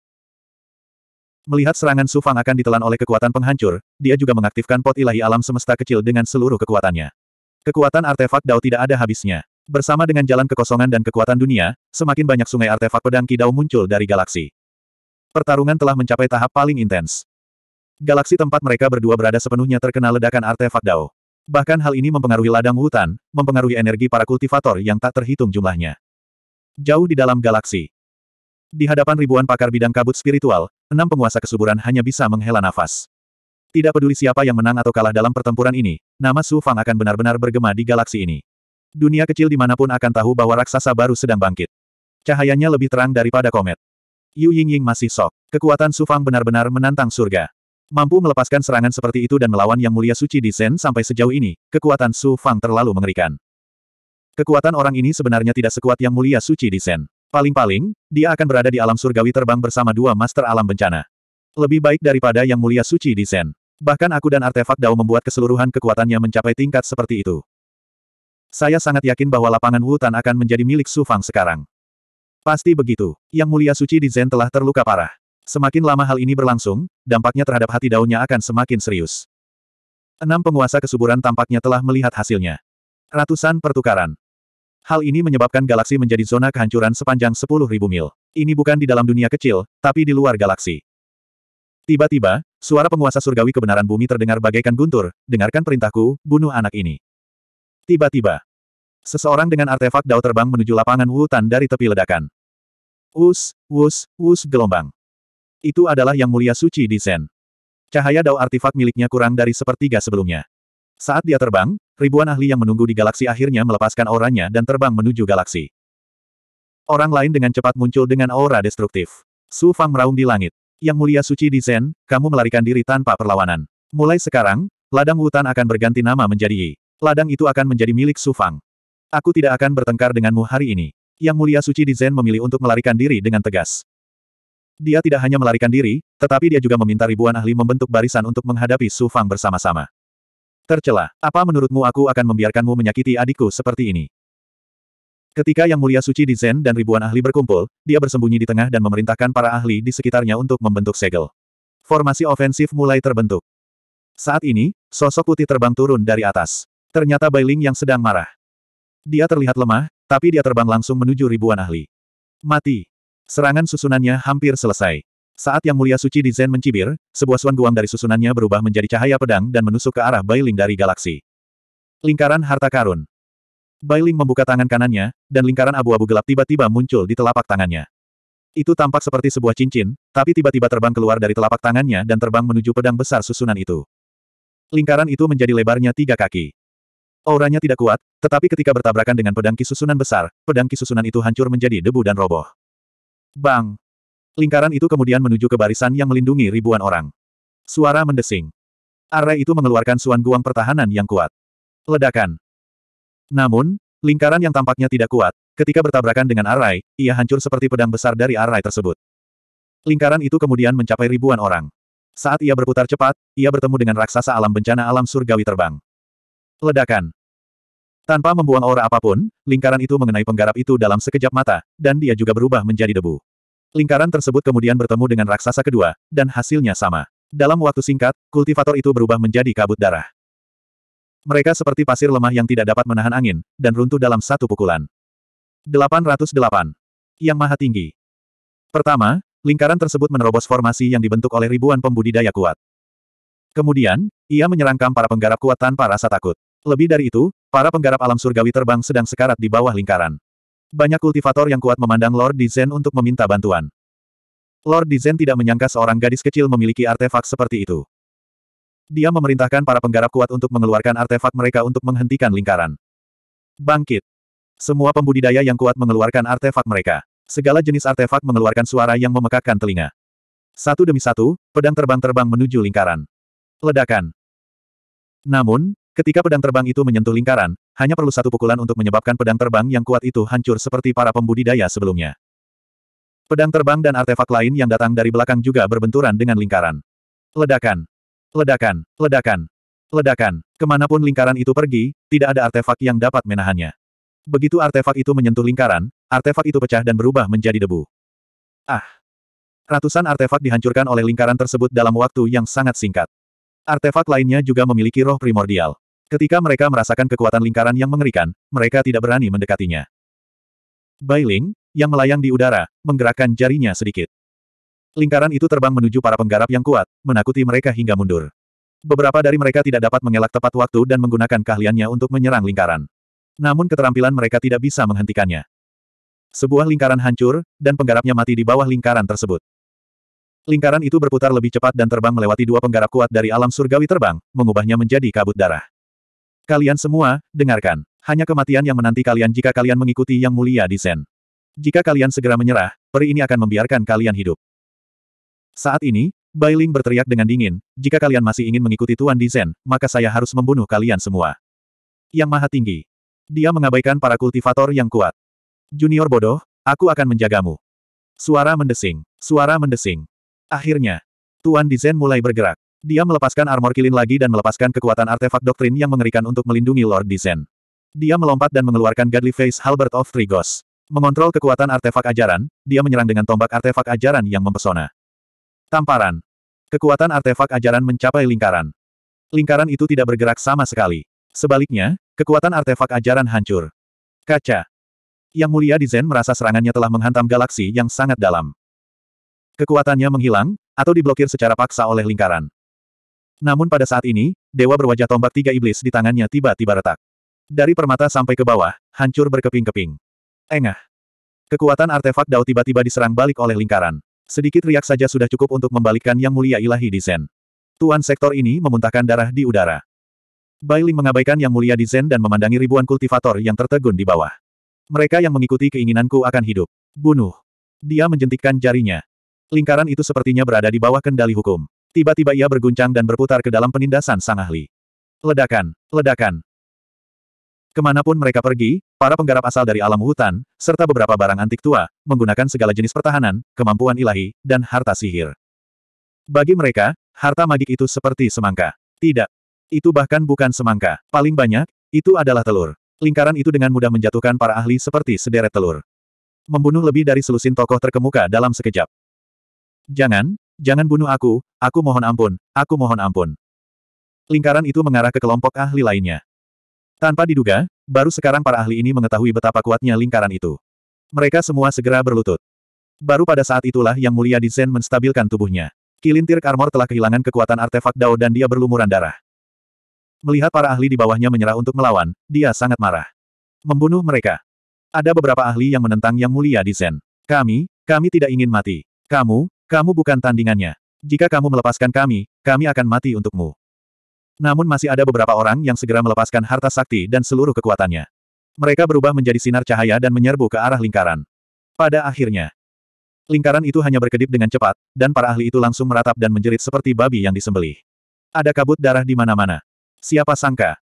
[SPEAKER 1] Melihat serangan Sufang akan ditelan oleh kekuatan penghancur, dia juga mengaktifkan pot ilahi alam semesta kecil dengan seluruh kekuatannya. Kekuatan artefak Dao tidak ada habisnya. Bersama dengan jalan kekosongan dan kekuatan dunia, semakin banyak sungai artefak pedang kidau muncul dari galaksi. Pertarungan telah mencapai tahap paling intens. Galaksi tempat mereka berdua berada sepenuhnya terkena ledakan artefak Dao. Bahkan hal ini mempengaruhi ladang hutan, mempengaruhi energi para kultivator yang tak terhitung jumlahnya. Jauh di dalam galaksi. Di hadapan ribuan pakar bidang kabut spiritual, enam penguasa kesuburan hanya bisa menghela nafas. Tidak peduli siapa yang menang atau kalah dalam pertempuran ini, nama Su Fang akan benar-benar bergema di galaksi ini. Dunia kecil dimanapun akan tahu bahwa raksasa baru sedang bangkit. Cahayanya lebih terang daripada komet. Yu Yingying masih sok. Kekuatan Sufang benar-benar menantang surga. Mampu melepaskan serangan seperti itu dan melawan Yang Mulia Suci di Zen sampai sejauh ini, kekuatan Su Fang terlalu mengerikan. Kekuatan orang ini sebenarnya tidak sekuat Yang Mulia Suci di Zen. Paling-paling, dia akan berada di alam surgawi terbang bersama dua master alam bencana. Lebih baik daripada Yang Mulia Suci di Zen. Bahkan aku dan artefak Dao membuat keseluruhan kekuatannya mencapai tingkat seperti itu. Saya sangat yakin bahwa lapangan hutan akan menjadi milik Su Fang sekarang. Pasti begitu. Yang mulia suci di Zen telah terluka parah. Semakin lama hal ini berlangsung, dampaknya terhadap hati daunnya akan semakin serius. Enam penguasa kesuburan tampaknya telah melihat hasilnya. Ratusan pertukaran. Hal ini menyebabkan galaksi menjadi zona kehancuran sepanjang sepuluh ribu mil. Ini bukan di dalam dunia kecil, tapi di luar galaksi. Tiba-tiba, suara penguasa surgawi kebenaran bumi terdengar bagaikan guntur, dengarkan perintahku, bunuh anak ini. Tiba-tiba, seseorang dengan artefak dao terbang menuju lapangan Wutan dari tepi ledakan. Wus, wus, wus gelombang. Itu adalah yang mulia suci di Zen. Cahaya dao artefak miliknya kurang dari sepertiga sebelumnya. Saat dia terbang, ribuan ahli yang menunggu di galaksi akhirnya melepaskan auranya dan terbang menuju galaksi. Orang lain dengan cepat muncul dengan aura destruktif. Su Fang meraung di langit. Yang mulia suci di Zen, kamu melarikan diri tanpa perlawanan. Mulai sekarang, ladang hutan akan berganti nama menjadi Yi. Ladang itu akan menjadi milik Su Fang. Aku tidak akan bertengkar denganmu hari ini. Yang Mulia Suci di Zen memilih untuk melarikan diri dengan tegas. Dia tidak hanya melarikan diri, tetapi dia juga meminta ribuan ahli membentuk barisan untuk menghadapi Su Fang bersama-sama. Tercela, apa menurutmu aku akan membiarkanmu menyakiti adikku seperti ini? Ketika Yang Mulia Suci di Zen dan ribuan ahli berkumpul, dia bersembunyi di tengah dan memerintahkan para ahli di sekitarnya untuk membentuk segel. Formasi ofensif mulai terbentuk. Saat ini, sosok putih terbang turun dari atas. Ternyata Ling yang sedang marah. Dia terlihat lemah, tapi dia terbang langsung menuju ribuan ahli. Mati. Serangan susunannya hampir selesai. Saat Yang Mulia Suci di Zen mencibir, sebuah suan guang dari susunannya berubah menjadi cahaya pedang dan menusuk ke arah Ling dari galaksi. Lingkaran Harta Karun. Ling membuka tangan kanannya, dan lingkaran abu-abu gelap tiba-tiba muncul di telapak tangannya. Itu tampak seperti sebuah cincin, tapi tiba-tiba terbang keluar dari telapak tangannya dan terbang menuju pedang besar susunan itu. Lingkaran itu menjadi lebarnya tiga kaki. Auranya tidak kuat, tetapi ketika bertabrakan dengan pedang kisusunan besar, pedang kisusunan itu hancur menjadi debu dan roboh. Bang! Lingkaran itu kemudian menuju ke barisan yang melindungi ribuan orang. Suara mendesing. Array itu mengeluarkan suan guang pertahanan yang kuat. Ledakan. Namun, lingkaran yang tampaknya tidak kuat, ketika bertabrakan dengan Array, ia hancur seperti pedang besar dari Array tersebut. Lingkaran itu kemudian mencapai ribuan orang. Saat ia berputar cepat, ia bertemu dengan raksasa alam bencana alam surgawi terbang. Ledakan. Tanpa membuang aura apapun, lingkaran itu mengenai penggarap itu dalam sekejap mata, dan dia juga berubah menjadi debu. Lingkaran tersebut kemudian bertemu dengan raksasa kedua, dan hasilnya sama. Dalam waktu singkat, kultivator itu berubah menjadi kabut darah. Mereka seperti pasir lemah yang tidak dapat menahan angin, dan runtuh dalam satu pukulan. 808. Yang Maha Tinggi. Pertama, lingkaran tersebut menerobos formasi yang dibentuk oleh ribuan pembudidaya kuat. Kemudian, ia menyerang para penggarap kuat tanpa rasa takut. Lebih dari itu, para penggarap alam surgawi terbang sedang sekarat di bawah lingkaran. Banyak kultivator yang kuat memandang Lord Dizen untuk meminta bantuan. Lord Dizen tidak menyangka seorang gadis kecil memiliki artefak seperti itu. Dia memerintahkan para penggarap kuat untuk mengeluarkan artefak mereka untuk menghentikan lingkaran. Bangkit! Semua pembudidaya yang kuat mengeluarkan artefak mereka. Segala jenis artefak mengeluarkan suara yang memekakkan telinga. Satu demi satu, pedang terbang-terbang menuju lingkaran. Ledakan. Namun, Ketika pedang terbang itu menyentuh lingkaran, hanya perlu satu pukulan untuk menyebabkan pedang terbang yang kuat itu hancur seperti para pembudidaya sebelumnya. Pedang terbang dan artefak lain yang datang dari belakang juga berbenturan dengan lingkaran. Ledakan. Ledakan. Ledakan. Ledakan. Kemanapun lingkaran itu pergi, tidak ada artefak yang dapat menahannya. Begitu artefak itu menyentuh lingkaran, artefak itu pecah dan berubah menjadi debu. Ah! Ratusan artefak dihancurkan oleh lingkaran tersebut dalam waktu yang sangat singkat. Artefak lainnya juga memiliki roh primordial. Ketika mereka merasakan kekuatan lingkaran yang mengerikan, mereka tidak berani mendekatinya. Bailing, yang melayang di udara, menggerakkan jarinya sedikit. Lingkaran itu terbang menuju para penggarap yang kuat, menakuti mereka hingga mundur. Beberapa dari mereka tidak dapat mengelak tepat waktu dan menggunakan keahliannya untuk menyerang lingkaran. Namun keterampilan mereka tidak bisa menghentikannya. Sebuah lingkaran hancur, dan penggarapnya mati di bawah lingkaran tersebut. Lingkaran itu berputar lebih cepat dan terbang melewati dua penggarap kuat dari alam surgawi terbang, mengubahnya menjadi kabut darah. Kalian semua, dengarkan. Hanya kematian yang menanti kalian jika kalian mengikuti yang mulia di Zen. Jika kalian segera menyerah, peri ini akan membiarkan kalian hidup. Saat ini, Bailing berteriak dengan dingin, jika kalian masih ingin mengikuti Tuan di Zen, maka saya harus membunuh kalian semua. Yang Maha Tinggi. Dia mengabaikan para kultivator yang kuat. Junior bodoh, aku akan menjagamu. Suara mendesing. Suara mendesing. Akhirnya, Tuan Dizen mulai bergerak. Dia melepaskan armor kilin lagi dan melepaskan kekuatan artefak doktrin yang mengerikan untuk melindungi Lord Dizen. Dia melompat dan mengeluarkan Godly Face Halbert of Trigos. Mengontrol kekuatan artefak ajaran, dia menyerang dengan tombak artefak ajaran yang mempesona. Tamparan. Kekuatan artefak ajaran mencapai lingkaran. Lingkaran itu tidak bergerak sama sekali. Sebaliknya, kekuatan artefak ajaran hancur. Kaca. Yang mulia di merasa serangannya telah menghantam galaksi yang sangat dalam. Kekuatannya menghilang, atau diblokir secara paksa oleh lingkaran. Namun pada saat ini, dewa berwajah tombak tiga iblis di tangannya tiba-tiba retak. Dari permata sampai ke bawah, hancur berkeping-keping. Engah. Kekuatan artefak Dao tiba-tiba diserang balik oleh lingkaran. Sedikit riak saja sudah cukup untuk membalikkan yang mulia ilahi di Zen. Tuan sektor ini memuntahkan darah di udara. Bai mengabaikan yang mulia di Zen dan memandangi ribuan kultivator yang tertegun di bawah. Mereka yang mengikuti keinginanku akan hidup. Bunuh. Dia menjentikkan jarinya. Lingkaran itu sepertinya berada di bawah kendali hukum. Tiba-tiba ia berguncang dan berputar ke dalam penindasan Sang Ahli. Ledakan! Ledakan! Kemanapun mereka pergi, para penggarap asal dari alam hutan, serta beberapa barang antik tua, menggunakan segala jenis pertahanan, kemampuan ilahi, dan harta sihir. Bagi mereka, harta magik itu seperti semangka. Tidak. Itu bahkan bukan semangka. Paling banyak, itu adalah telur. Lingkaran itu dengan mudah menjatuhkan para ahli seperti sederet telur. Membunuh lebih dari selusin tokoh terkemuka dalam sekejap. Jangan, Jangan bunuh aku, aku mohon ampun, aku mohon ampun. Lingkaran itu mengarah ke kelompok ahli lainnya. Tanpa diduga, baru sekarang para ahli ini mengetahui betapa kuatnya lingkaran itu. Mereka semua segera berlutut. Baru pada saat itulah Yang Mulia di menstabilkan tubuhnya. Kilintir Karmor telah kehilangan kekuatan artefak Dao dan dia berlumuran darah. Melihat para ahli di bawahnya menyerah untuk melawan, dia sangat marah. Membunuh mereka. Ada beberapa ahli yang menentang Yang Mulia di Kami, kami tidak ingin mati. Kamu, kamu bukan tandingannya. Jika kamu melepaskan kami, kami akan mati untukmu. Namun masih ada beberapa orang yang segera melepaskan harta sakti dan seluruh kekuatannya. Mereka berubah menjadi sinar cahaya dan menyerbu ke arah lingkaran. Pada akhirnya, lingkaran itu hanya berkedip dengan cepat, dan para ahli itu langsung meratap dan menjerit seperti babi yang disembelih. Ada kabut darah di mana-mana. Siapa sangka?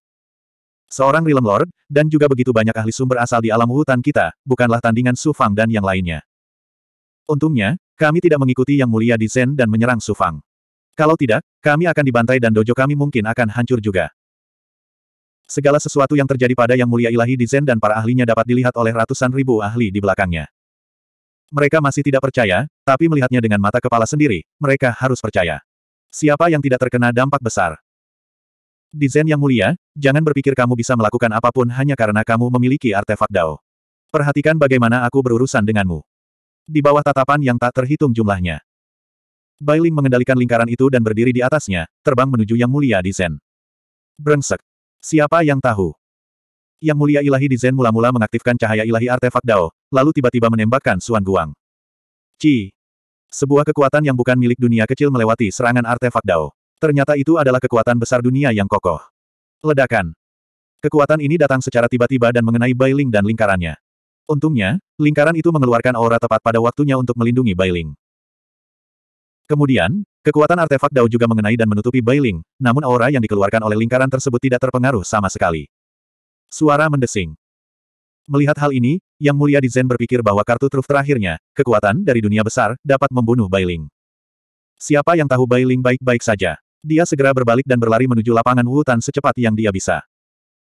[SPEAKER 1] Seorang Realm Lord, dan juga begitu banyak ahli sumber asal di alam hutan kita, bukanlah tandingan Su Fang dan yang lainnya. Untungnya, kami tidak mengikuti Yang Mulia di Zen dan menyerang Sufang. Kalau tidak, kami akan dibantai dan dojo kami mungkin akan hancur juga. Segala sesuatu yang terjadi pada Yang Mulia Ilahi di Zen dan para ahlinya dapat dilihat oleh ratusan ribu ahli di belakangnya. Mereka masih tidak percaya, tapi melihatnya dengan mata kepala sendiri, mereka harus percaya. Siapa yang tidak terkena dampak besar? Di Zen Yang Mulia, jangan berpikir kamu bisa melakukan apapun hanya karena kamu memiliki artefak Dao. Perhatikan bagaimana aku berurusan denganmu di bawah tatapan yang tak terhitung jumlahnya. Bailing mengendalikan lingkaran itu dan berdiri di atasnya, terbang menuju Yang Mulia di Zen. Brengsek. Siapa yang tahu? Yang Mulia Ilahi di Zen mula-mula mengaktifkan cahaya ilahi artefak Dao, lalu tiba-tiba menembakkan Suan Guang. Ci. Sebuah kekuatan yang bukan milik dunia kecil melewati serangan artefak Dao. Ternyata itu adalah kekuatan besar dunia yang kokoh. Ledakan. Kekuatan ini datang secara tiba-tiba dan mengenai Bailing dan lingkarannya. Untungnya, lingkaran itu mengeluarkan aura tepat pada waktunya untuk melindungi Bailing. Kemudian, kekuatan artefak Dao juga mengenai dan menutupi Bailing, namun aura yang dikeluarkan oleh lingkaran tersebut tidak terpengaruh sama sekali. Suara mendesing. Melihat hal ini, Yang Mulia di berpikir bahwa kartu truf terakhirnya, kekuatan dari dunia besar, dapat membunuh Bailing. Siapa yang tahu Bailing baik-baik saja? Dia segera berbalik dan berlari menuju lapangan hutan secepat yang dia bisa.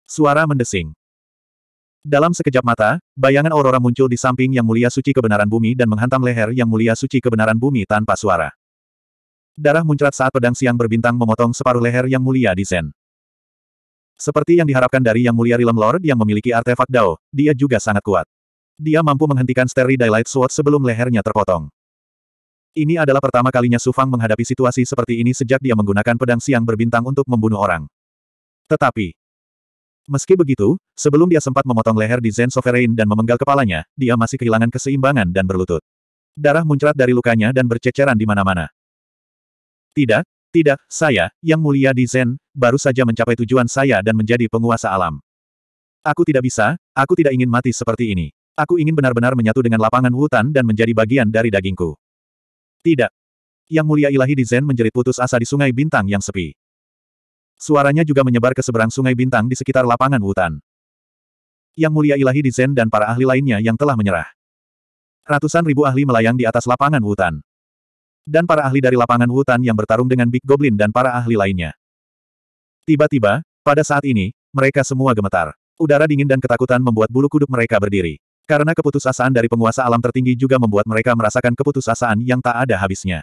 [SPEAKER 1] Suara mendesing. Dalam sekejap mata, bayangan aurora muncul di samping Yang Mulia Suci Kebenaran Bumi dan menghantam leher Yang Mulia Suci Kebenaran Bumi tanpa suara. Darah muncrat saat pedang siang berbintang memotong separuh leher Yang Mulia di Zen. Seperti yang diharapkan dari Yang Mulia Rilem Lord yang memiliki artefak Dao, dia juga sangat kuat. Dia mampu menghentikan Sterry Daylight Sword sebelum lehernya terpotong. Ini adalah pertama kalinya Sufang menghadapi situasi seperti ini sejak dia menggunakan pedang siang berbintang untuk membunuh orang. Tetapi, Meski begitu, sebelum dia sempat memotong leher di Zen Sovereign dan memenggal kepalanya, dia masih kehilangan keseimbangan dan berlutut. Darah muncrat dari lukanya dan berceceran di mana-mana. Tidak, tidak, saya, yang mulia di Zen, baru saja mencapai tujuan saya dan menjadi penguasa alam. Aku tidak bisa, aku tidak ingin mati seperti ini. Aku ingin benar-benar menyatu dengan lapangan hutan dan menjadi bagian dari dagingku. Tidak. Yang mulia ilahi di Zen menjerit putus asa di sungai bintang yang sepi. Suaranya juga menyebar ke seberang sungai bintang di sekitar lapangan hutan. Yang mulia ilahi di Zen dan para ahli lainnya yang telah menyerah. Ratusan ribu ahli melayang di atas lapangan hutan. Dan para ahli dari lapangan hutan yang bertarung dengan Big Goblin dan para ahli lainnya. Tiba-tiba, pada saat ini, mereka semua gemetar. Udara dingin dan ketakutan membuat bulu kuduk mereka berdiri. Karena keputusasaan dari penguasa alam tertinggi juga membuat mereka merasakan keputusasaan yang tak ada habisnya.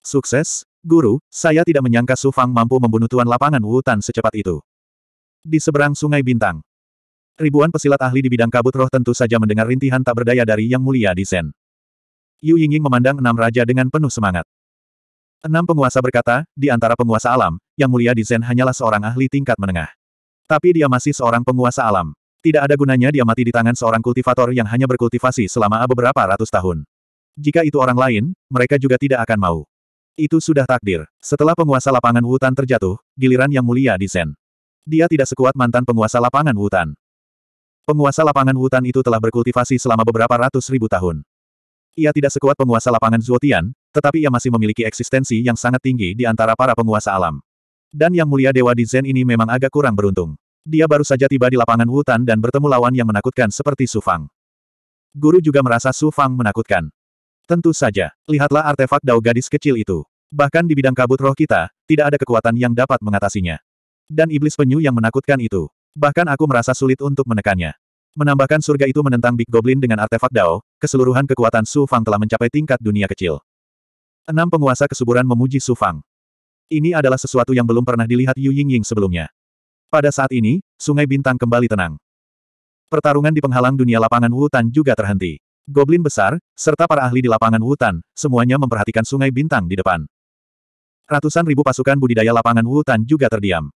[SPEAKER 1] Sukses, Guru, saya tidak menyangka Su Fang mampu membunuh tuan lapangan Wutan secepat itu. Di seberang Sungai Bintang. Ribuan pesilat ahli di bidang kabut roh tentu saja mendengar rintihan tak berdaya dari Yang Mulia di Zen. Yu Yingying memandang enam raja dengan penuh semangat. Enam penguasa berkata, di antara penguasa alam, Yang Mulia di Zen hanyalah seorang ahli tingkat menengah. Tapi dia masih seorang penguasa alam. Tidak ada gunanya dia mati di tangan seorang kultivator yang hanya berkultivasi selama beberapa ratus tahun. Jika itu orang lain, mereka juga tidak akan mau. Itu sudah takdir. Setelah penguasa lapangan hutan terjatuh, giliran yang mulia di Zen. Dia tidak sekuat mantan penguasa lapangan hutan. Penguasa lapangan hutan itu telah berkultivasi selama beberapa ratus ribu tahun. Ia tidak sekuat penguasa lapangan Zuotian, tetapi ia masih memiliki eksistensi yang sangat tinggi di antara para penguasa alam. Dan yang mulia dewa di Zen ini memang agak kurang beruntung. Dia baru saja tiba di lapangan hutan dan bertemu lawan yang menakutkan seperti Sufang. Guru juga merasa Sufang menakutkan. Tentu saja, lihatlah artefak dao gadis kecil itu. Bahkan di bidang kabut roh kita, tidak ada kekuatan yang dapat mengatasinya. Dan iblis penyu yang menakutkan itu. Bahkan aku merasa sulit untuk menekannya. Menambahkan surga itu menentang Big Goblin dengan artefak Dao, keseluruhan kekuatan Su Fang telah mencapai tingkat dunia kecil. Enam penguasa kesuburan memuji Su Fang. Ini adalah sesuatu yang belum pernah dilihat Yu Yingying sebelumnya. Pada saat ini, Sungai Bintang kembali tenang. Pertarungan di penghalang dunia lapangan hutan juga terhenti goblin besar, serta para ahli di lapangan hutan, semuanya memperhatikan sungai bintang di depan. Ratusan ribu pasukan budidaya lapangan hutan juga terdiam.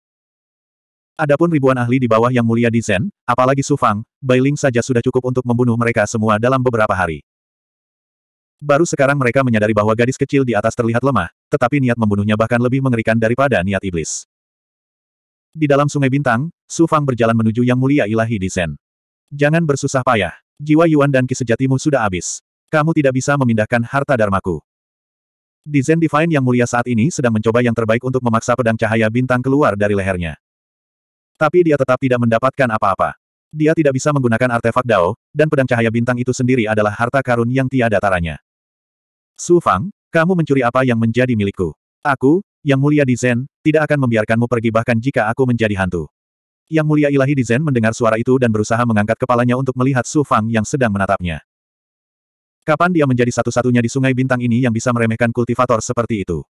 [SPEAKER 1] Adapun ribuan ahli di bawah yang mulia di Zen, apalagi Sufang, Bailing saja sudah cukup untuk membunuh mereka semua dalam beberapa hari. Baru sekarang mereka menyadari bahwa gadis kecil di atas terlihat lemah, tetapi niat membunuhnya bahkan lebih mengerikan daripada niat iblis. Di dalam sungai bintang, Sufang berjalan menuju yang mulia ilahi di Zen. Jangan bersusah payah. Jiwa Yuan dan ki sudah habis. Kamu tidak bisa memindahkan harta dharmaku. Desain Divine yang mulia saat ini sedang mencoba yang terbaik untuk memaksa pedang cahaya bintang keluar dari lehernya. Tapi dia tetap tidak mendapatkan apa-apa. Dia tidak bisa menggunakan artefak Dao, dan pedang cahaya bintang itu sendiri adalah harta karun yang tiada taranya. Su Fang, kamu mencuri apa yang menjadi milikku. Aku, yang mulia di Zen, tidak akan membiarkanmu pergi bahkan jika aku menjadi hantu. Yang mulia ilahi di mendengar suara itu dan berusaha mengangkat kepalanya untuk melihat Su Fang yang sedang menatapnya. Kapan dia menjadi satu-satunya di sungai bintang ini yang bisa meremehkan kultivator seperti itu?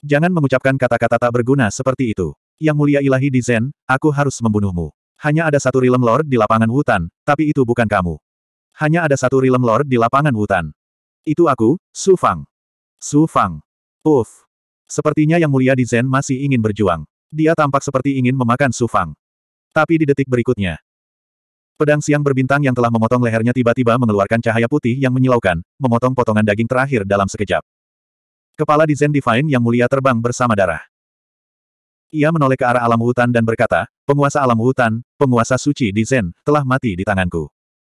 [SPEAKER 1] Jangan mengucapkan kata-kata tak berguna seperti itu. Yang mulia ilahi di aku harus membunuhmu. Hanya ada satu Rilem Lord di lapangan hutan, tapi itu bukan kamu. Hanya ada satu Rilem Lord di lapangan hutan. Itu aku, Su Fang. Su Fang. Uff. Sepertinya Yang Mulia di masih ingin berjuang. Dia tampak seperti ingin memakan Sufang. Tapi di detik berikutnya, pedang siang berbintang yang telah memotong lehernya tiba-tiba mengeluarkan cahaya putih yang menyilaukan, memotong potongan daging terakhir dalam sekejap. Kepala Di Zen Divine yang mulia terbang bersama darah. Ia menoleh ke arah alam hutan dan berkata, penguasa alam hutan, penguasa suci di Zen, telah mati di tanganku.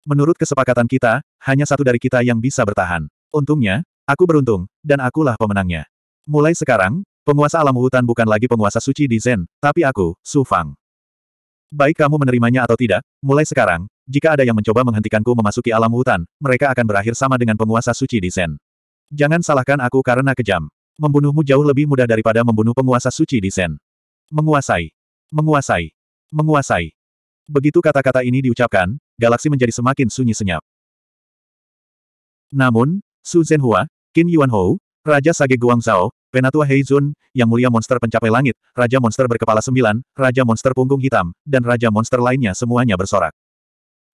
[SPEAKER 1] Menurut kesepakatan kita, hanya satu dari kita yang bisa bertahan. Untungnya, aku beruntung, dan akulah pemenangnya. Mulai sekarang, Penguasa alam hutan bukan lagi penguasa suci di Zen, tapi aku, Su Fang. Baik kamu menerimanya atau tidak, mulai sekarang, jika ada yang mencoba menghentikanku memasuki alam hutan, mereka akan berakhir sama dengan penguasa suci di Zen. Jangan salahkan aku karena kejam. Membunuhmu jauh lebih mudah daripada membunuh penguasa suci di Zen. Menguasai. Menguasai. Menguasai. Begitu kata-kata ini diucapkan, galaksi menjadi semakin sunyi senyap. Namun, Su Zhenhua, Qin Yuanhou, Raja Sage Guang Zhao, Penatua Heizun, yang mulia monster pencapai langit, Raja monster berkepala sembilan, Raja monster punggung hitam, dan Raja monster lainnya semuanya bersorak.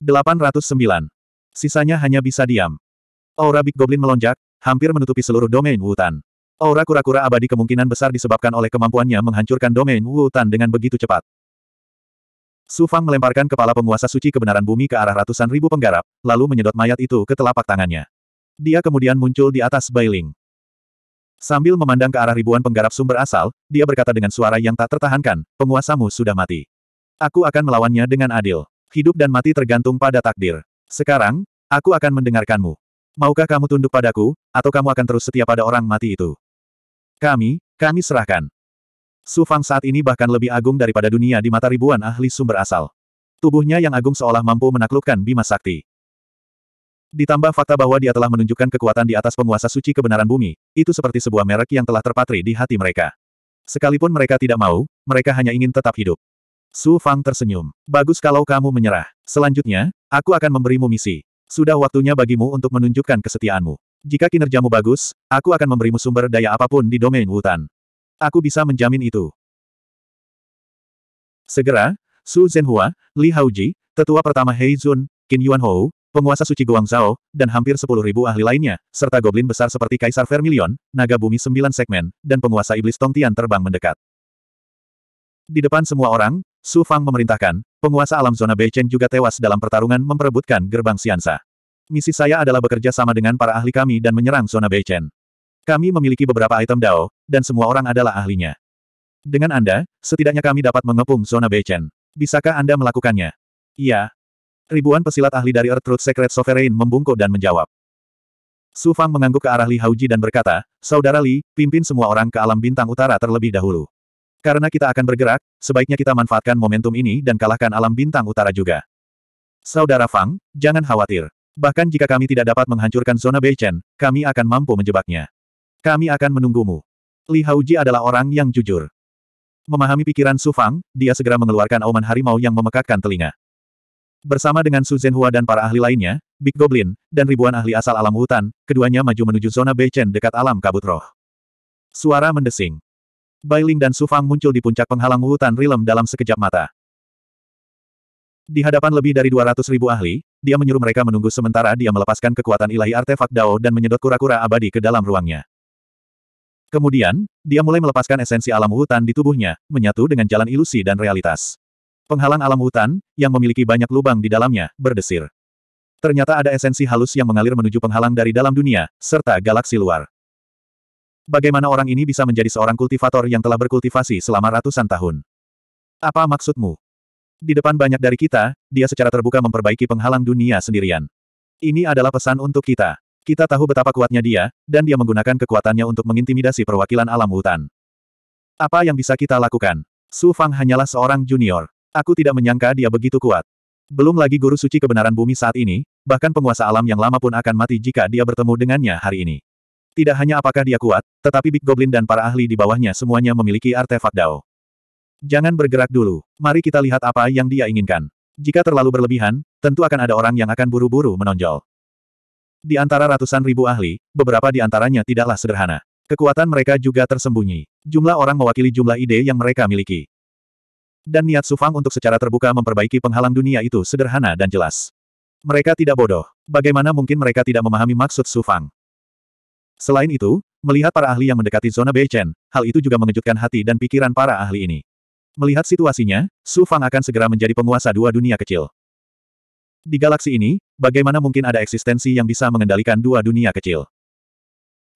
[SPEAKER 1] 809. Sisanya hanya bisa diam. Aura Big Goblin melonjak, hampir menutupi seluruh domain Wutan. Aura kura-kura abadi kemungkinan besar disebabkan oleh kemampuannya menghancurkan domain Wutan dengan begitu cepat. Su Fang melemparkan kepala penguasa suci kebenaran bumi ke arah ratusan ribu penggarap, lalu menyedot mayat itu ke telapak tangannya. Dia kemudian muncul di atas Bailing. Sambil memandang ke arah ribuan penggarap sumber asal, dia berkata dengan suara yang tak tertahankan, penguasamu sudah mati. Aku akan melawannya dengan adil. Hidup dan mati tergantung pada takdir. Sekarang, aku akan mendengarkanmu. Maukah kamu tunduk padaku, atau kamu akan terus setia pada orang mati itu? Kami, kami serahkan. Su Fang saat ini bahkan lebih agung daripada dunia di mata ribuan ahli sumber asal. Tubuhnya yang agung seolah mampu menaklukkan Bima Sakti. Ditambah fakta bahwa dia telah menunjukkan kekuatan di atas penguasa suci kebenaran bumi, itu seperti sebuah merek yang telah terpatri di hati mereka. Sekalipun mereka tidak mau, mereka hanya ingin tetap hidup. Su Fang tersenyum. Bagus kalau kamu menyerah. Selanjutnya, aku akan memberimu misi. Sudah waktunya bagimu untuk menunjukkan kesetiaanmu. Jika kinerjamu bagus, aku akan memberimu sumber daya apapun di domain hutan. Aku bisa menjamin itu. Segera, Su Zhenhua, Li Haoji, tetua pertama Heizun, Qin Yuanhou, penguasa suci Zhao dan hampir sepuluh ribu ahli lainnya, serta goblin besar seperti Kaisar Vermilion, Naga Bumi Sembilan Segmen, dan penguasa Iblis Tongtian terbang mendekat. Di depan semua orang, Su Fang memerintahkan, penguasa alam zona Beichen juga tewas dalam pertarungan memperebutkan gerbang Siansa. Misi saya adalah bekerja sama dengan para ahli kami dan menyerang zona Beichen. Kami memiliki beberapa item Dao, dan semua orang adalah ahlinya. Dengan Anda, setidaknya kami dapat mengepung zona Beichen. Bisakah Anda melakukannya? Iya, Ribuan pesilat ahli dari Earth Truth Secret Sovereign membungkuk dan menjawab. Su Fang mengangguk ke arah Li Hauji dan berkata, Saudara Li, pimpin semua orang ke alam bintang utara terlebih dahulu. Karena kita akan bergerak, sebaiknya kita manfaatkan momentum ini dan kalahkan alam bintang utara juga. Saudara Fang, jangan khawatir. Bahkan jika kami tidak dapat menghancurkan zona Beichen, kami akan mampu menjebaknya. Kami akan menunggumu. Li Hauji adalah orang yang jujur. Memahami pikiran Su Fang, dia segera mengeluarkan auman harimau yang memekakkan telinga. Bersama dengan Su Zhenhua dan para ahli lainnya, Big Goblin, dan ribuan ahli asal alam hutan, keduanya maju menuju zona Beichen dekat alam kabut roh. Suara mendesing. Bailing dan Su Fang muncul di puncak penghalang hutan rilem dalam sekejap mata. Di hadapan lebih dari 200 ribu ahli, dia menyuruh mereka menunggu sementara dia melepaskan kekuatan ilahi artefak Dao dan menyedot kura-kura abadi ke dalam ruangnya. Kemudian, dia mulai melepaskan esensi alam hutan di tubuhnya, menyatu dengan jalan ilusi dan realitas. Penghalang alam hutan, yang memiliki banyak lubang di dalamnya, berdesir. Ternyata ada esensi halus yang mengalir menuju penghalang dari dalam dunia, serta galaksi luar. Bagaimana orang ini bisa menjadi seorang kultivator yang telah berkultivasi selama ratusan tahun? Apa maksudmu? Di depan banyak dari kita, dia secara terbuka memperbaiki penghalang dunia sendirian. Ini adalah pesan untuk kita. Kita tahu betapa kuatnya dia, dan dia menggunakan kekuatannya untuk mengintimidasi perwakilan alam hutan. Apa yang bisa kita lakukan? Su Fang hanyalah seorang junior. Aku tidak menyangka dia begitu kuat. Belum lagi guru suci kebenaran bumi saat ini, bahkan penguasa alam yang lama pun akan mati jika dia bertemu dengannya hari ini. Tidak hanya apakah dia kuat, tetapi Big Goblin dan para ahli di bawahnya semuanya memiliki artefak Dao. Jangan bergerak dulu, mari kita lihat apa yang dia inginkan. Jika terlalu berlebihan, tentu akan ada orang yang akan buru-buru menonjol. Di antara ratusan ribu ahli, beberapa di antaranya tidaklah sederhana. Kekuatan mereka juga tersembunyi. Jumlah orang mewakili jumlah ide yang mereka miliki. Dan niat Sufang untuk secara terbuka memperbaiki penghalang dunia itu sederhana dan jelas. Mereka tidak bodoh. Bagaimana mungkin mereka tidak memahami maksud Sufang? Selain itu, melihat para ahli yang mendekati zona Beichen, hal itu juga mengejutkan hati dan pikiran para ahli ini. Melihat situasinya, Sufang akan segera menjadi penguasa dua dunia kecil. Di galaksi ini, bagaimana mungkin ada eksistensi yang bisa mengendalikan dua dunia kecil?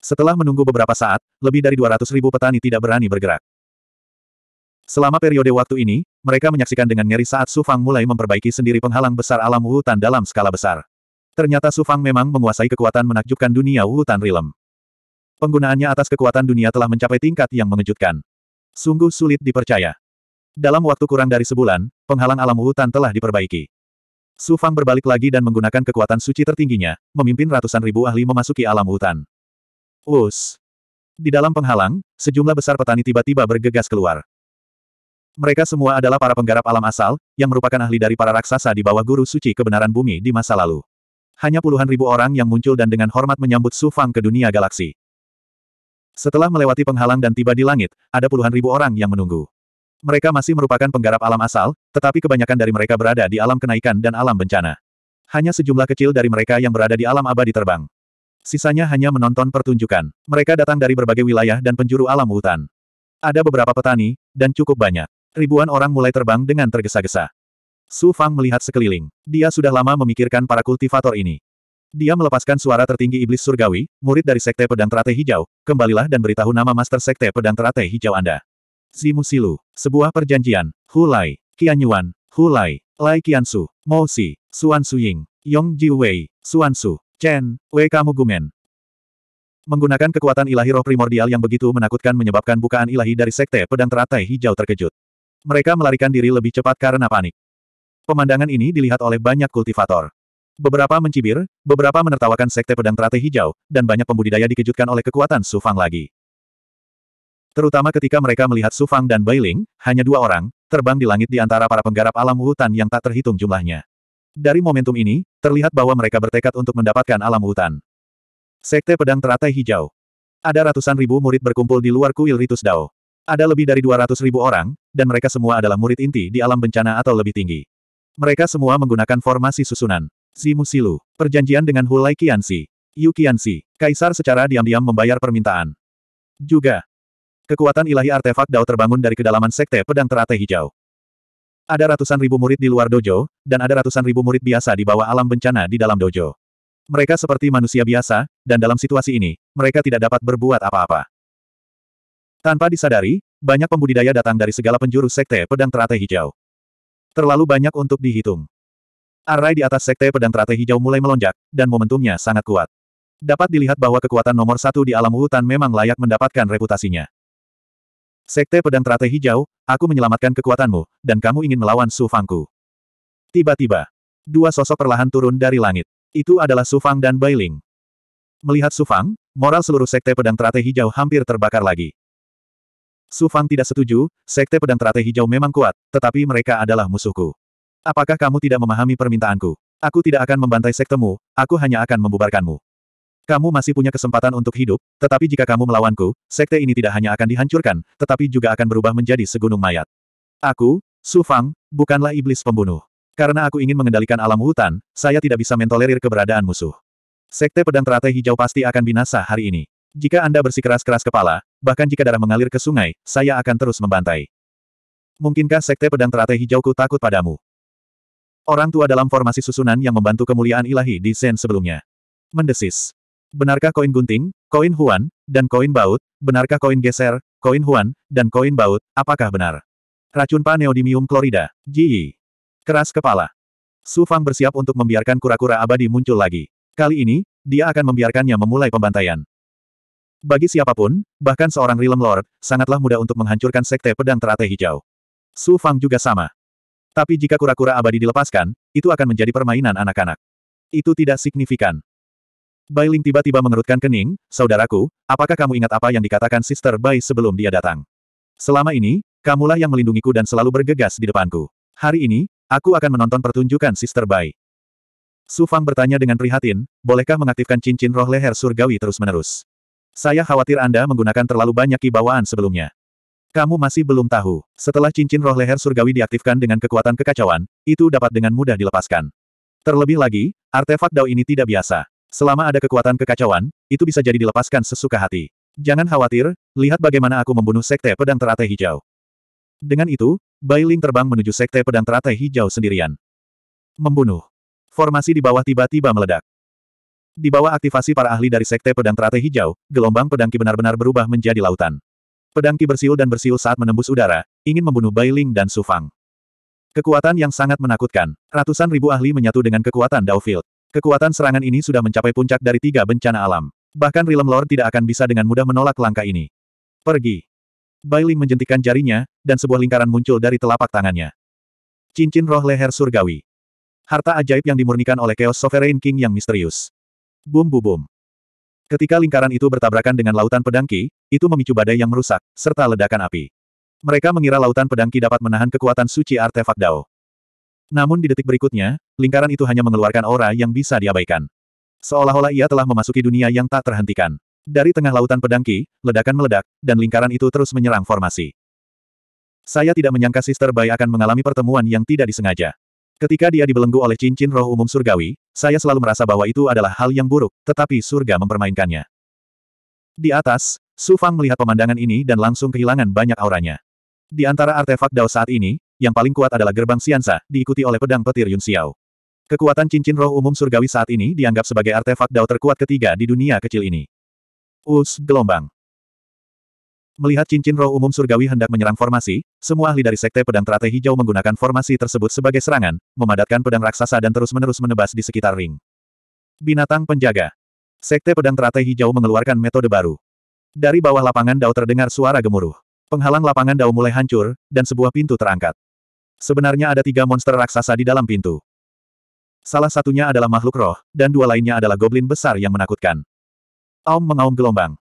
[SPEAKER 1] Setelah menunggu beberapa saat, lebih dari 200 ribu petani tidak berani bergerak. Selama periode waktu ini, mereka menyaksikan dengan ngeri saat Su Fang mulai memperbaiki sendiri penghalang besar alam Wutan dalam skala besar. Ternyata Su Fang memang menguasai kekuatan menakjubkan dunia Wutan Rilem. Penggunaannya atas kekuatan dunia telah mencapai tingkat yang mengejutkan. Sungguh sulit dipercaya. Dalam waktu kurang dari sebulan, penghalang alam Wutan telah diperbaiki. Su Fang berbalik lagi dan menggunakan kekuatan suci tertingginya, memimpin ratusan ribu ahli memasuki alam hutan. Us. Di dalam penghalang, sejumlah besar petani tiba-tiba bergegas keluar. Mereka semua adalah para penggarap alam asal, yang merupakan ahli dari para raksasa di bawah guru suci kebenaran bumi di masa lalu. Hanya puluhan ribu orang yang muncul dan dengan hormat menyambut Su Fang ke dunia galaksi. Setelah melewati penghalang dan tiba di langit, ada puluhan ribu orang yang menunggu. Mereka masih merupakan penggarap alam asal, tetapi kebanyakan dari mereka berada di alam kenaikan dan alam bencana. Hanya sejumlah kecil dari mereka yang berada di alam abadi terbang. Sisanya hanya menonton pertunjukan. Mereka datang dari berbagai wilayah dan penjuru alam hutan. Ada beberapa petani, dan cukup banyak. Ribuan orang mulai terbang dengan tergesa-gesa. Su Fang melihat sekeliling. Dia sudah lama memikirkan para kultivator ini. Dia melepaskan suara tertinggi iblis surgawi, murid dari Sekte Pedang Teratai Hijau, kembalilah dan beritahu nama Master Sekte Pedang Teratai Hijau Anda. Zimu Silu. Sebuah perjanjian. Hulai. Qian Yuan. Hulai. Lai Qiansu. Mo Si. Suan Ying, Yong Ji Wei. Suan Su. Chen. Wei Gumen. Menggunakan kekuatan ilahi roh primordial yang begitu menakutkan menyebabkan bukaan ilahi dari Sekte Pedang Teratai Hijau terkejut. Mereka melarikan diri lebih cepat karena panik. Pemandangan ini dilihat oleh banyak kultivator. Beberapa mencibir, beberapa menertawakan sekte pedang teratai hijau, dan banyak pembudidaya dikejutkan oleh kekuatan Sufang lagi. Terutama ketika mereka melihat Sufang dan Bailing, hanya dua orang, terbang di langit di antara para penggarap alam hutan yang tak terhitung jumlahnya. Dari momentum ini, terlihat bahwa mereka bertekad untuk mendapatkan alam hutan. Sekte Pedang Teratai Hijau Ada ratusan ribu murid berkumpul di luar kuil Ritus Dao. Ada lebih dari 200 ribu orang, dan mereka semua adalah murid inti di alam bencana atau lebih tinggi. Mereka semua menggunakan formasi susunan. Zimu Silu. Perjanjian dengan Hulai Qianxi. Yu Qianxi. Kaisar secara diam-diam membayar permintaan. Juga. Kekuatan ilahi artefak Dao terbangun dari kedalaman sekte pedang teratai hijau. Ada ratusan ribu murid di luar dojo, dan ada ratusan ribu murid biasa di bawah alam bencana di dalam dojo. Mereka seperti manusia biasa, dan dalam situasi ini, mereka tidak dapat berbuat apa-apa. Tanpa disadari, banyak pembudidaya datang dari segala penjuru sekte pedang teratai hijau. Terlalu banyak untuk dihitung. Arai di atas sekte pedang teratai hijau mulai melonjak, dan momentumnya sangat kuat. Dapat dilihat bahwa kekuatan nomor satu di alam hutan memang layak mendapatkan reputasinya. Sekte pedang teratai hijau, aku menyelamatkan kekuatanmu, dan kamu ingin melawan Su Fangku. Tiba-tiba, dua sosok perlahan turun dari langit. Itu adalah Su Fang dan Bailing. Melihat Su Fang, moral seluruh sekte pedang teratai hijau hampir terbakar lagi. Su Fang tidak setuju, sekte pedang teratai hijau memang kuat, tetapi mereka adalah musuhku. Apakah kamu tidak memahami permintaanku? Aku tidak akan membantai sektemu, aku hanya akan membubarkanmu. Kamu masih punya kesempatan untuk hidup, tetapi jika kamu melawanku, sekte ini tidak hanya akan dihancurkan, tetapi juga akan berubah menjadi segunung mayat. Aku, Su Fang, bukanlah iblis pembunuh. Karena aku ingin mengendalikan alam hutan, saya tidak bisa mentolerir keberadaan musuh. Sekte pedang teratai hijau pasti akan binasa hari ini. Jika Anda bersikeras keras kepala, bahkan jika darah mengalir ke sungai, saya akan terus membantai. Mungkinkah Sekte Pedang Teratai Hijauku takut padamu? Orang tua dalam formasi susunan yang membantu kemuliaan ilahi di Zen sebelumnya. Mendesis. Benarkah koin gunting, koin huan, dan koin baut, benarkah koin geser, koin huan, dan koin baut, apakah benar? Racun Paneodimium klorida. Ji. Keras kepala. Su Fang bersiap untuk membiarkan kura-kura abadi muncul lagi. Kali ini, dia akan membiarkannya memulai pembantaian. Bagi siapapun, bahkan seorang Realm Lord, sangatlah mudah untuk menghancurkan sekte pedang teratai hijau. Su Fang juga sama. Tapi jika kura-kura abadi dilepaskan, itu akan menjadi permainan anak-anak. Itu tidak signifikan. Bai Ling tiba-tiba mengerutkan kening, saudaraku, apakah kamu ingat apa yang dikatakan Sister Bai sebelum dia datang? Selama ini, kamulah yang melindungiku dan selalu bergegas di depanku. Hari ini, aku akan menonton pertunjukan Sister Bai. Su Fang bertanya dengan prihatin, bolehkah mengaktifkan cincin roh leher surgawi terus-menerus? Saya khawatir Anda menggunakan terlalu banyak kibawaan sebelumnya. Kamu masih belum tahu, setelah cincin roh leher surgawi diaktifkan dengan kekuatan kekacauan, itu dapat dengan mudah dilepaskan. Terlebih lagi, artefak Dao ini tidak biasa. Selama ada kekuatan kekacauan, itu bisa jadi dilepaskan sesuka hati. Jangan khawatir, lihat bagaimana aku membunuh Sekte Pedang Teratai Hijau. Dengan itu, Ling terbang menuju Sekte Pedang Teratai Hijau sendirian. Membunuh. Formasi di bawah tiba-tiba meledak. Di bawah aktivasi para ahli dari Sekte Pedang Teratai Hijau, gelombang pedangki benar-benar berubah menjadi lautan. Pedangki bersiul dan bersiul saat menembus udara, ingin membunuh Ling dan Su Fang. Kekuatan yang sangat menakutkan. Ratusan ribu ahli menyatu dengan kekuatan Dowfield. Kekuatan serangan ini sudah mencapai puncak dari tiga bencana alam. Bahkan Realm Lord tidak akan bisa dengan mudah menolak langkah ini. Pergi. Ling menjentikan jarinya, dan sebuah lingkaran muncul dari telapak tangannya. Cincin roh leher surgawi. Harta ajaib yang dimurnikan oleh Chaos Sovereign King yang misterius. Bum bum, bum. Ketika lingkaran itu bertabrakan dengan lautan pedangki, itu memicu badai yang merusak, serta ledakan api. Mereka mengira lautan pedangki dapat menahan kekuatan suci artefak Dao. Namun di detik berikutnya, lingkaran itu hanya mengeluarkan aura yang bisa diabaikan. Seolah-olah ia telah memasuki dunia yang tak terhentikan. Dari tengah lautan pedangki, ledakan meledak, dan lingkaran itu terus menyerang formasi. Saya tidak menyangka Sister Bai akan mengalami pertemuan yang tidak disengaja. Ketika dia dibelenggu oleh cincin roh umum surgawi, saya selalu merasa bahwa itu adalah hal yang buruk, tetapi surga mempermainkannya. Di atas, Su Fang melihat pemandangan ini dan langsung kehilangan banyak auranya. Di antara artefak Dao saat ini, yang paling kuat adalah gerbang Siansa, diikuti oleh pedang petir Yun Xiao. Kekuatan cincin roh umum surgawi saat ini dianggap sebagai artefak Dao terkuat ketiga di dunia kecil ini. Us gelombang. Melihat cincin roh umum surgawi hendak menyerang formasi, semua ahli dari Sekte Pedang Teratai Hijau menggunakan formasi tersebut sebagai serangan, memadatkan pedang raksasa dan terus-menerus menebas di sekitar ring. Binatang penjaga. Sekte Pedang Teratai Hijau mengeluarkan metode baru. Dari bawah lapangan Dao terdengar suara gemuruh. Penghalang lapangan Dao mulai hancur, dan sebuah pintu terangkat. Sebenarnya ada tiga monster raksasa di dalam pintu. Salah satunya adalah makhluk roh, dan dua lainnya adalah goblin besar yang menakutkan. Aum mengaum gelombang.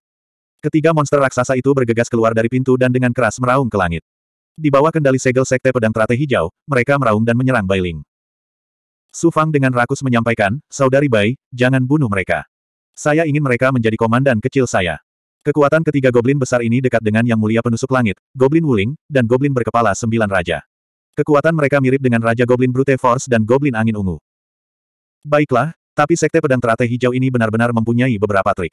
[SPEAKER 1] Ketiga monster raksasa itu bergegas keluar dari pintu dan dengan keras meraung ke langit. Di bawah kendali segel sekte pedang teratai hijau, mereka meraung dan menyerang Bailing. Su Fang dengan rakus menyampaikan, Saudari Bai, jangan bunuh mereka. Saya ingin mereka menjadi komandan kecil saya. Kekuatan ketiga goblin besar ini dekat dengan Yang Mulia Penusuk Langit, Goblin Wuling, dan Goblin Berkepala Sembilan Raja. Kekuatan mereka mirip dengan Raja Goblin Brute Force dan Goblin Angin Ungu. Baiklah, tapi Sekte Pedang Teratai Hijau ini benar-benar mempunyai beberapa trik.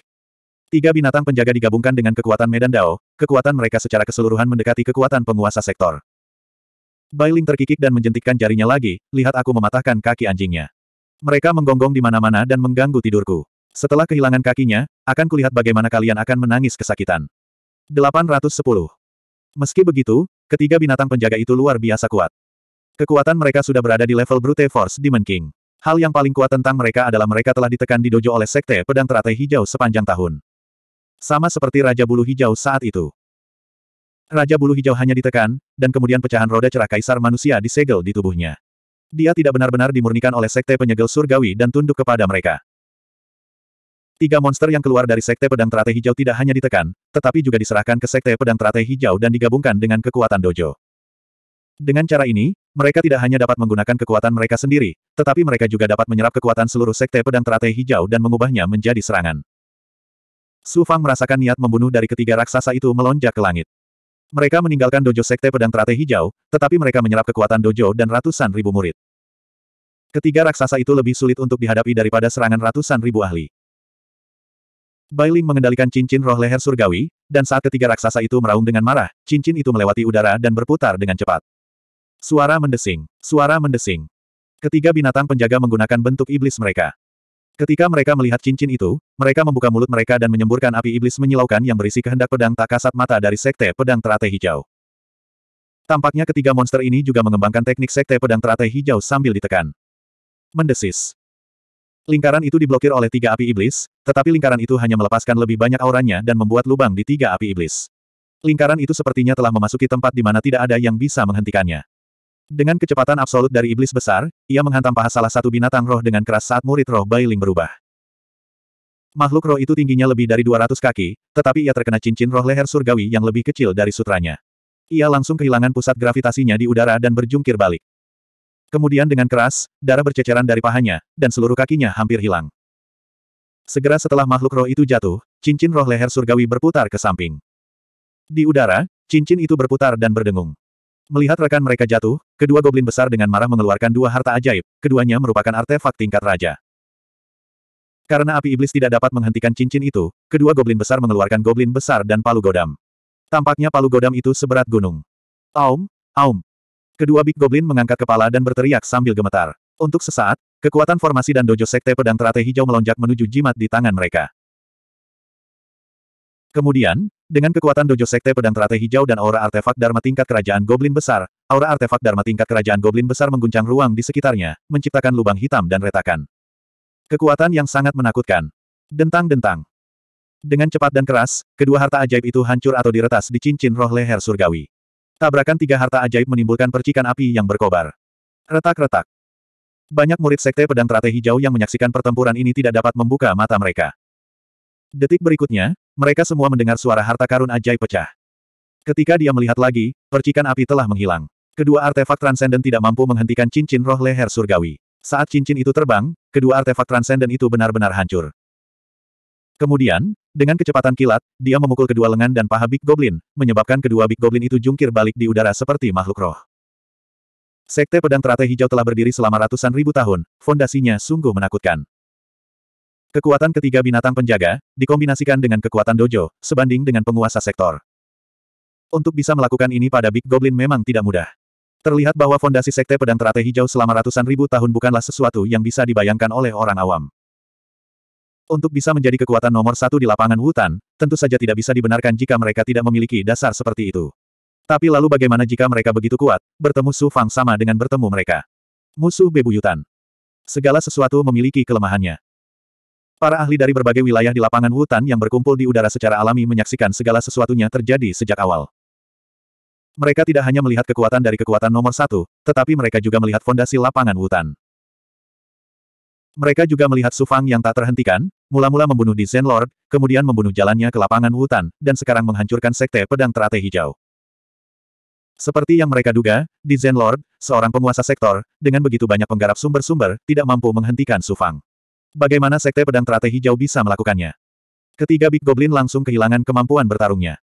[SPEAKER 1] Tiga binatang penjaga digabungkan dengan kekuatan Medan Dao, kekuatan mereka secara keseluruhan mendekati kekuatan penguasa sektor. Bailing terkikik dan menjentikkan jarinya lagi, lihat aku mematahkan kaki anjingnya. Mereka menggonggong di mana-mana dan mengganggu tidurku. Setelah kehilangan kakinya, akan kulihat bagaimana kalian akan menangis kesakitan. 810. Meski begitu, ketiga binatang penjaga itu luar biasa kuat. Kekuatan mereka sudah berada di level Brute Force Demon King. Hal yang paling kuat tentang mereka adalah mereka telah ditekan di dojo oleh Sekte Pedang Teratai Hijau sepanjang tahun. Sama seperti Raja Bulu Hijau saat itu. Raja Bulu Hijau hanya ditekan, dan kemudian pecahan roda cerah kaisar manusia disegel di tubuhnya. Dia tidak benar-benar dimurnikan oleh sekte penyegel surgawi dan tunduk kepada mereka. Tiga monster yang keluar dari Sekte Pedang Teratai Hijau tidak hanya ditekan, tetapi juga diserahkan ke Sekte Pedang Teratai Hijau dan digabungkan dengan kekuatan dojo. Dengan cara ini, mereka tidak hanya dapat menggunakan kekuatan mereka sendiri, tetapi mereka juga dapat menyerap kekuatan seluruh Sekte Pedang Teratai Hijau dan mengubahnya menjadi serangan. Su Fang merasakan niat membunuh dari ketiga raksasa itu melonjak ke langit. Mereka meninggalkan dojo sekte pedang teratai hijau, tetapi mereka menyerap kekuatan dojo dan ratusan ribu murid. Ketiga raksasa itu lebih sulit untuk dihadapi daripada serangan ratusan ribu ahli. Bailing mengendalikan cincin roh leher surgawi, dan saat ketiga raksasa itu meraung dengan marah, cincin itu melewati udara dan berputar dengan cepat. Suara mendesing, suara mendesing. Ketiga binatang penjaga menggunakan bentuk iblis mereka. Ketika mereka melihat cincin itu, mereka membuka mulut mereka dan menyemburkan api iblis menyilaukan yang berisi kehendak pedang tak kasat mata dari Sekte Pedang Teratai Hijau. Tampaknya ketiga monster ini juga mengembangkan teknik Sekte Pedang Teratai Hijau sambil ditekan. Mendesis. Lingkaran itu diblokir oleh tiga api iblis, tetapi lingkaran itu hanya melepaskan lebih banyak auranya dan membuat lubang di tiga api iblis. Lingkaran itu sepertinya telah memasuki tempat di mana tidak ada yang bisa menghentikannya. Dengan kecepatan absolut dari iblis besar, ia menghantam paha salah satu binatang roh dengan keras saat murid roh Bailing berubah. Makhluk roh itu tingginya lebih dari 200 kaki, tetapi ia terkena cincin roh leher surgawi yang lebih kecil dari sutranya. Ia langsung kehilangan pusat gravitasinya di udara dan berjungkir balik. Kemudian dengan keras, darah berceceran dari pahanya, dan seluruh kakinya hampir hilang. Segera setelah makhluk roh itu jatuh, cincin roh leher surgawi berputar ke samping. Di udara, cincin itu berputar dan berdengung. Melihat rekan mereka jatuh, kedua goblin besar dengan marah mengeluarkan dua harta ajaib, keduanya merupakan artefak tingkat raja. Karena api iblis tidak dapat menghentikan cincin itu, kedua goblin besar mengeluarkan goblin besar dan palu godam. Tampaknya palu godam itu seberat gunung. Aum, aum. Kedua big goblin mengangkat kepala dan berteriak sambil gemetar. Untuk sesaat, kekuatan formasi dan dojo sekte pedang teratai hijau melonjak menuju jimat di tangan mereka. Kemudian, dengan kekuatan dojo sekte pedang teratai hijau dan aura artefak Dharma tingkat kerajaan Goblin Besar, aura artefak Dharma tingkat kerajaan Goblin Besar mengguncang ruang di sekitarnya, menciptakan lubang hitam dan retakan. Kekuatan yang sangat menakutkan. Dentang-dentang. Dengan cepat dan keras, kedua harta ajaib itu hancur atau diretas di cincin roh leher surgawi. Tabrakan tiga harta ajaib menimbulkan percikan api yang berkobar. Retak-retak. Banyak murid sekte pedang teratai hijau yang menyaksikan pertempuran ini tidak dapat membuka mata mereka. Detik berikutnya, mereka semua mendengar suara harta karun ajaib pecah. Ketika dia melihat lagi, percikan api telah menghilang. Kedua artefak transenden tidak mampu menghentikan cincin roh leher surgawi. Saat cincin itu terbang, kedua artefak transenden itu benar-benar hancur. Kemudian, dengan kecepatan kilat, dia memukul kedua lengan dan paha Big Goblin, menyebabkan kedua Big Goblin itu jungkir balik di udara seperti makhluk roh. Sekte pedang teratai hijau telah berdiri selama ratusan ribu tahun, fondasinya sungguh menakutkan. Kekuatan ketiga binatang penjaga, dikombinasikan dengan kekuatan dojo, sebanding dengan penguasa sektor. Untuk bisa melakukan ini pada Big Goblin memang tidak mudah. Terlihat bahwa fondasi sekte pedang teratai hijau selama ratusan ribu tahun bukanlah sesuatu yang bisa dibayangkan oleh orang awam. Untuk bisa menjadi kekuatan nomor satu di lapangan hutan, tentu saja tidak bisa dibenarkan jika mereka tidak memiliki dasar seperti itu. Tapi lalu bagaimana jika mereka begitu kuat, bertemu Su Fang sama dengan bertemu mereka? Musuh bebuyutan. Segala sesuatu memiliki kelemahannya. Para ahli dari berbagai wilayah di lapangan hutan yang berkumpul di udara secara alami menyaksikan segala sesuatunya terjadi sejak awal. Mereka tidak hanya melihat kekuatan dari kekuatan nomor satu, tetapi mereka juga melihat fondasi lapangan hutan. Mereka juga melihat Sufang yang tak terhentikan, mula-mula membunuh di Zen Lord, kemudian membunuh jalannya ke lapangan hutan, dan sekarang menghancurkan sekte pedang terate hijau. Seperti yang mereka duga, di Zen Lord, seorang penguasa sektor, dengan begitu banyak penggarap sumber-sumber, tidak mampu menghentikan Sufang. Bagaimana Sekte Pedang Teratai Hijau bisa melakukannya? Ketiga Big Goblin langsung kehilangan kemampuan bertarungnya.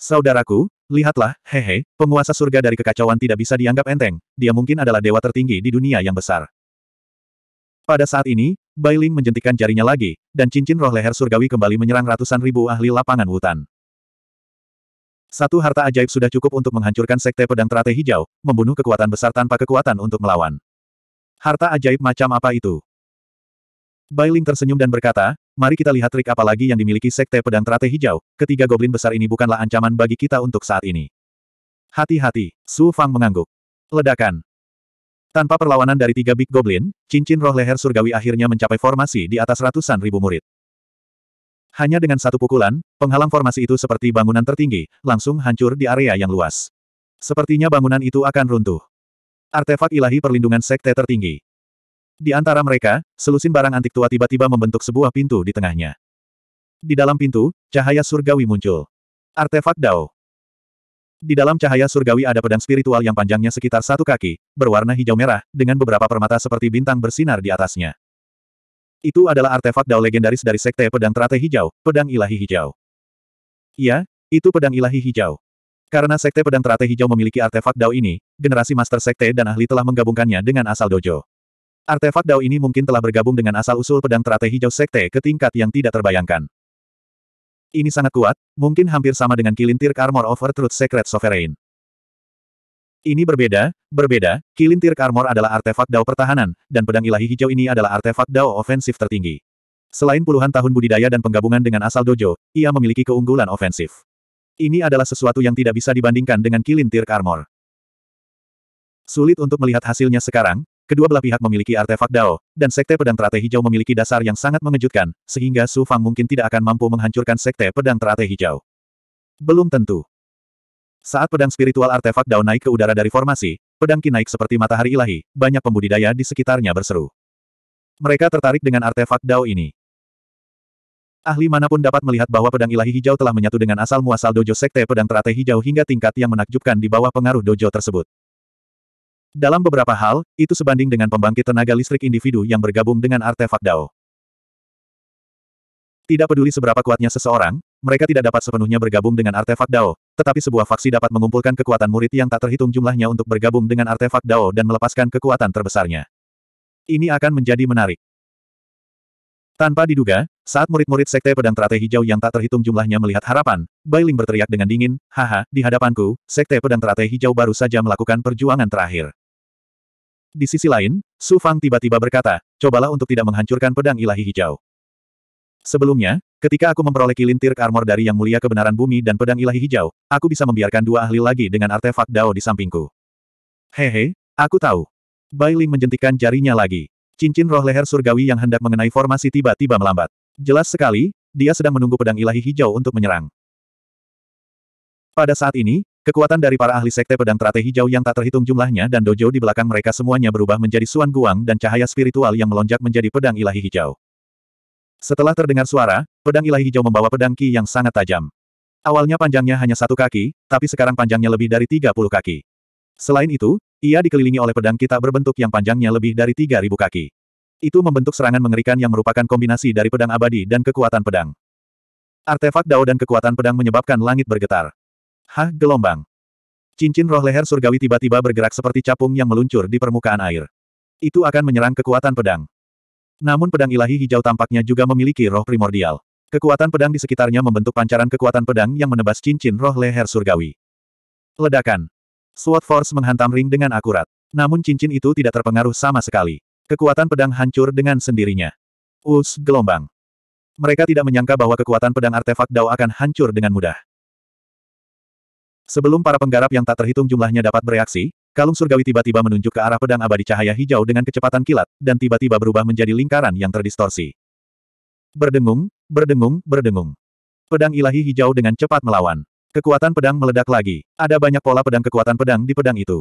[SPEAKER 1] Saudaraku, lihatlah, hehe, penguasa surga dari kekacauan tidak bisa dianggap enteng, dia mungkin adalah dewa tertinggi di dunia yang besar. Pada saat ini, Ling menjentikan jarinya lagi, dan cincin roh leher surgawi kembali menyerang ratusan ribu ahli lapangan hutan. Satu harta ajaib sudah cukup untuk menghancurkan sekte pedang teratai hijau, membunuh kekuatan besar tanpa kekuatan untuk melawan. Harta ajaib macam apa itu? Bailing tersenyum dan berkata, mari kita lihat trik apa lagi yang dimiliki Sekte Pedang Trate Hijau, ketiga goblin besar ini bukanlah ancaman bagi kita untuk saat ini. Hati-hati, Su Fang mengangguk. Ledakan. Tanpa perlawanan dari tiga Big Goblin, cincin roh leher surgawi akhirnya mencapai formasi di atas ratusan ribu murid. Hanya dengan satu pukulan, penghalang formasi itu seperti bangunan tertinggi, langsung hancur di area yang luas. Sepertinya bangunan itu akan runtuh. Artefak ilahi perlindungan sekte tertinggi. Di antara mereka, selusin barang antik tua tiba-tiba membentuk sebuah pintu di tengahnya. Di dalam pintu, cahaya surgawi muncul. Artefak Dao. Di dalam cahaya surgawi ada pedang spiritual yang panjangnya sekitar satu kaki, berwarna hijau merah, dengan beberapa permata seperti bintang bersinar di atasnya. Itu adalah artefak Dao legendaris dari Sekte Pedang Trate Hijau, Pedang Ilahi Hijau. Iya, itu Pedang Ilahi Hijau. Karena Sekte Pedang Trate Hijau memiliki artefak Dao ini, generasi Master Sekte dan ahli telah menggabungkannya dengan asal dojo. Artefak Dao ini mungkin telah bergabung dengan asal-usul pedang teratai hijau sekte ke tingkat yang tidak terbayangkan. Ini sangat kuat, mungkin hampir sama dengan kilintir Armor over Truth Secret Sovereign. Ini berbeda, berbeda, kilintir Armor adalah artefak Dao pertahanan, dan pedang ilahi hijau ini adalah artefak Dao ofensif tertinggi. Selain puluhan tahun budidaya dan penggabungan dengan asal dojo, ia memiliki keunggulan ofensif. Ini adalah sesuatu yang tidak bisa dibandingkan dengan kilintir Armor. Sulit untuk melihat hasilnya sekarang, Kedua belah pihak memiliki artefak Dao, dan Sekte Pedang Teratai Hijau memiliki dasar yang sangat mengejutkan, sehingga Su Fang mungkin tidak akan mampu menghancurkan Sekte Pedang Teratai Hijau. Belum tentu. Saat pedang spiritual artefak Dao naik ke udara dari formasi, pedang Qi naik seperti matahari ilahi, banyak pembudidaya di sekitarnya berseru. Mereka tertarik dengan artefak Dao ini. Ahli manapun dapat melihat bahwa pedang ilahi hijau telah menyatu dengan asal-muasal dojo Sekte Pedang Teratai Hijau hingga tingkat yang menakjubkan di bawah pengaruh dojo tersebut. Dalam beberapa hal, itu sebanding dengan pembangkit tenaga listrik individu yang bergabung dengan artefak Dao. Tidak peduli seberapa kuatnya seseorang, mereka tidak dapat sepenuhnya bergabung dengan artefak Dao, tetapi sebuah faksi dapat mengumpulkan kekuatan murid yang tak terhitung jumlahnya untuk bergabung dengan artefak Dao dan melepaskan kekuatan terbesarnya. Ini akan menjadi menarik. Tanpa diduga, saat murid-murid Sekte Pedang Teratai Hijau yang tak terhitung jumlahnya melihat harapan, Bailing berteriak dengan dingin, Haha, di hadapanku, Sekte Pedang Teratai Hijau baru saja melakukan perjuangan terakhir. Di sisi lain, Su Fang tiba-tiba berkata, cobalah untuk tidak menghancurkan pedang ilahi hijau. Sebelumnya, ketika aku memperoleh kilintir armor dari Yang Mulia Kebenaran Bumi dan pedang ilahi hijau, aku bisa membiarkan dua ahli lagi dengan artefak Dao di sampingku. Hehe, aku tahu. Bai Ling menjentikkan jarinya lagi. Cincin roh leher surgawi yang hendak mengenai formasi tiba-tiba melambat. Jelas sekali, dia sedang menunggu pedang ilahi hijau untuk menyerang. Pada saat ini, Kekuatan dari para ahli sekte pedang teratai hijau yang tak terhitung jumlahnya dan dojo di belakang mereka semuanya berubah menjadi suan guang dan cahaya spiritual yang melonjak menjadi pedang ilahi hijau. Setelah terdengar suara, pedang ilahi hijau membawa pedang Ki yang sangat tajam. Awalnya panjangnya hanya satu kaki, tapi sekarang panjangnya lebih dari 30 kaki. Selain itu, ia dikelilingi oleh pedang kita berbentuk yang panjangnya lebih dari 3.000 kaki. Itu membentuk serangan mengerikan yang merupakan kombinasi dari pedang abadi dan kekuatan pedang. Artefak Dao dan kekuatan pedang menyebabkan langit bergetar. Hah gelombang. Cincin roh leher surgawi tiba-tiba bergerak seperti capung yang meluncur di permukaan air. Itu akan menyerang kekuatan pedang. Namun pedang ilahi hijau tampaknya juga memiliki roh primordial. Kekuatan pedang di sekitarnya membentuk pancaran kekuatan pedang yang menebas cincin roh leher surgawi. Ledakan. Sword Force menghantam ring dengan akurat. Namun cincin itu tidak terpengaruh sama sekali. Kekuatan pedang hancur dengan sendirinya. Us gelombang. Mereka tidak menyangka bahwa kekuatan pedang artefak Dao akan hancur dengan mudah. Sebelum para penggarap yang tak terhitung jumlahnya dapat bereaksi, kalung surgawi tiba-tiba menunjuk ke arah pedang abadi cahaya hijau dengan kecepatan kilat, dan tiba-tiba berubah menjadi lingkaran yang terdistorsi. Berdengung, berdengung, berdengung. Pedang ilahi hijau dengan cepat melawan. Kekuatan pedang meledak lagi. Ada banyak pola pedang kekuatan pedang di pedang itu.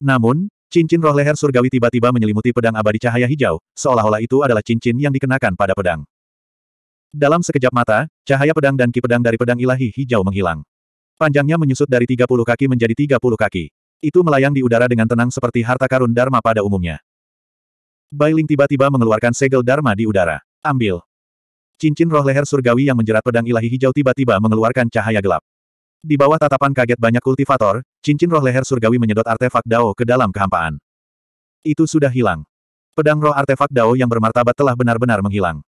[SPEAKER 1] Namun, cincin roh leher surgawi tiba-tiba menyelimuti pedang abadi cahaya hijau, seolah-olah itu adalah cincin yang dikenakan pada pedang. Dalam sekejap mata, cahaya pedang dan ki pedang dari pedang ilahi hijau menghilang. Panjangnya menyusut dari 30 kaki menjadi 30 kaki. Itu melayang di udara dengan tenang seperti harta karun Dharma pada umumnya. Bailing tiba-tiba mengeluarkan segel Dharma di udara. Ambil. Cincin roh leher surgawi yang menjerat pedang ilahi hijau tiba-tiba mengeluarkan cahaya gelap. Di bawah tatapan kaget banyak kultivator, cincin roh leher surgawi menyedot artefak Dao ke dalam kehampaan. Itu sudah hilang. Pedang roh artefak Dao yang bermartabat telah benar-benar menghilang.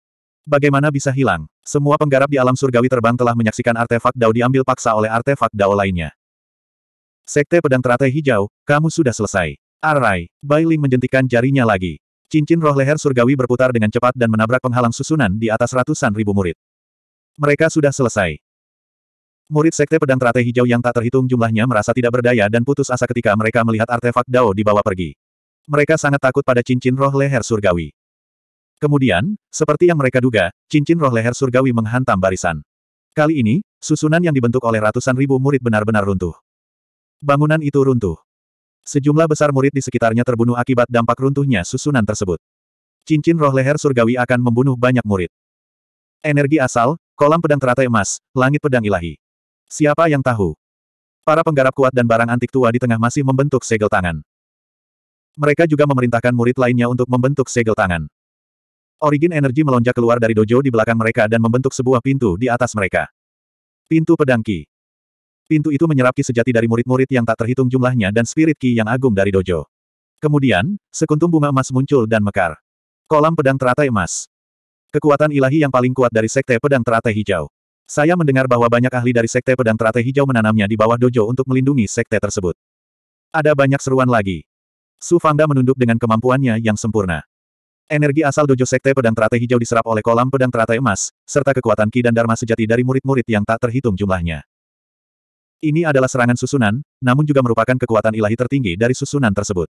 [SPEAKER 1] Bagaimana bisa hilang? Semua penggarap di alam surgawi terbang telah menyaksikan artefak Dao diambil paksa oleh artefak Dao lainnya. Sekte Pedang Teratai Hijau, kamu sudah selesai. Arai, Bai Ling menjentikan jarinya lagi. Cincin roh leher surgawi berputar dengan cepat dan menabrak penghalang susunan di atas ratusan ribu murid. Mereka sudah selesai. Murid Sekte Pedang Teratai Hijau yang tak terhitung jumlahnya merasa tidak berdaya dan putus asa ketika mereka melihat artefak Dao dibawa pergi. Mereka sangat takut pada cincin roh leher surgawi. Kemudian, seperti yang mereka duga, cincin roh leher surgawi menghantam barisan. Kali ini, susunan yang dibentuk oleh ratusan ribu murid benar-benar runtuh. Bangunan itu runtuh. Sejumlah besar murid di sekitarnya terbunuh akibat dampak runtuhnya susunan tersebut. Cincin roh leher surgawi akan membunuh banyak murid. Energi asal, kolam pedang teratai emas, langit pedang ilahi. Siapa yang tahu? Para penggarap kuat dan barang antik tua di tengah masih membentuk segel tangan. Mereka juga memerintahkan murid lainnya untuk membentuk segel tangan. Origin energi melonjak keluar dari dojo di belakang mereka dan membentuk sebuah pintu di atas mereka. Pintu pedang Ki. Pintu itu menyerap Ki sejati dari murid-murid yang tak terhitung jumlahnya dan spirit Ki yang agung dari dojo. Kemudian, sekuntum bunga emas muncul dan mekar. Kolam pedang teratai emas. Kekuatan ilahi yang paling kuat dari sekte pedang teratai hijau. Saya mendengar bahwa banyak ahli dari sekte pedang teratai hijau menanamnya di bawah dojo untuk melindungi sekte tersebut. Ada banyak seruan lagi. Su Fangda menunduk dengan kemampuannya yang sempurna. Energi asal dojo sekte pedang teratai hijau diserap oleh kolam pedang teratai emas, serta kekuatan ki dan dharma sejati dari murid-murid yang tak terhitung jumlahnya. Ini adalah serangan susunan, namun juga merupakan kekuatan ilahi tertinggi dari susunan tersebut.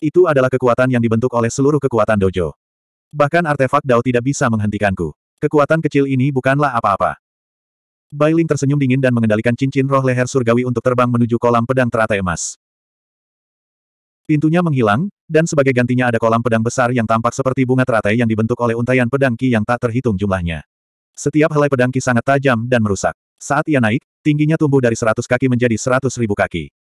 [SPEAKER 1] Itu adalah kekuatan yang dibentuk oleh seluruh kekuatan dojo. Bahkan artefak Dao tidak bisa menghentikanku. Kekuatan kecil ini bukanlah apa-apa. Bailing tersenyum dingin dan mengendalikan cincin roh leher surgawi untuk terbang menuju kolam pedang teratai emas. Pintunya menghilang, dan sebagai gantinya ada kolam pedang besar yang tampak seperti bunga teratai yang dibentuk oleh untayan pedang ki yang tak terhitung jumlahnya. Setiap helai pedang ki sangat tajam dan merusak. Saat ia naik, tingginya tumbuh dari seratus kaki menjadi seratus ribu kaki.